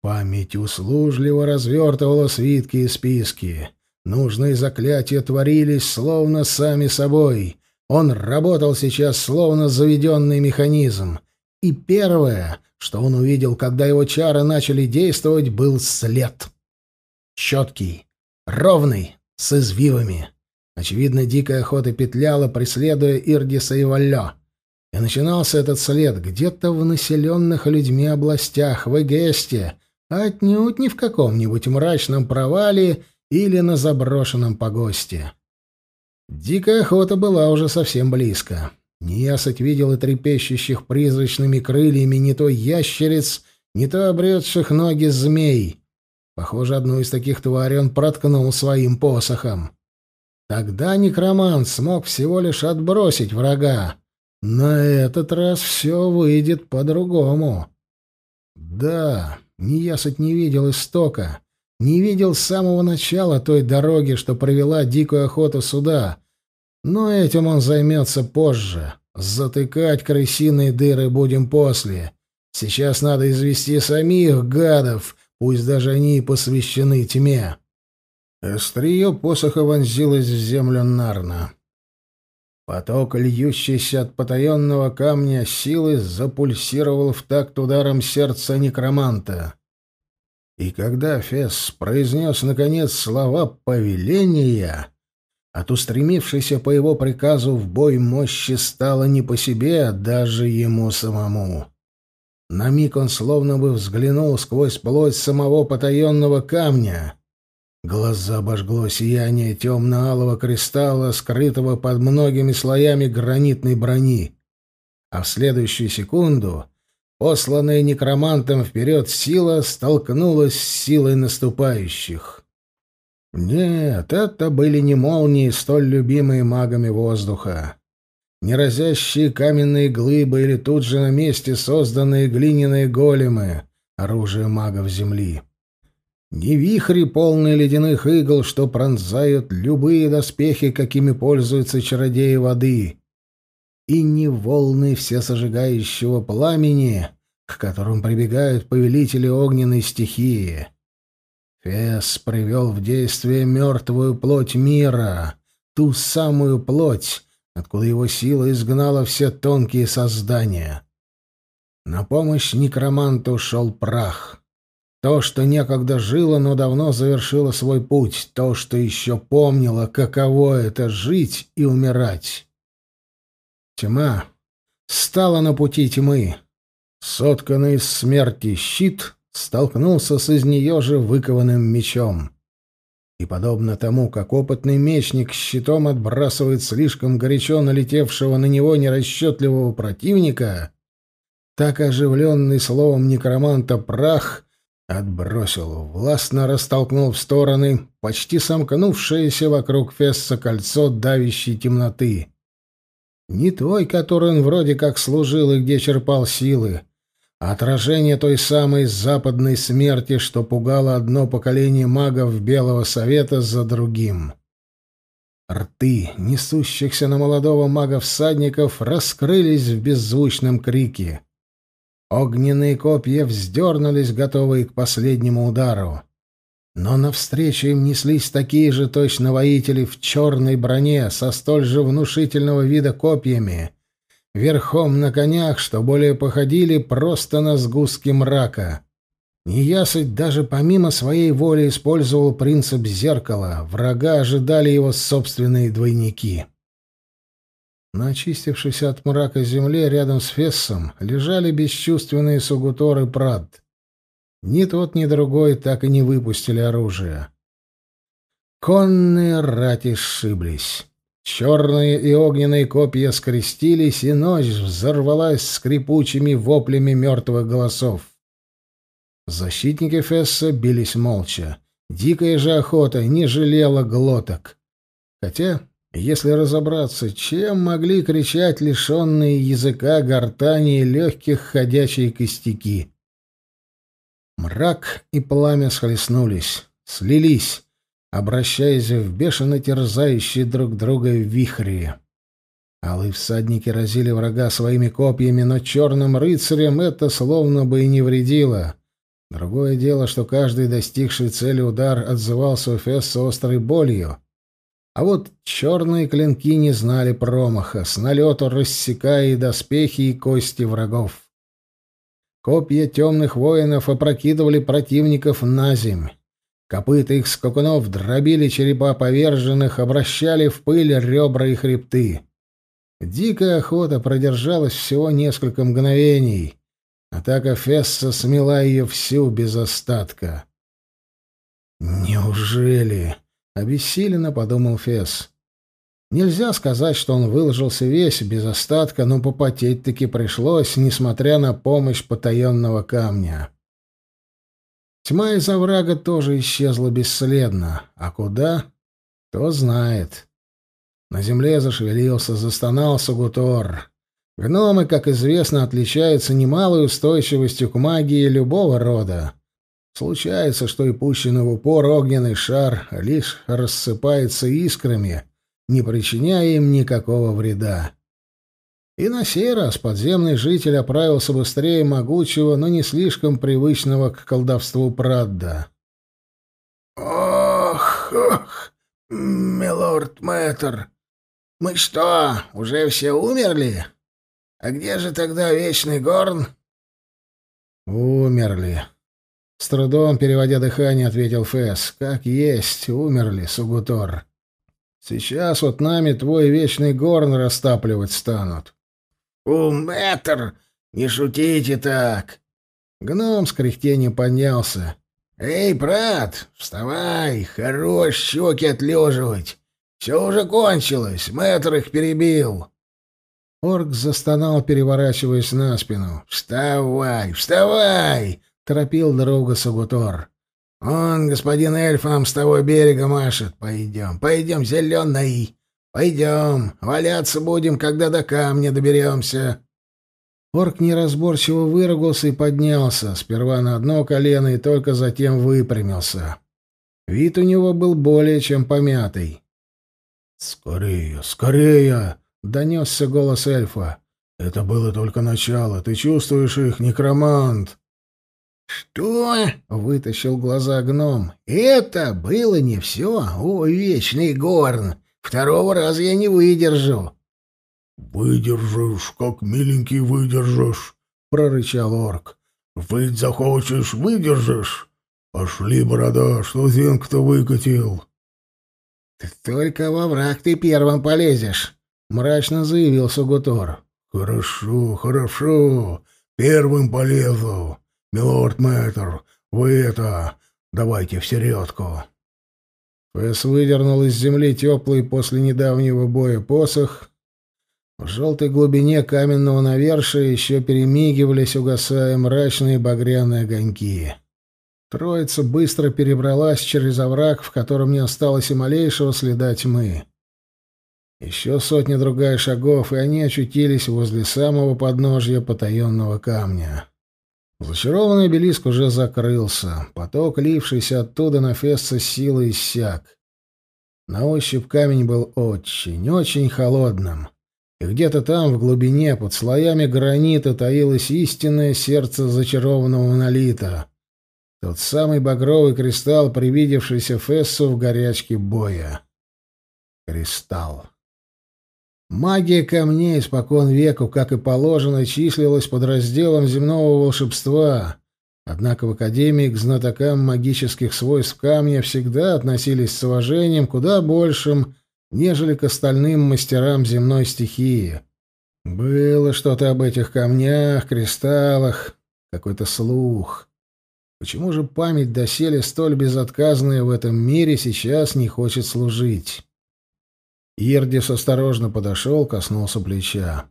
Память услужливо развертывала свитки и списки. Нужные заклятия творились словно сами собой. Он работал сейчас словно заведенный механизм — и первое, что он увидел, когда его чары начали действовать, был след. Четкий, ровный, с извивами. Очевидно, дикая охота петляла, преследуя Ирдиса и Валлё. И начинался этот след где-то в населенных людьми областях, в Эгесте, а отнюдь не в каком-нибудь мрачном провале или на заброшенном погосте. Дикая охота была уже совсем близко. Неясыть видел и трепещущих призрачными крыльями не то ящериц, не то обретших ноги змей. Похоже, одну из таких тварей он проткнул своим посохом. Тогда некромант смог всего лишь отбросить врага. На этот раз все выйдет по-другому. Да, Неясыть не видел истока, не видел с самого начала той дороги, что провела дикую охоту сюда — но этим он займется позже. Затыкать крысиные дыры будем после. Сейчас надо извести самих гадов, пусть даже они и посвящены тьме. Острие посоха вонзилось в землю нарно. Поток, льющийся от потаенного камня силы, запульсировал в такт ударом сердца некроманта. И когда Фес произнес, наконец, слова повеления, от устремившейся по его приказу в бой мощи стало не по себе, а даже ему самому. На миг он словно бы взглянул сквозь плоть самого потаенного камня. Глаза обожгло сияние темно-алого кристалла, скрытого под многими слоями гранитной брони. А в следующую секунду посланная некромантом вперед сила столкнулась с силой наступающих. Нет, это были не молнии, столь любимые магами воздуха. Не разящие каменные глыбы или тут же на месте созданные глиняные големы, оружие магов земли. Не вихри, полные ледяных игл, что пронзают любые доспехи, какими пользуются чародеи воды. И не волны всесожигающего пламени, к которым прибегают повелители огненной стихии. Фес привел в действие мертвую плоть мира, ту самую плоть, откуда его сила изгнала все тонкие создания. На помощь некроманту шел прах. То, что некогда жило, но давно завершило свой путь, то, что еще помнило, каково это — жить и умирать. Тьма стала на пути тьмы. Сотканный из смерти щит — столкнулся с из нее же выкованным мечом. И подобно тому, как опытный мечник щитом отбрасывает слишком горячо налетевшего на него нерасчетливого противника, так оживленный словом некроманта прах отбросил, властно растолкнул в стороны почти сомкнувшееся вокруг Фесса кольцо давящей темноты. Не той, которой он вроде как служил и где черпал силы, Отражение той самой западной смерти, что пугало одно поколение магов Белого Совета за другим. Рты несущихся на молодого мага-всадников раскрылись в беззвучном крике. Огненные копья вздернулись, готовые к последнему удару. Но навстречу им неслись такие же точно воители в черной броне со столь же внушительного вида копьями — верхом на конях, что более походили просто на сгустки мрака. Неясыть даже помимо своей воли использовал принцип зеркала, врага ожидали его собственные двойники. На очистившейся от мрака земле рядом с Фессом лежали бесчувственные сугуторы Прад. Ни тот, ни другой так и не выпустили оружие. Конные рати сшиблись. Черные и огненные копья скрестились, и ночь взорвалась скрипучими воплями мертвых голосов. Защитники Фесса бились молча. Дикая же охота не жалела глоток. Хотя, если разобраться, чем могли кричать лишенные языка, гортани и легких ходячие костяки? Мрак и пламя схлестнулись, слились, обращаясь в бешено терзающие друг друга вихри. Алые всадники разили врага своими копьями, но черным рыцарям это словно бы и не вредило. Другое дело, что каждый достигший цели удар отзывался у Фесса острой болью. А вот черные клинки не знали промаха, с налету рассекая и доспехи, и кости врагов. Копья темных воинов опрокидывали противников на земь. Копыта их скакунов дробили черепа поверженных, обращали в пыль ребра и хребты. Дикая охота продержалась всего несколько мгновений. Атака Фесса смела ее всю без остатка. «Неужели?» — обессиленно подумал Фесс. Нельзя сказать, что он выложился весь, без остатка, но попотеть-таки пришлось, несмотря на помощь потаенного камня. Тьма из оврага тоже исчезла бесследно. А куда? Кто знает. На земле зашевелился, застонал Сугутор. Гномы, как известно, отличаются немалой устойчивостью к магии любого рода. Случается, что и пущенный в упор огненный шар лишь рассыпается искрами, не причиняя им никакого вреда. И на сей раз подземный житель оправился быстрее могучего, но не слишком привычного к колдовству Прадда. «Ох, ох, милорд Мэтр, мы что, уже все умерли? А где же тогда Вечный Горн?» «Умерли», с трудом, переводя дыхание, ответил Фэс. «Как есть, умерли, Сугутор. Сейчас вот нами твой вечный горн растапливать станут. У, мэтр, не шутите так!» Гном с кряхтением поднялся. «Эй, брат, вставай, хорош щеки отлеживать. Все уже кончилось, мэтр их перебил». Орк застонал, переворачиваясь на спину. «Вставай, вставай!» — торопил дорога Сагутор. «Он, господин эльфам с того берега машет. Пойдем, пойдем, зеленый!» Пойдем, валяться будем, когда до камня доберемся. Орк неразборчиво выругался и поднялся, сперва на одно колено и только затем выпрямился. Вид у него был более чем помятый. «Скорее, скорее!» — донесся голос эльфа. «Это было только начало. Ты чувствуешь их, некромант?» «Что?» — вытащил глаза гном. «Это было не все, о, вечный горн! Второго раза я не выдержу. — Выдержишь, как миленький выдержишь, — прорычал орк. — Выть захочешь, выдержишь. Пошли, борода, что зенк-то выкатил. — Только во враг ты первым полезешь, — мрачно заявил Сугутор. — Хорошо, хорошо, первым полезу. Милорд Мэттер, вы это, давайте в середку. Фэс выдернул из земли теплый после недавнего боя посох. В желтой глубине каменного навершия еще перемигивались, угасая мрачные багряные огоньки. Троица быстро перебралась через овраг, в котором не осталось и малейшего следа тьмы. Еще сотня-другая шагов, и они очутились возле самого подножья потаенного камня. Зачарованный обелиск уже закрылся. Поток, лившийся оттуда на Фесса, силой иссяк. На ощупь камень был очень-очень холодным. И где-то там, в глубине, под слоями гранита, таилось истинное сердце зачарованного монолита. Тот самый багровый кристалл, привидевшийся Фессу в горячке боя. Кристалл. Магия камней спокон веку, как и положено, числилась под разделом земного волшебства. Однако в Академии к знатокам магических свойств камня всегда относились с уважением куда большим, нежели к остальным мастерам земной стихии. Было что-то об этих камнях, кристаллах, какой-то слух. Почему же память доселе столь безотказная в этом мире сейчас не хочет служить? Ирдис осторожно подошел, коснулся плеча.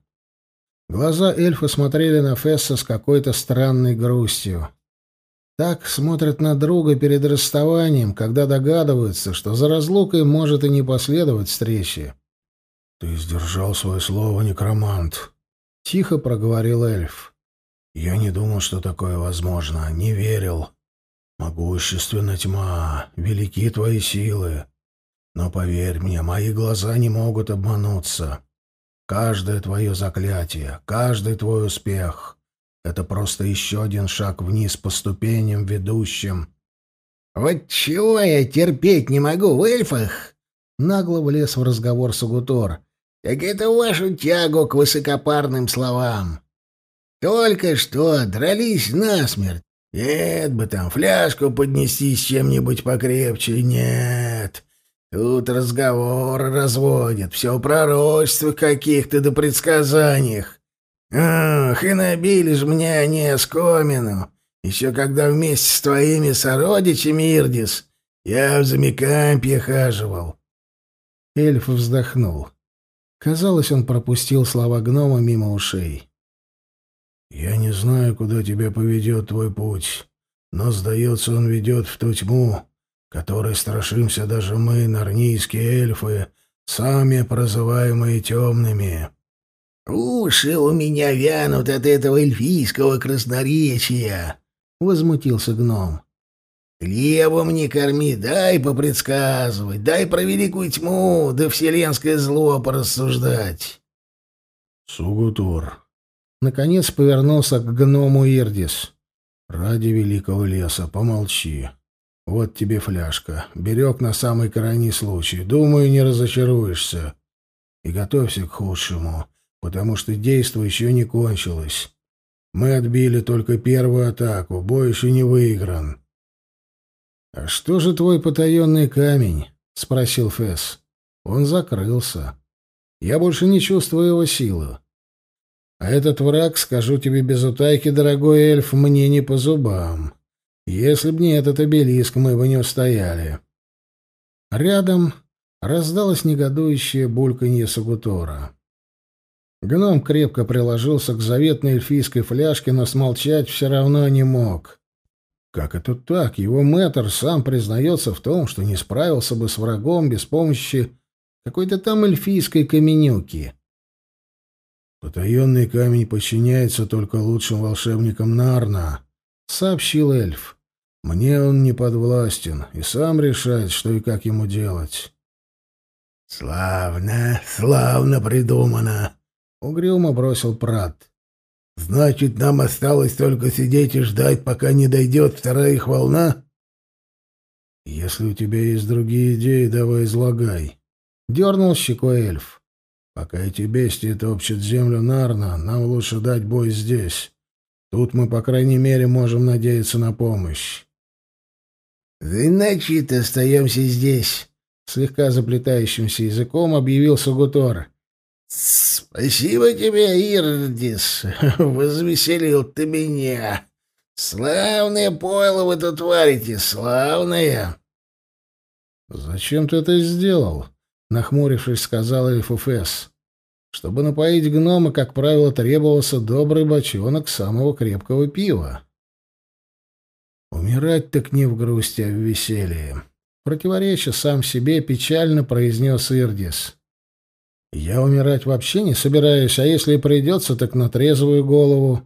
Глаза эльфа смотрели на Фесса с какой-то странной грустью. Так смотрят на друга перед расставанием, когда догадываются, что за разлукой может и не последовать встречи. — Ты сдержал свое слово, некромант, — тихо проговорил эльф. — Я не думал, что такое возможно, не верил. Могущественна тьма, велики твои силы. Но поверь мне, мои глаза не могут обмануться. Каждое твое заклятие, каждый твой успех — это просто еще один шаг вниз по ступеням ведущим. «Вот чего я терпеть не могу в эльфах!» — нагло влез в разговор Сугутор. «Так это вашу тягу к высокопарным словам. Только что дрались насмерть. Нет бы там фляжку поднести с чем-нибудь покрепче, нет. Тут разговоры разводят, все о пророчествах каких-то да предсказаниях. Ах, и набили ж мне они оскомину. Еще когда вместе с твоими сородичами, Ирдис, я в Замикампе хаживал. Эльф вздохнул. Казалось, он пропустил слова гнома мимо ушей. «Я не знаю, куда тебя поведет твой путь, но, сдается, он ведет в ту тьму, которой страшимся даже мы, норнийские эльфы, сами прозываемые темными. «Уши у меня вянут от этого эльфийского красноречия!» — возмутился гном. «Левым не корми, дай попредсказывать, дай про великую тьму, да вселенское зло порассуждать!» «Сугутур!» — наконец повернулся к гному Ирдис. «Ради великого леса помолчи!» Вот тебе фляжка. Берег на самый крайний случай. Думаю, не разочаруешься. И готовься к худшему, потому что действо еще не кончилось. Мы отбили только первую атаку, бой еще не выигран. — А что же твой потаенный камень? — спросил Фесс. Он закрылся. Я больше не чувствую его силы. А этот враг, скажу тебе без утайки, дорогой эльф, мне не по зубам. Если б не этот обелиск, мы бы не устояли. Рядом раздалось негодующее бульканье Сагутора. Гном крепко приложился к заветной эльфийской фляжке, но смолчать все равно не мог. Как это так? Его мэтр сам признается в том, что не справился бы с врагом без помощи какой-то там эльфийской каменюки. «Потаенный камень подчиняется только лучшим волшебникам Нарна», — сообщил эльф. Мне он не подвластен и сам решает, что и как ему делать. — Славно, славно придумано! — угрюмо бросил Прат. — Значит, нам осталось только сидеть и ждать, пока не дойдет вторая их волна? — Если у тебя есть другие идеи, давай излагай. — дернул щекой эльф. — Пока эти бестии топчут землю Нарна, нам лучше дать бой здесь. Тут мы, по крайней мере, можем надеяться на помощь да остаемся здесь», — слегка заплетающимся языком объявил Сугутор. «Спасибо тебе, Ирдис, возвеселил ты меня. Славное пойло вы тут варите, славное!» «Зачем ты это сделал?» — нахмурившись, сказал Эльфуфес. Чтобы напоить гнома, как правило, требовался добрый бочонок самого крепкого пива. Умирать так не в грусти, а в веселье. Противореча сам себе, печально произнес Ирдис. Я умирать вообще не собираюсь, а если и придется, так на трезвую голову.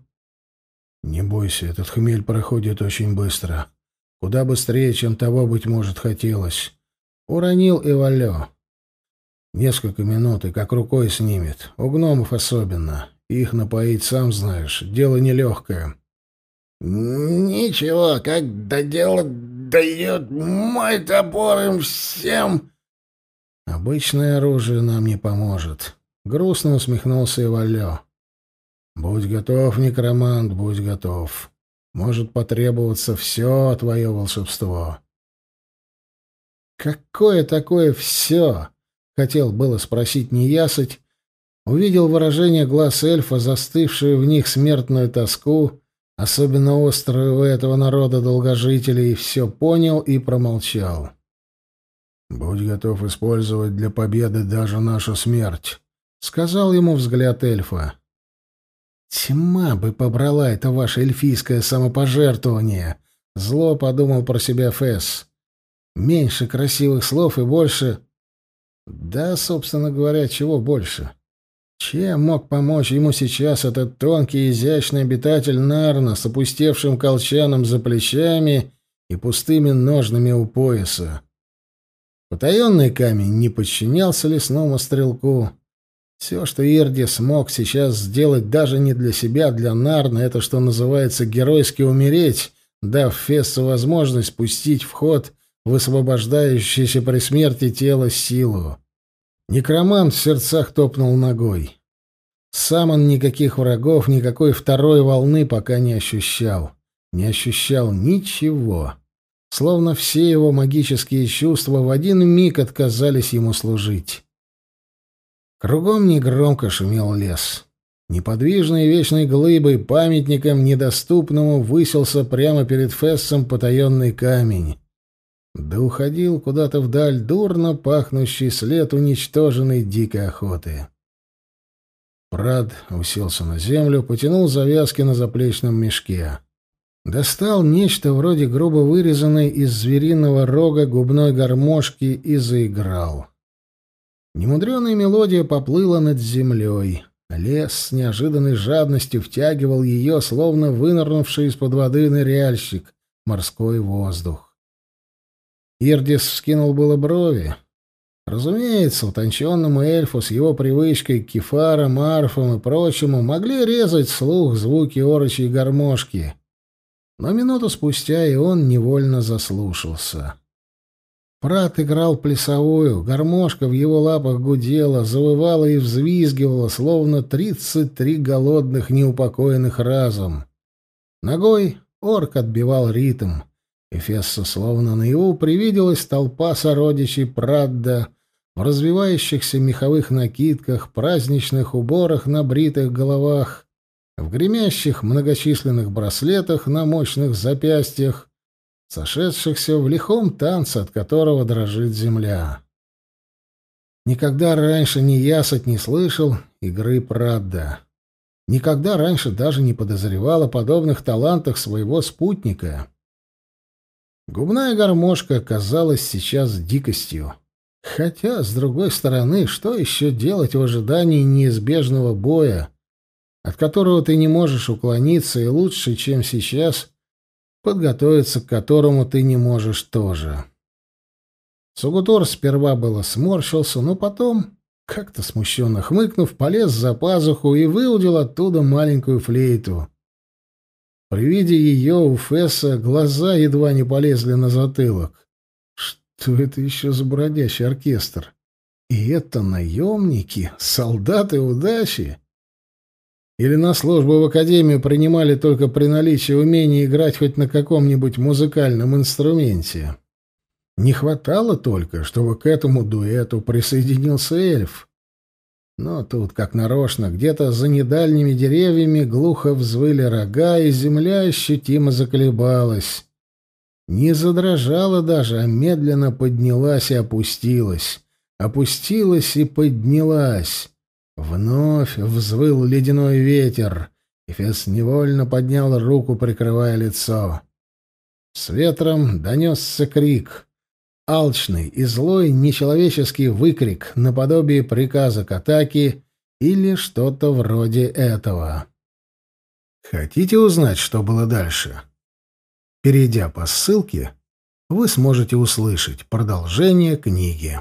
Не бойся, этот хмель проходит очень быстро. Куда быстрее, чем того, быть может, хотелось. Уронил и валё. Несколько минут, и как рукой снимет. У гномов особенно. Их напоить, сам знаешь, дело нелегкое. «Ничего, как дело дает мой топор им всем!» «Обычное оружие нам не поможет», — грустно усмехнулся Ивалё. «Будь готов, некромант, будь готов. Может потребоваться все твое волшебство». «Какое такое все?» — хотел было спросить неясыть. Увидел выражение глаз эльфа, застывшую в них смертную тоску, особенно острую у этого народа долгожителей, все понял и промолчал. «Будь готов использовать для победы даже нашу смерть», — сказал ему взгляд эльфа. «Тьма бы побрала это ваше эльфийское самопожертвование», — зло подумал про себя Фэс. «Меньше красивых слов и больше...» «Да, собственно говоря, чего больше?» Чем мог помочь ему сейчас этот тонкий и изящный обитатель Нарна с опустевшим колчаном за плечами и пустыми ножными у пояса? Потаенный камень не подчинялся лесному стрелку. Все, что Ирди смог сейчас сделать даже не для себя, для Нарна, это, что называется, геройски умереть, дав Фессу возможность пысить в ход высвобождающееся при смерти тело силу. Некромант в сердцах топнул ногой. Сам он никаких врагов, никакой второй волны пока не ощущал. Не ощущал ничего. Словно все его магические чувства в один миг отказались ему служить. Кругом негромко шумел лес. Неподвижной вечной глыбой, памятником недоступному, высился прямо перед Фессом потаенный камень да уходил куда-то вдаль дурно пахнущий след уничтоженной дикой охоты. Прад уселся на землю, потянул завязки на заплечном мешке. Достал нечто вроде грубо вырезанной из звериного рога губной гармошки и заиграл. Немудреная мелодия поплыла над землей. Лес с неожиданной жадностью втягивал ее, словно вынырнувший из-под воды ныряльщик, морской воздух. Ирдис вскинул было брови. Разумеется, утонченному эльфу с его привычкой к кефарам, арфам и прочему могли резать слух звуки орочей гармошки. Но минуту спустя и он невольно заслушался. Прат играл плясовую, гармошка в его лапах гудела, завывала и взвизгивала, словно тридцать три голодных неупокоенных разом. Ногой орк отбивал ритм. Эфессу словно на его привиделась толпа сородичей Прадда в развивающихся меховых накидках, праздничных уборах на бритых головах, в гремящих многочисленных браслетах на мощных запястьях, сошедшихся в лихом танце, от которого дрожит земля. Никогда раньше ни Ясот не слышал игры Прадда. Никогда раньше даже не подозревал о подобных талантах своего спутника. Губная гармошка казалась сейчас дикостью. Хотя, с другой стороны, что еще делать в ожидании неизбежного боя, от которого ты не можешь уклониться и лучше, чем сейчас, подготовиться к которому ты не можешь тоже. Сугутор сперва было сморщился, но потом, как-то смущенно хмыкнув, полез за пазуху и выудил оттуда маленькую флейту. При виде ее у Фесса глаза едва не полезли на затылок. Что это еще за бродящий оркестр? И это наемники, солдаты удачи? Или на службу в академию принимали только при наличии умения играть хоть на каком-нибудь музыкальном инструменте? Не хватало только, чтобы к этому дуэту присоединился эльф. Но тут, как нарочно, где-то за недальними деревьями глухо взвыли рога, и земля ощутимо заколебалась. Не задрожала даже, а медленно поднялась и опустилась. Опустилась и поднялась. Вновь взвыл ледяной ветер. и Фес невольно поднял руку, прикрывая лицо. С ветром донесся крик алчный и злой нечеловеческий выкрик наподобие приказа к атаке или что-то вроде этого. Хотите узнать, что было дальше? Перейдя по ссылке, вы сможете услышать продолжение книги.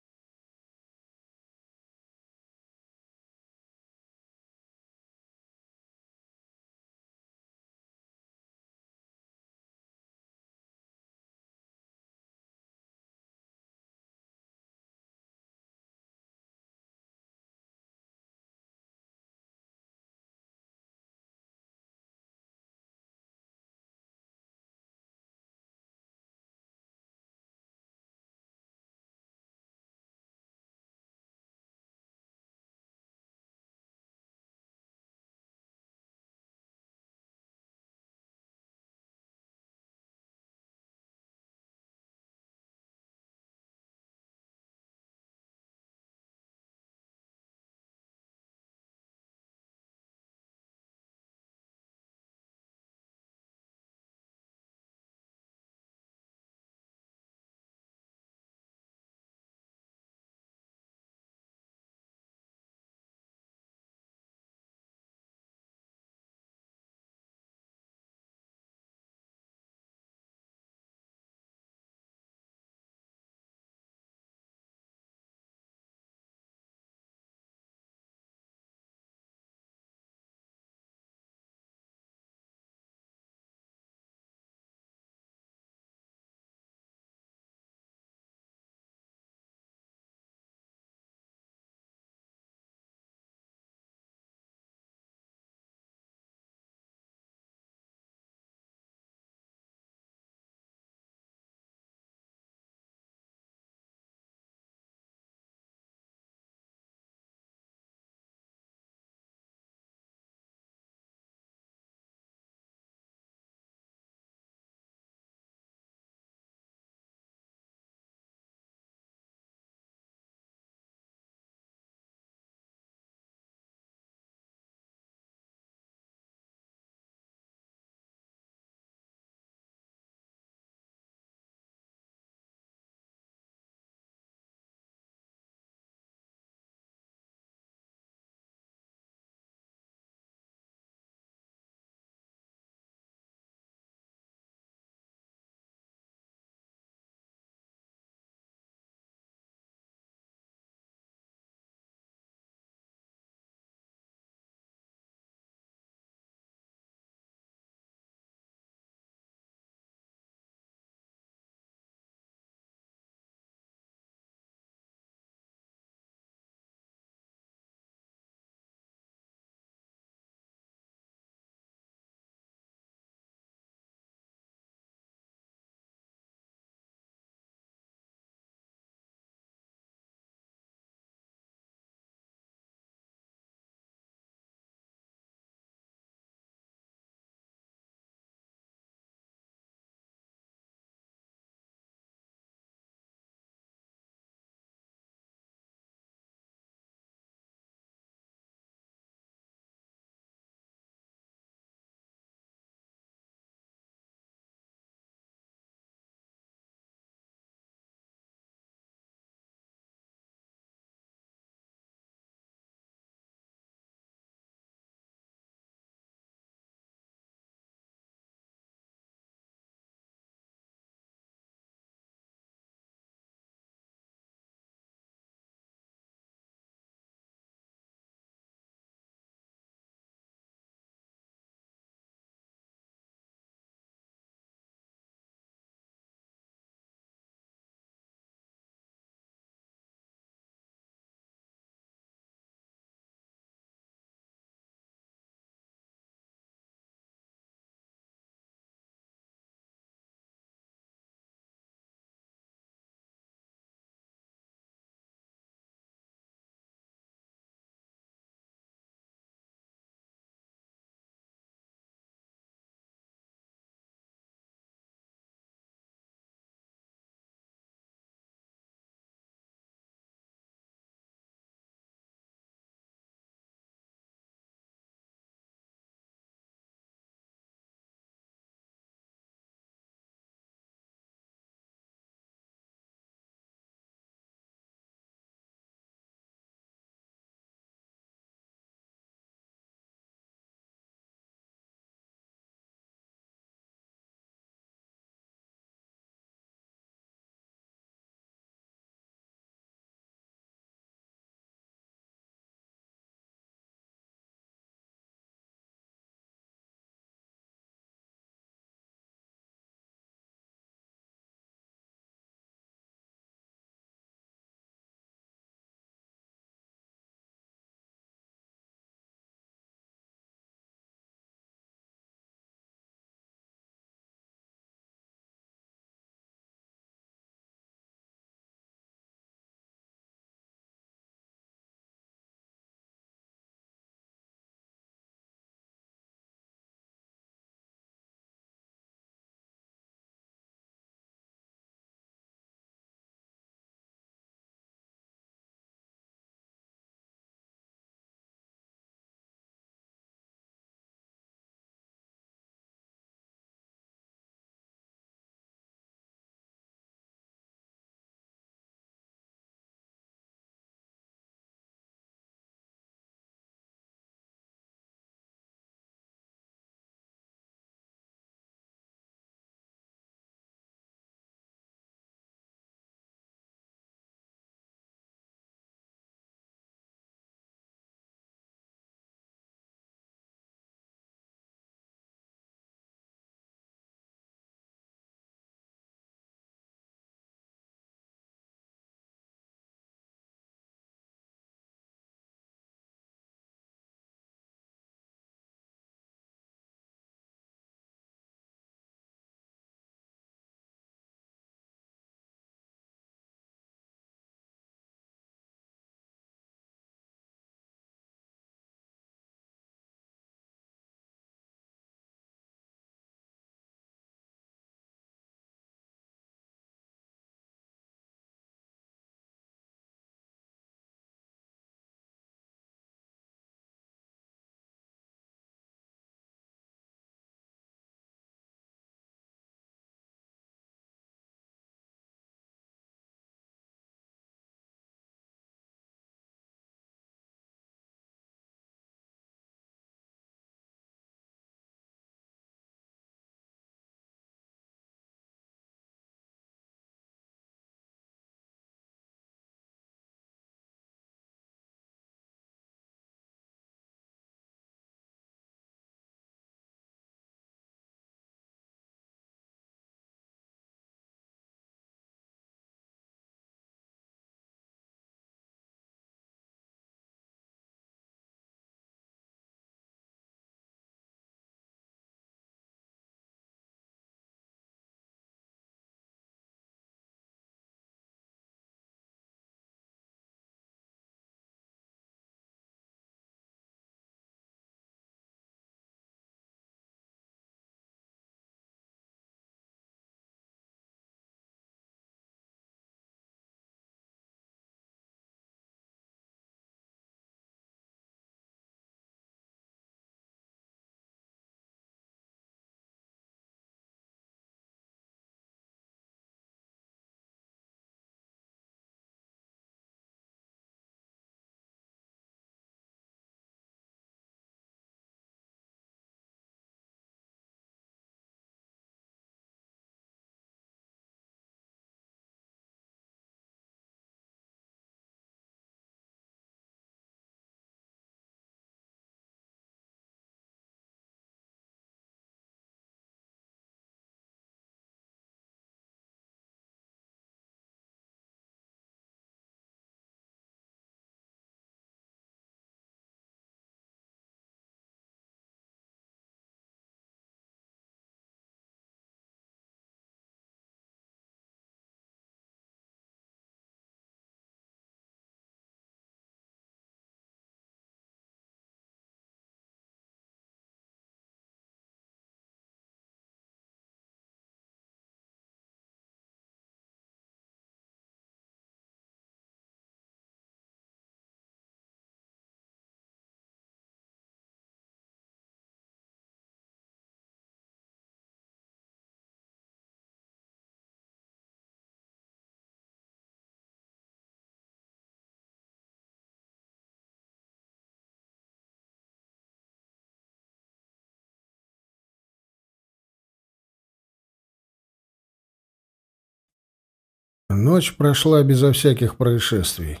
Ночь прошла безо всяких происшествий.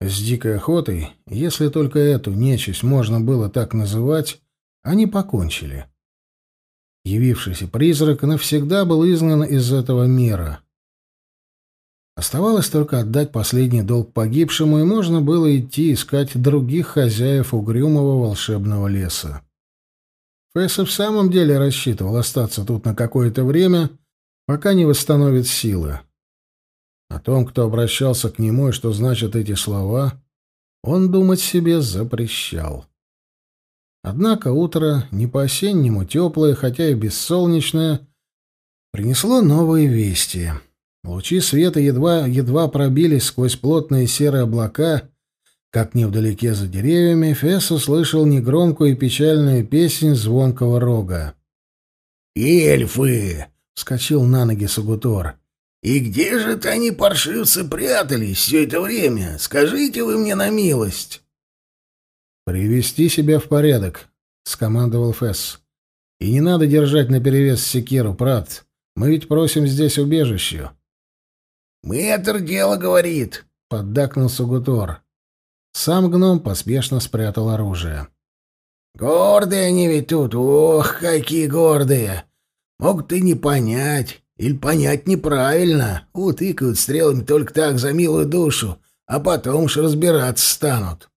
С дикой охотой, если только эту нечисть можно было так называть, они покончили. Явившийся призрак навсегда был изгнан из этого мира. Оставалось только отдать последний долг погибшему, и можно было идти искать других хозяев угрюмого волшебного леса. Фесс в самом деле рассчитывал остаться тут на какое-то время, пока не восстановит силы. О том, кто обращался к нему и что значат эти слова, он думать себе запрещал. Однако утро, не по-осеннему теплое, хотя и бессолнечное, принесло новые вести. Лучи света едва, едва пробились сквозь плотные серые облака, как невдалеке за деревьями Фесс услышал негромкую и печальную песнь звонкого рога. «Эльфы!» — вскочил на ноги Сагутор. И где же то они, паршивцы, прятались все это время? Скажите вы мне на милость. Привести себя в порядок, скомандовал Фесс. И не надо держать на перевес секиру, прат. Мы ведь просим здесь убежище. Мэтр дело говорит, поддакнул Сугутор. Сам гном поспешно спрятал оружие. Гордые они ведь тут, ох, какие гордые! Мог ты не понять. Или понять неправильно, утыкают стрелами только так за милую душу, а потом уж разбираться станут.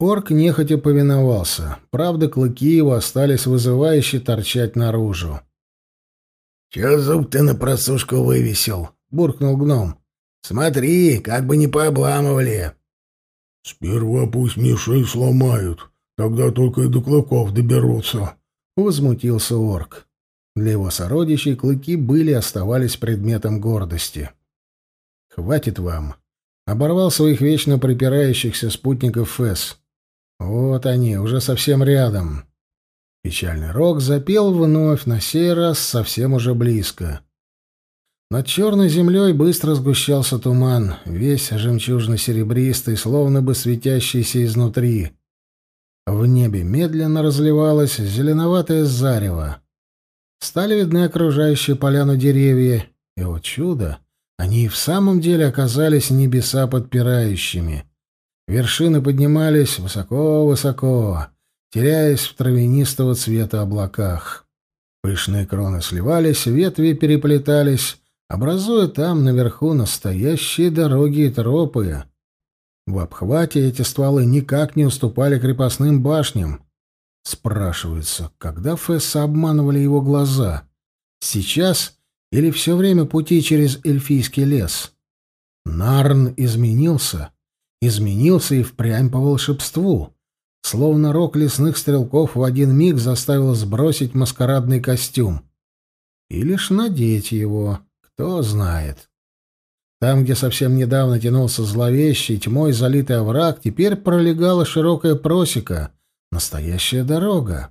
Орк нехотя повиновался. Правда, клыки его остались вызывающе торчать наружу. «Чё зуб ты на просушку вывесил?» — буркнул гном. «Смотри, как бы не пообламывали!» «Сперва пусть мне шею сломают, тогда только и до клыков доберутся», — возмутился орк. Для его сородичей клыки были и оставались предметом гордости. «Хватит вам!» — оборвал своих вечно припирающихся спутников Фэс. «Вот они, уже совсем рядом!» Печальный рок запел вновь, на сей раз совсем уже близко. Над черной землей быстро сгущался туман, весь жемчужно-серебристый, словно бы светящийся изнутри. В небе медленно разливалось зеленоватое зарево. Стали видны окружающие поляну деревья, и, о чудо, они и в самом деле оказались небеса подпирающими. Вершины поднимались высоко-высоко, теряясь в травянистого цвета облаках. Пышные кроны сливались, ветви переплетались, образуя там наверху настоящие дороги и тропы. В обхвате эти стволы никак не уступали крепостным башням, Спрашивается, когда Фесса обманывали его глаза? Сейчас или все время пути через эльфийский лес? Нарн изменился. Изменился и впрямь по волшебству. Словно рок лесных стрелков в один миг заставил сбросить маскарадный костюм. И лишь надеть его, кто знает. Там, где совсем недавно тянулся зловещий, тьмой залитый овраг, теперь пролегала широкая просека, Настоящая дорога.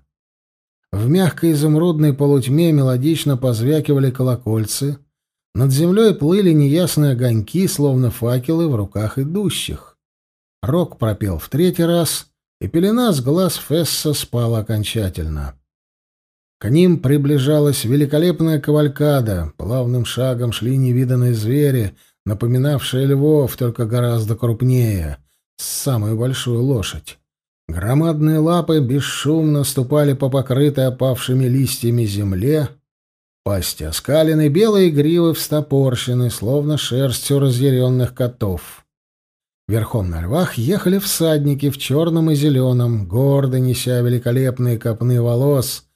В мягкой изумрудной полутьме мелодично позвякивали колокольцы. Над землей плыли неясные огоньки, словно факелы в руках идущих. Рок пропел в третий раз, и пелена с глаз Фесса спала окончательно. К ним приближалась великолепная кавалькада, плавным шагом шли невиданные звери, напоминавшие львов, только гораздо крупнее, самую большую лошадь. Громадные лапы бесшумно ступали по покрытой опавшими листьями земле, пасти оскалены, белые гривы встопорщены, словно шерстью разъяренных котов. Верхом на львах ехали всадники в черном и зеленом, гордо неся великолепные копны волос,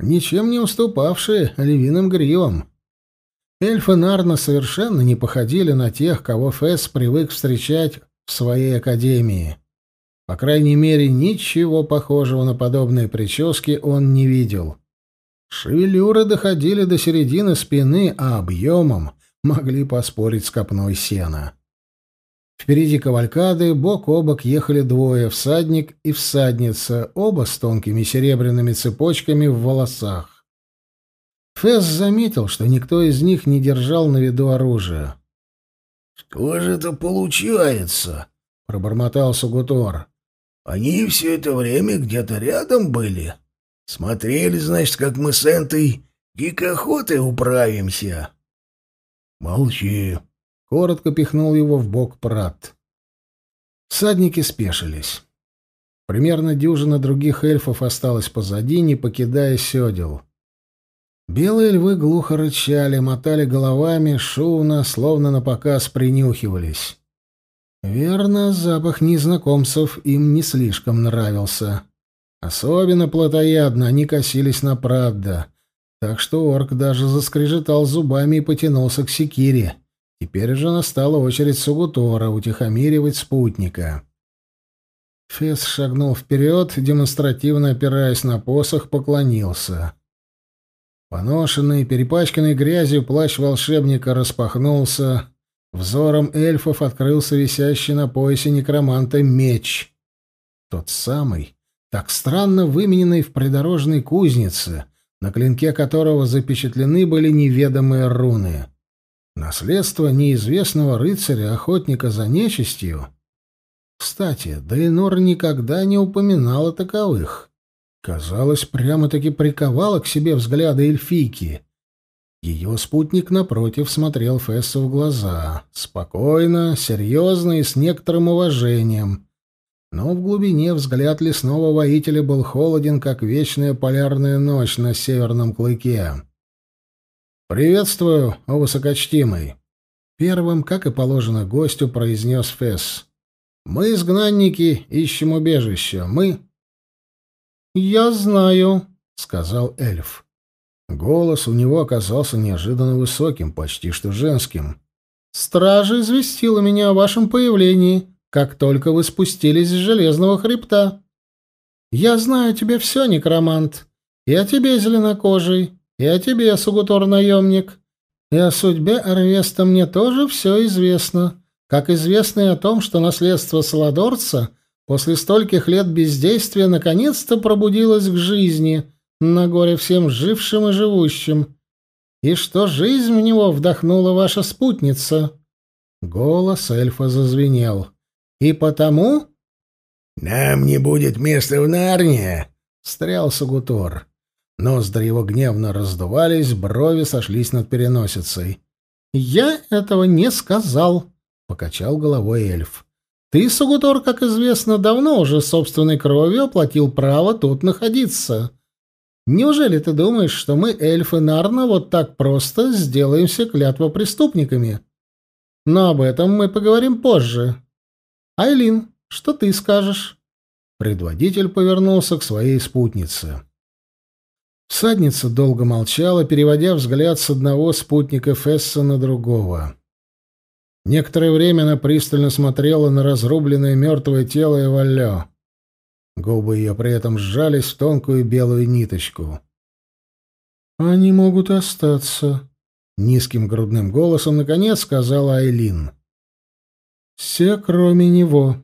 ничем не уступавшие львиным гривам. Эльфы Нарна совершенно не походили на тех, кого Фэс привык встречать в своей академии. По крайней мере, ничего похожего на подобные прически он не видел. Шевелюры доходили до середины спины, а объемом могли поспорить с копной сена. Впереди кавалькады бок о бок ехали двое — всадник и всадница, оба с тонкими серебряными цепочками в волосах. Фесс заметил, что никто из них не держал на виду оружие. «Что же это получается?» — пробормотал Сугутор. Они все это время где-то рядом были. Смотрели, значит, как мы с Энтой дикой охотой управимся. Молчи. Коротко пихнул его в бок Прат. Садники спешились. Примерно дюжина других эльфов осталась позади, не покидая седел. Белые львы глухо рычали, мотали головами, шумно, словно на показ принюхивались. Верно, запах незнакомцев им не слишком нравился. Особенно плотоядно они косились на Прадда, так что орк даже заскрежетал зубами и потянулся к секире. Теперь же настала очередь Сугутора утихомиривать спутника. Фес шагнул вперед, демонстративно опираясь на посох, поклонился. Поношенный, перепачканный грязью плащ волшебника распахнулся, Взором эльфов открылся висящий на поясе некроманта меч. Тот самый, так странно вымененный в придорожной кузнице, на клинке которого запечатлены были неведомые руны. Наследство неизвестного рыцаря-охотника за нечистью. Кстати, Дейнор никогда не упоминала таковых. Казалось, прямо-таки приковала к себе взгляды эльфийки — ее спутник, напротив, смотрел Фессу в глаза. Спокойно, серьезно и с некоторым уважением. Но в глубине взгляд лесного воителя был холоден, как вечная полярная ночь на северном клыке. «Приветствую, о высокочтимый!» Первым, как и положено гостю, произнес Фесс. «Мы, изгнанники, ищем убежище. Мы...» «Я знаю», — сказал эльф. Голос у него оказался неожиданно высоким, почти что женским. «Стража известила меня о вашем появлении, как только вы спустились с железного хребта. Я знаю тебе все, некромант, и о тебе, зеленокожий, и о тебе, сугутор-наемник, и о судьбе Арвеста мне тоже все известно, как известно и о том, что наследство Саладорца после стольких лет бездействия наконец-то пробудилось к жизни» на горе всем жившим и живущим, и что жизнь в него вдохнула ваша спутница». Голос эльфа зазвенел. «И потому...» «Нам не будет места в Нарнии!» — стрял Сагутор. Ноздри его гневно раздувались, брови сошлись над переносицей. «Я этого не сказал», — покачал головой эльф. «Ты, Сугутор, как известно, давно уже собственной кровью оплатил право тут находиться. Неужели ты думаешь, что мы, эльфы Нарна, вот так просто сделаемся клятвопреступниками? Но об этом мы поговорим позже. Айлин, что ты скажешь?» Предводитель повернулся к своей спутнице. Всадница долго молчала, переводя взгляд с одного спутника Фесса на другого. Некоторое время она пристально смотрела на разрубленное мертвое тело Эваллё. Губы ее при этом сжались в тонкую белую ниточку. «Они могут остаться», — низким грудным голосом, наконец, сказала Айлин. «Все, кроме него».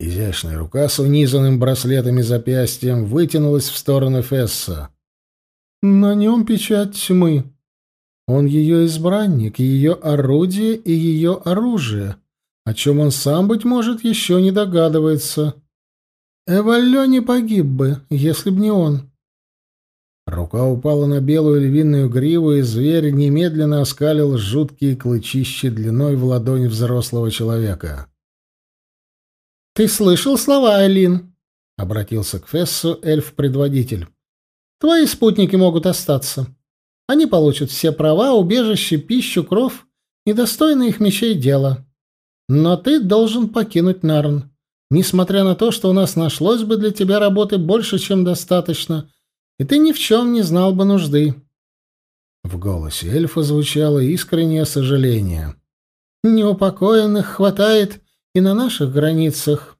Изящная рука с унизанным браслетами запястьем вытянулась в сторону Фесса. «На нем печать тьмы. Он ее избранник, ее орудие и ее оружие, о чем он сам, быть может, еще не догадывается». Эвальо не погиб бы, если б не он. Рука упала на белую львиную гриву, и зверь немедленно оскалил жуткие клычища длиной в ладонь взрослого человека. «Ты слышал слова, Айлин?» — обратился к Фессу эльф-предводитель. «Твои спутники могут остаться. Они получат все права, убежище, пищу, кров, недостойные их мечей дела. Но ты должен покинуть Нарн несмотря на то, что у нас нашлось бы для тебя работы больше, чем достаточно, и ты ни в чем не знал бы нужды». В голосе эльфа звучало искреннее сожаление. «Неупокоенных хватает и на наших границах.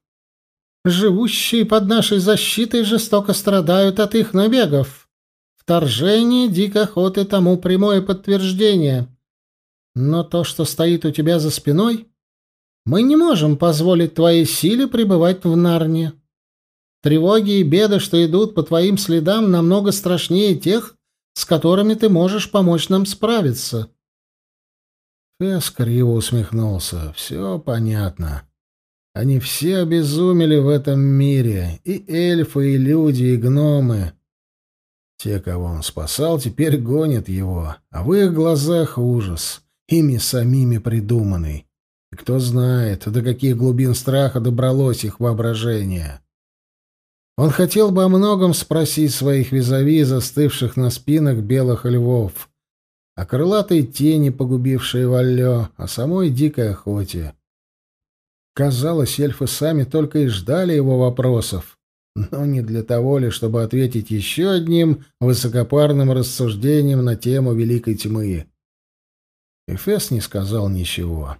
Живущие под нашей защитой жестоко страдают от их набегов. Вторжение дикой тому прямое подтверждение. Но то, что стоит у тебя за спиной, мы не можем позволить твоей силе пребывать в Нарне. Тревоги и беды, что идут по твоим следам, намного страшнее тех, с которыми ты можешь помочь нам справиться. Фесс его усмехнулся. Все понятно. Они все обезумели в этом мире. И эльфы, и люди, и гномы. Те, кого он спасал, теперь гонят его, а в их глазах ужас, ими самими придуманный кто знает, до каких глубин страха добралось их воображение. Он хотел бы о многом спросить своих визави, застывших на спинах белых львов, о крылатой тени, погубившей Валлё, о самой дикой охоте. Казалось, эльфы сами только и ждали его вопросов, но не для того ли, чтобы ответить еще одним высокопарным рассуждением на тему Великой Тьмы. Эфес не сказал ничего.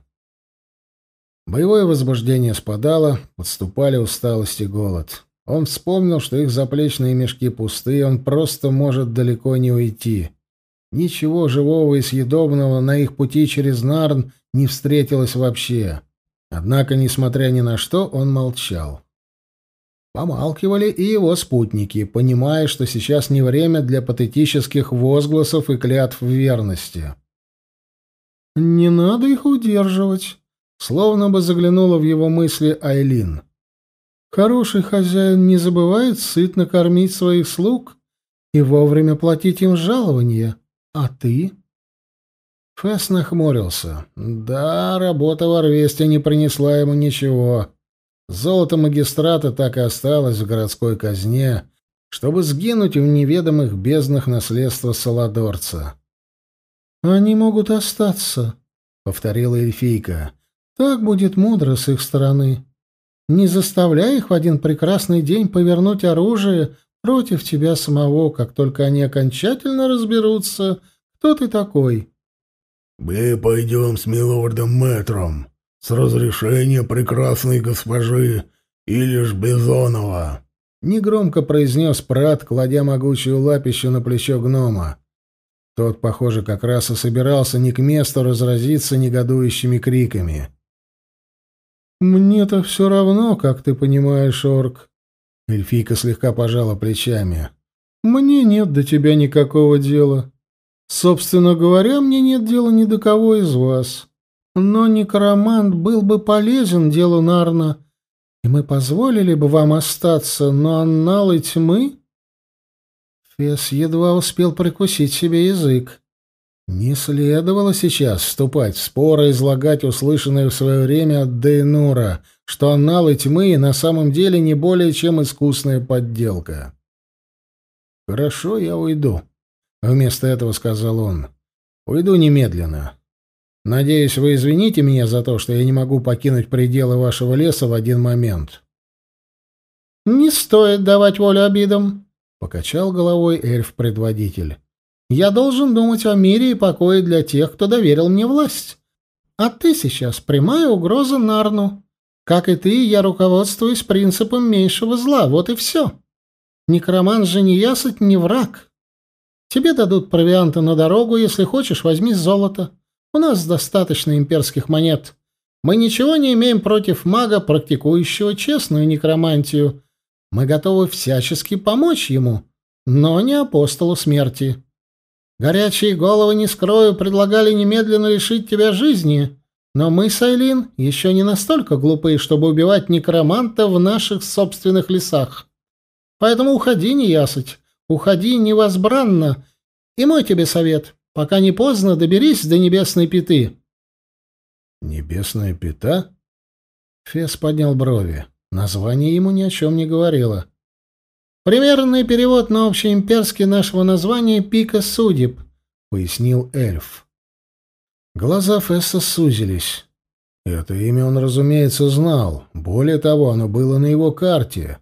Боевое возбуждение спадало, подступали усталость и голод. Он вспомнил, что их заплечные мешки пусты, он просто может далеко не уйти. Ничего живого и съедобного на их пути через Нарн не встретилось вообще. Однако, несмотря ни на что, он молчал. Помалкивали и его спутники, понимая, что сейчас не время для патетических возгласов и клятв верности. «Не надо их удерживать», Словно бы заглянула в его мысли Айлин. «Хороший хозяин не забывает сытно кормить своих слуг и вовремя платить им жалования. А ты?» Фесс нахмурился. Да, работа в Орвесте не принесла ему ничего. Золото магистрата так и осталось в городской казне, чтобы сгинуть в неведомых безднах наследства Саладорца. «Они могут остаться», — повторила эльфийка. Так будет мудро с их стороны. Не заставляй их в один прекрасный день повернуть оружие против тебя самого, как только они окончательно разберутся, кто ты такой. «Мы пойдем с милордом Мэтром, с разрешения прекрасной госпожи или ж Бизонова», — негромко произнес Прат, кладя могучую лапищу на плечо гнома. Тот, похоже, как раз и собирался не к месту разразиться негодующими криками. «Мне-то все равно, как ты понимаешь, орк». Эльфийка слегка пожала плечами. «Мне нет до тебя никакого дела. Собственно говоря, мне нет дела ни до кого из вас. Но некромант был бы полезен делу Нарна, и мы позволили бы вам остаться, но анналы тьмы...» Фес едва успел прикусить себе язык. Не следовало сейчас вступать в споры и излагать услышанное в свое время от Дейнура, что анналы тьмы на самом деле не более чем искусная подделка. «Хорошо, я уйду», — вместо этого сказал он. «Уйду немедленно. Надеюсь, вы извините меня за то, что я не могу покинуть пределы вашего леса в один момент». «Не стоит давать волю обидам», — покачал головой эльф-предводитель. Я должен думать о мире и покое для тех, кто доверил мне власть. А ты сейчас прямая угроза Нарну. Как и ты, я руководствуюсь принципом меньшего зла, вот и все. Некроман же не ясыть, не враг. Тебе дадут провианты на дорогу, если хочешь, возьми золото. У нас достаточно имперских монет. Мы ничего не имеем против мага, практикующего честную некромантию. Мы готовы всячески помочь ему, но не апостолу смерти. Горячие головы, не скрою, предлагали немедленно лишить тебя жизни, но мы Сайлин еще не настолько глупы, чтобы убивать некроманта в наших собственных лесах. Поэтому уходи, неясыть, уходи невозбранно. И мой тебе совет, пока не поздно, доберись до небесной пяты». «Небесная пята?» Фес поднял брови. Название ему ни о чем не говорило. Примерный перевод на общеимперский нашего названия «Пика судеб», — пояснил эльф. Глаза Фесса сузились. Это имя он, разумеется, знал. Более того, оно было на его карте,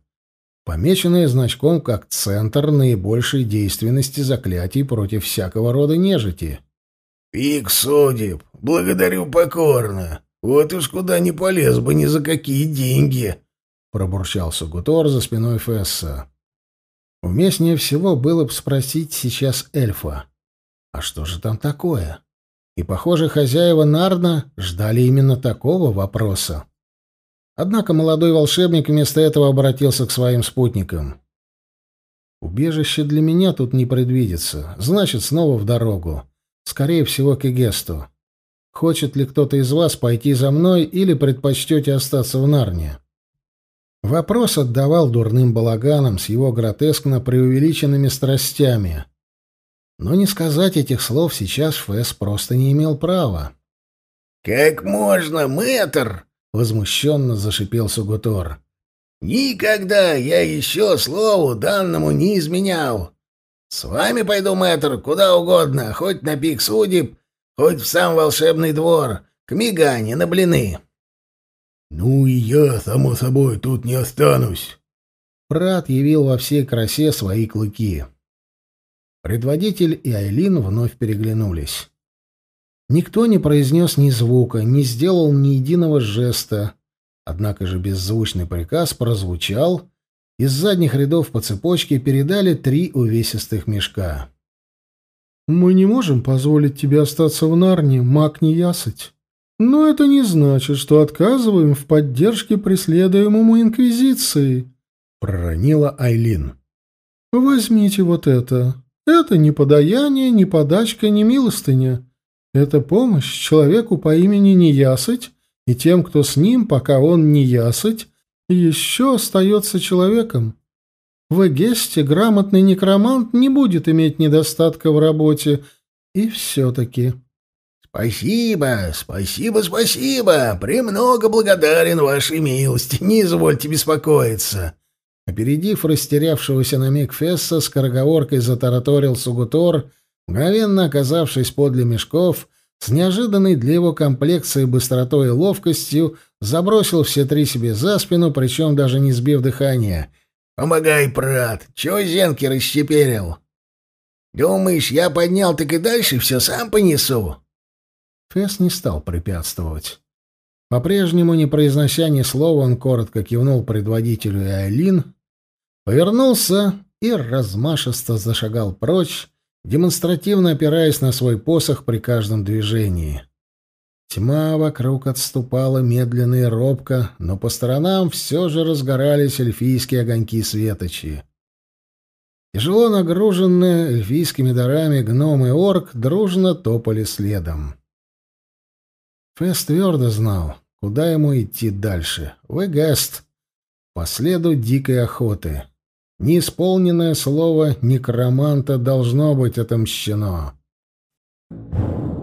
помеченное значком как центр наибольшей действенности заклятий против всякого рода нежити. «Пик судеб, благодарю покорно. Вот уж куда не полез бы ни за какие деньги», — пробурчал Сугутор за спиной Фесса. Уместнее всего было бы спросить сейчас эльфа. А что же там такое? И, похоже, хозяева Нарна ждали именно такого вопроса. Однако молодой волшебник вместо этого обратился к своим спутникам. «Убежище для меня тут не предвидится. Значит, снова в дорогу. Скорее всего, к Эгесту. Хочет ли кто-то из вас пойти за мной или предпочтете остаться в Нарне?» Вопрос отдавал дурным балаганом с его гротескно преувеличенными страстями. Но не сказать этих слов сейчас Фэс просто не имел права. «Как можно, мэтр?» — возмущенно зашипел Сугутор. «Никогда я еще слову данному не изменял. С вами пойду, мэтр, куда угодно, хоть на пик судеб, хоть в сам волшебный двор, к Мигане на блины». Ну и я, само собой, тут не останусь. Прат явил во всей красе свои клыки. Предводитель и Айлин вновь переглянулись. Никто не произнес ни звука, не сделал ни единого жеста. Однако же беззвучный приказ прозвучал. Из задних рядов по цепочке передали три увесистых мешка. «Мы не можем позволить тебе остаться в Нарне, маг неясыть», но это не значит, что отказываем в поддержке преследуемому Инквизиции, проронила Айлин. Возьмите вот это. Это не подаяние, не подачка, не милостыня. Это помощь человеку по имени Неясыть и тем, кто с ним, пока он Неясыть, еще остается человеком. В Эгесте грамотный некромант не будет иметь недостатка в работе. И все-таки... «Спасибо, спасибо, спасибо! Премного благодарен вашей милости, не извольте беспокоиться!» Опередив растерявшегося на миг Фесса, скороговоркой затараторил Сугутор, мгновенно оказавшись подле мешков, с неожиданной для его комплекции быстротой и ловкостью забросил все три себе за спину, причем даже не сбив дыхания. «Помогай, брат! Чего зенки расщеперил?» «Думаешь, я поднял, так и дальше все сам понесу?» Фесс не стал препятствовать. По-прежнему, не произнося ни слова, он коротко кивнул предводителю и Айлин, повернулся и размашисто зашагал прочь, демонстративно опираясь на свой посох при каждом движении. Тьма вокруг отступала медленно и робко, но по сторонам все же разгорались эльфийские огоньки светочи. Тяжело нагруженные эльфийскими дарами гном и орк дружно топали следом. Фесс твердо знал, куда ему идти дальше. В Эгаст, по следу дикой охоты. Неисполненное слово некроманта должно быть отомщено. Thank you.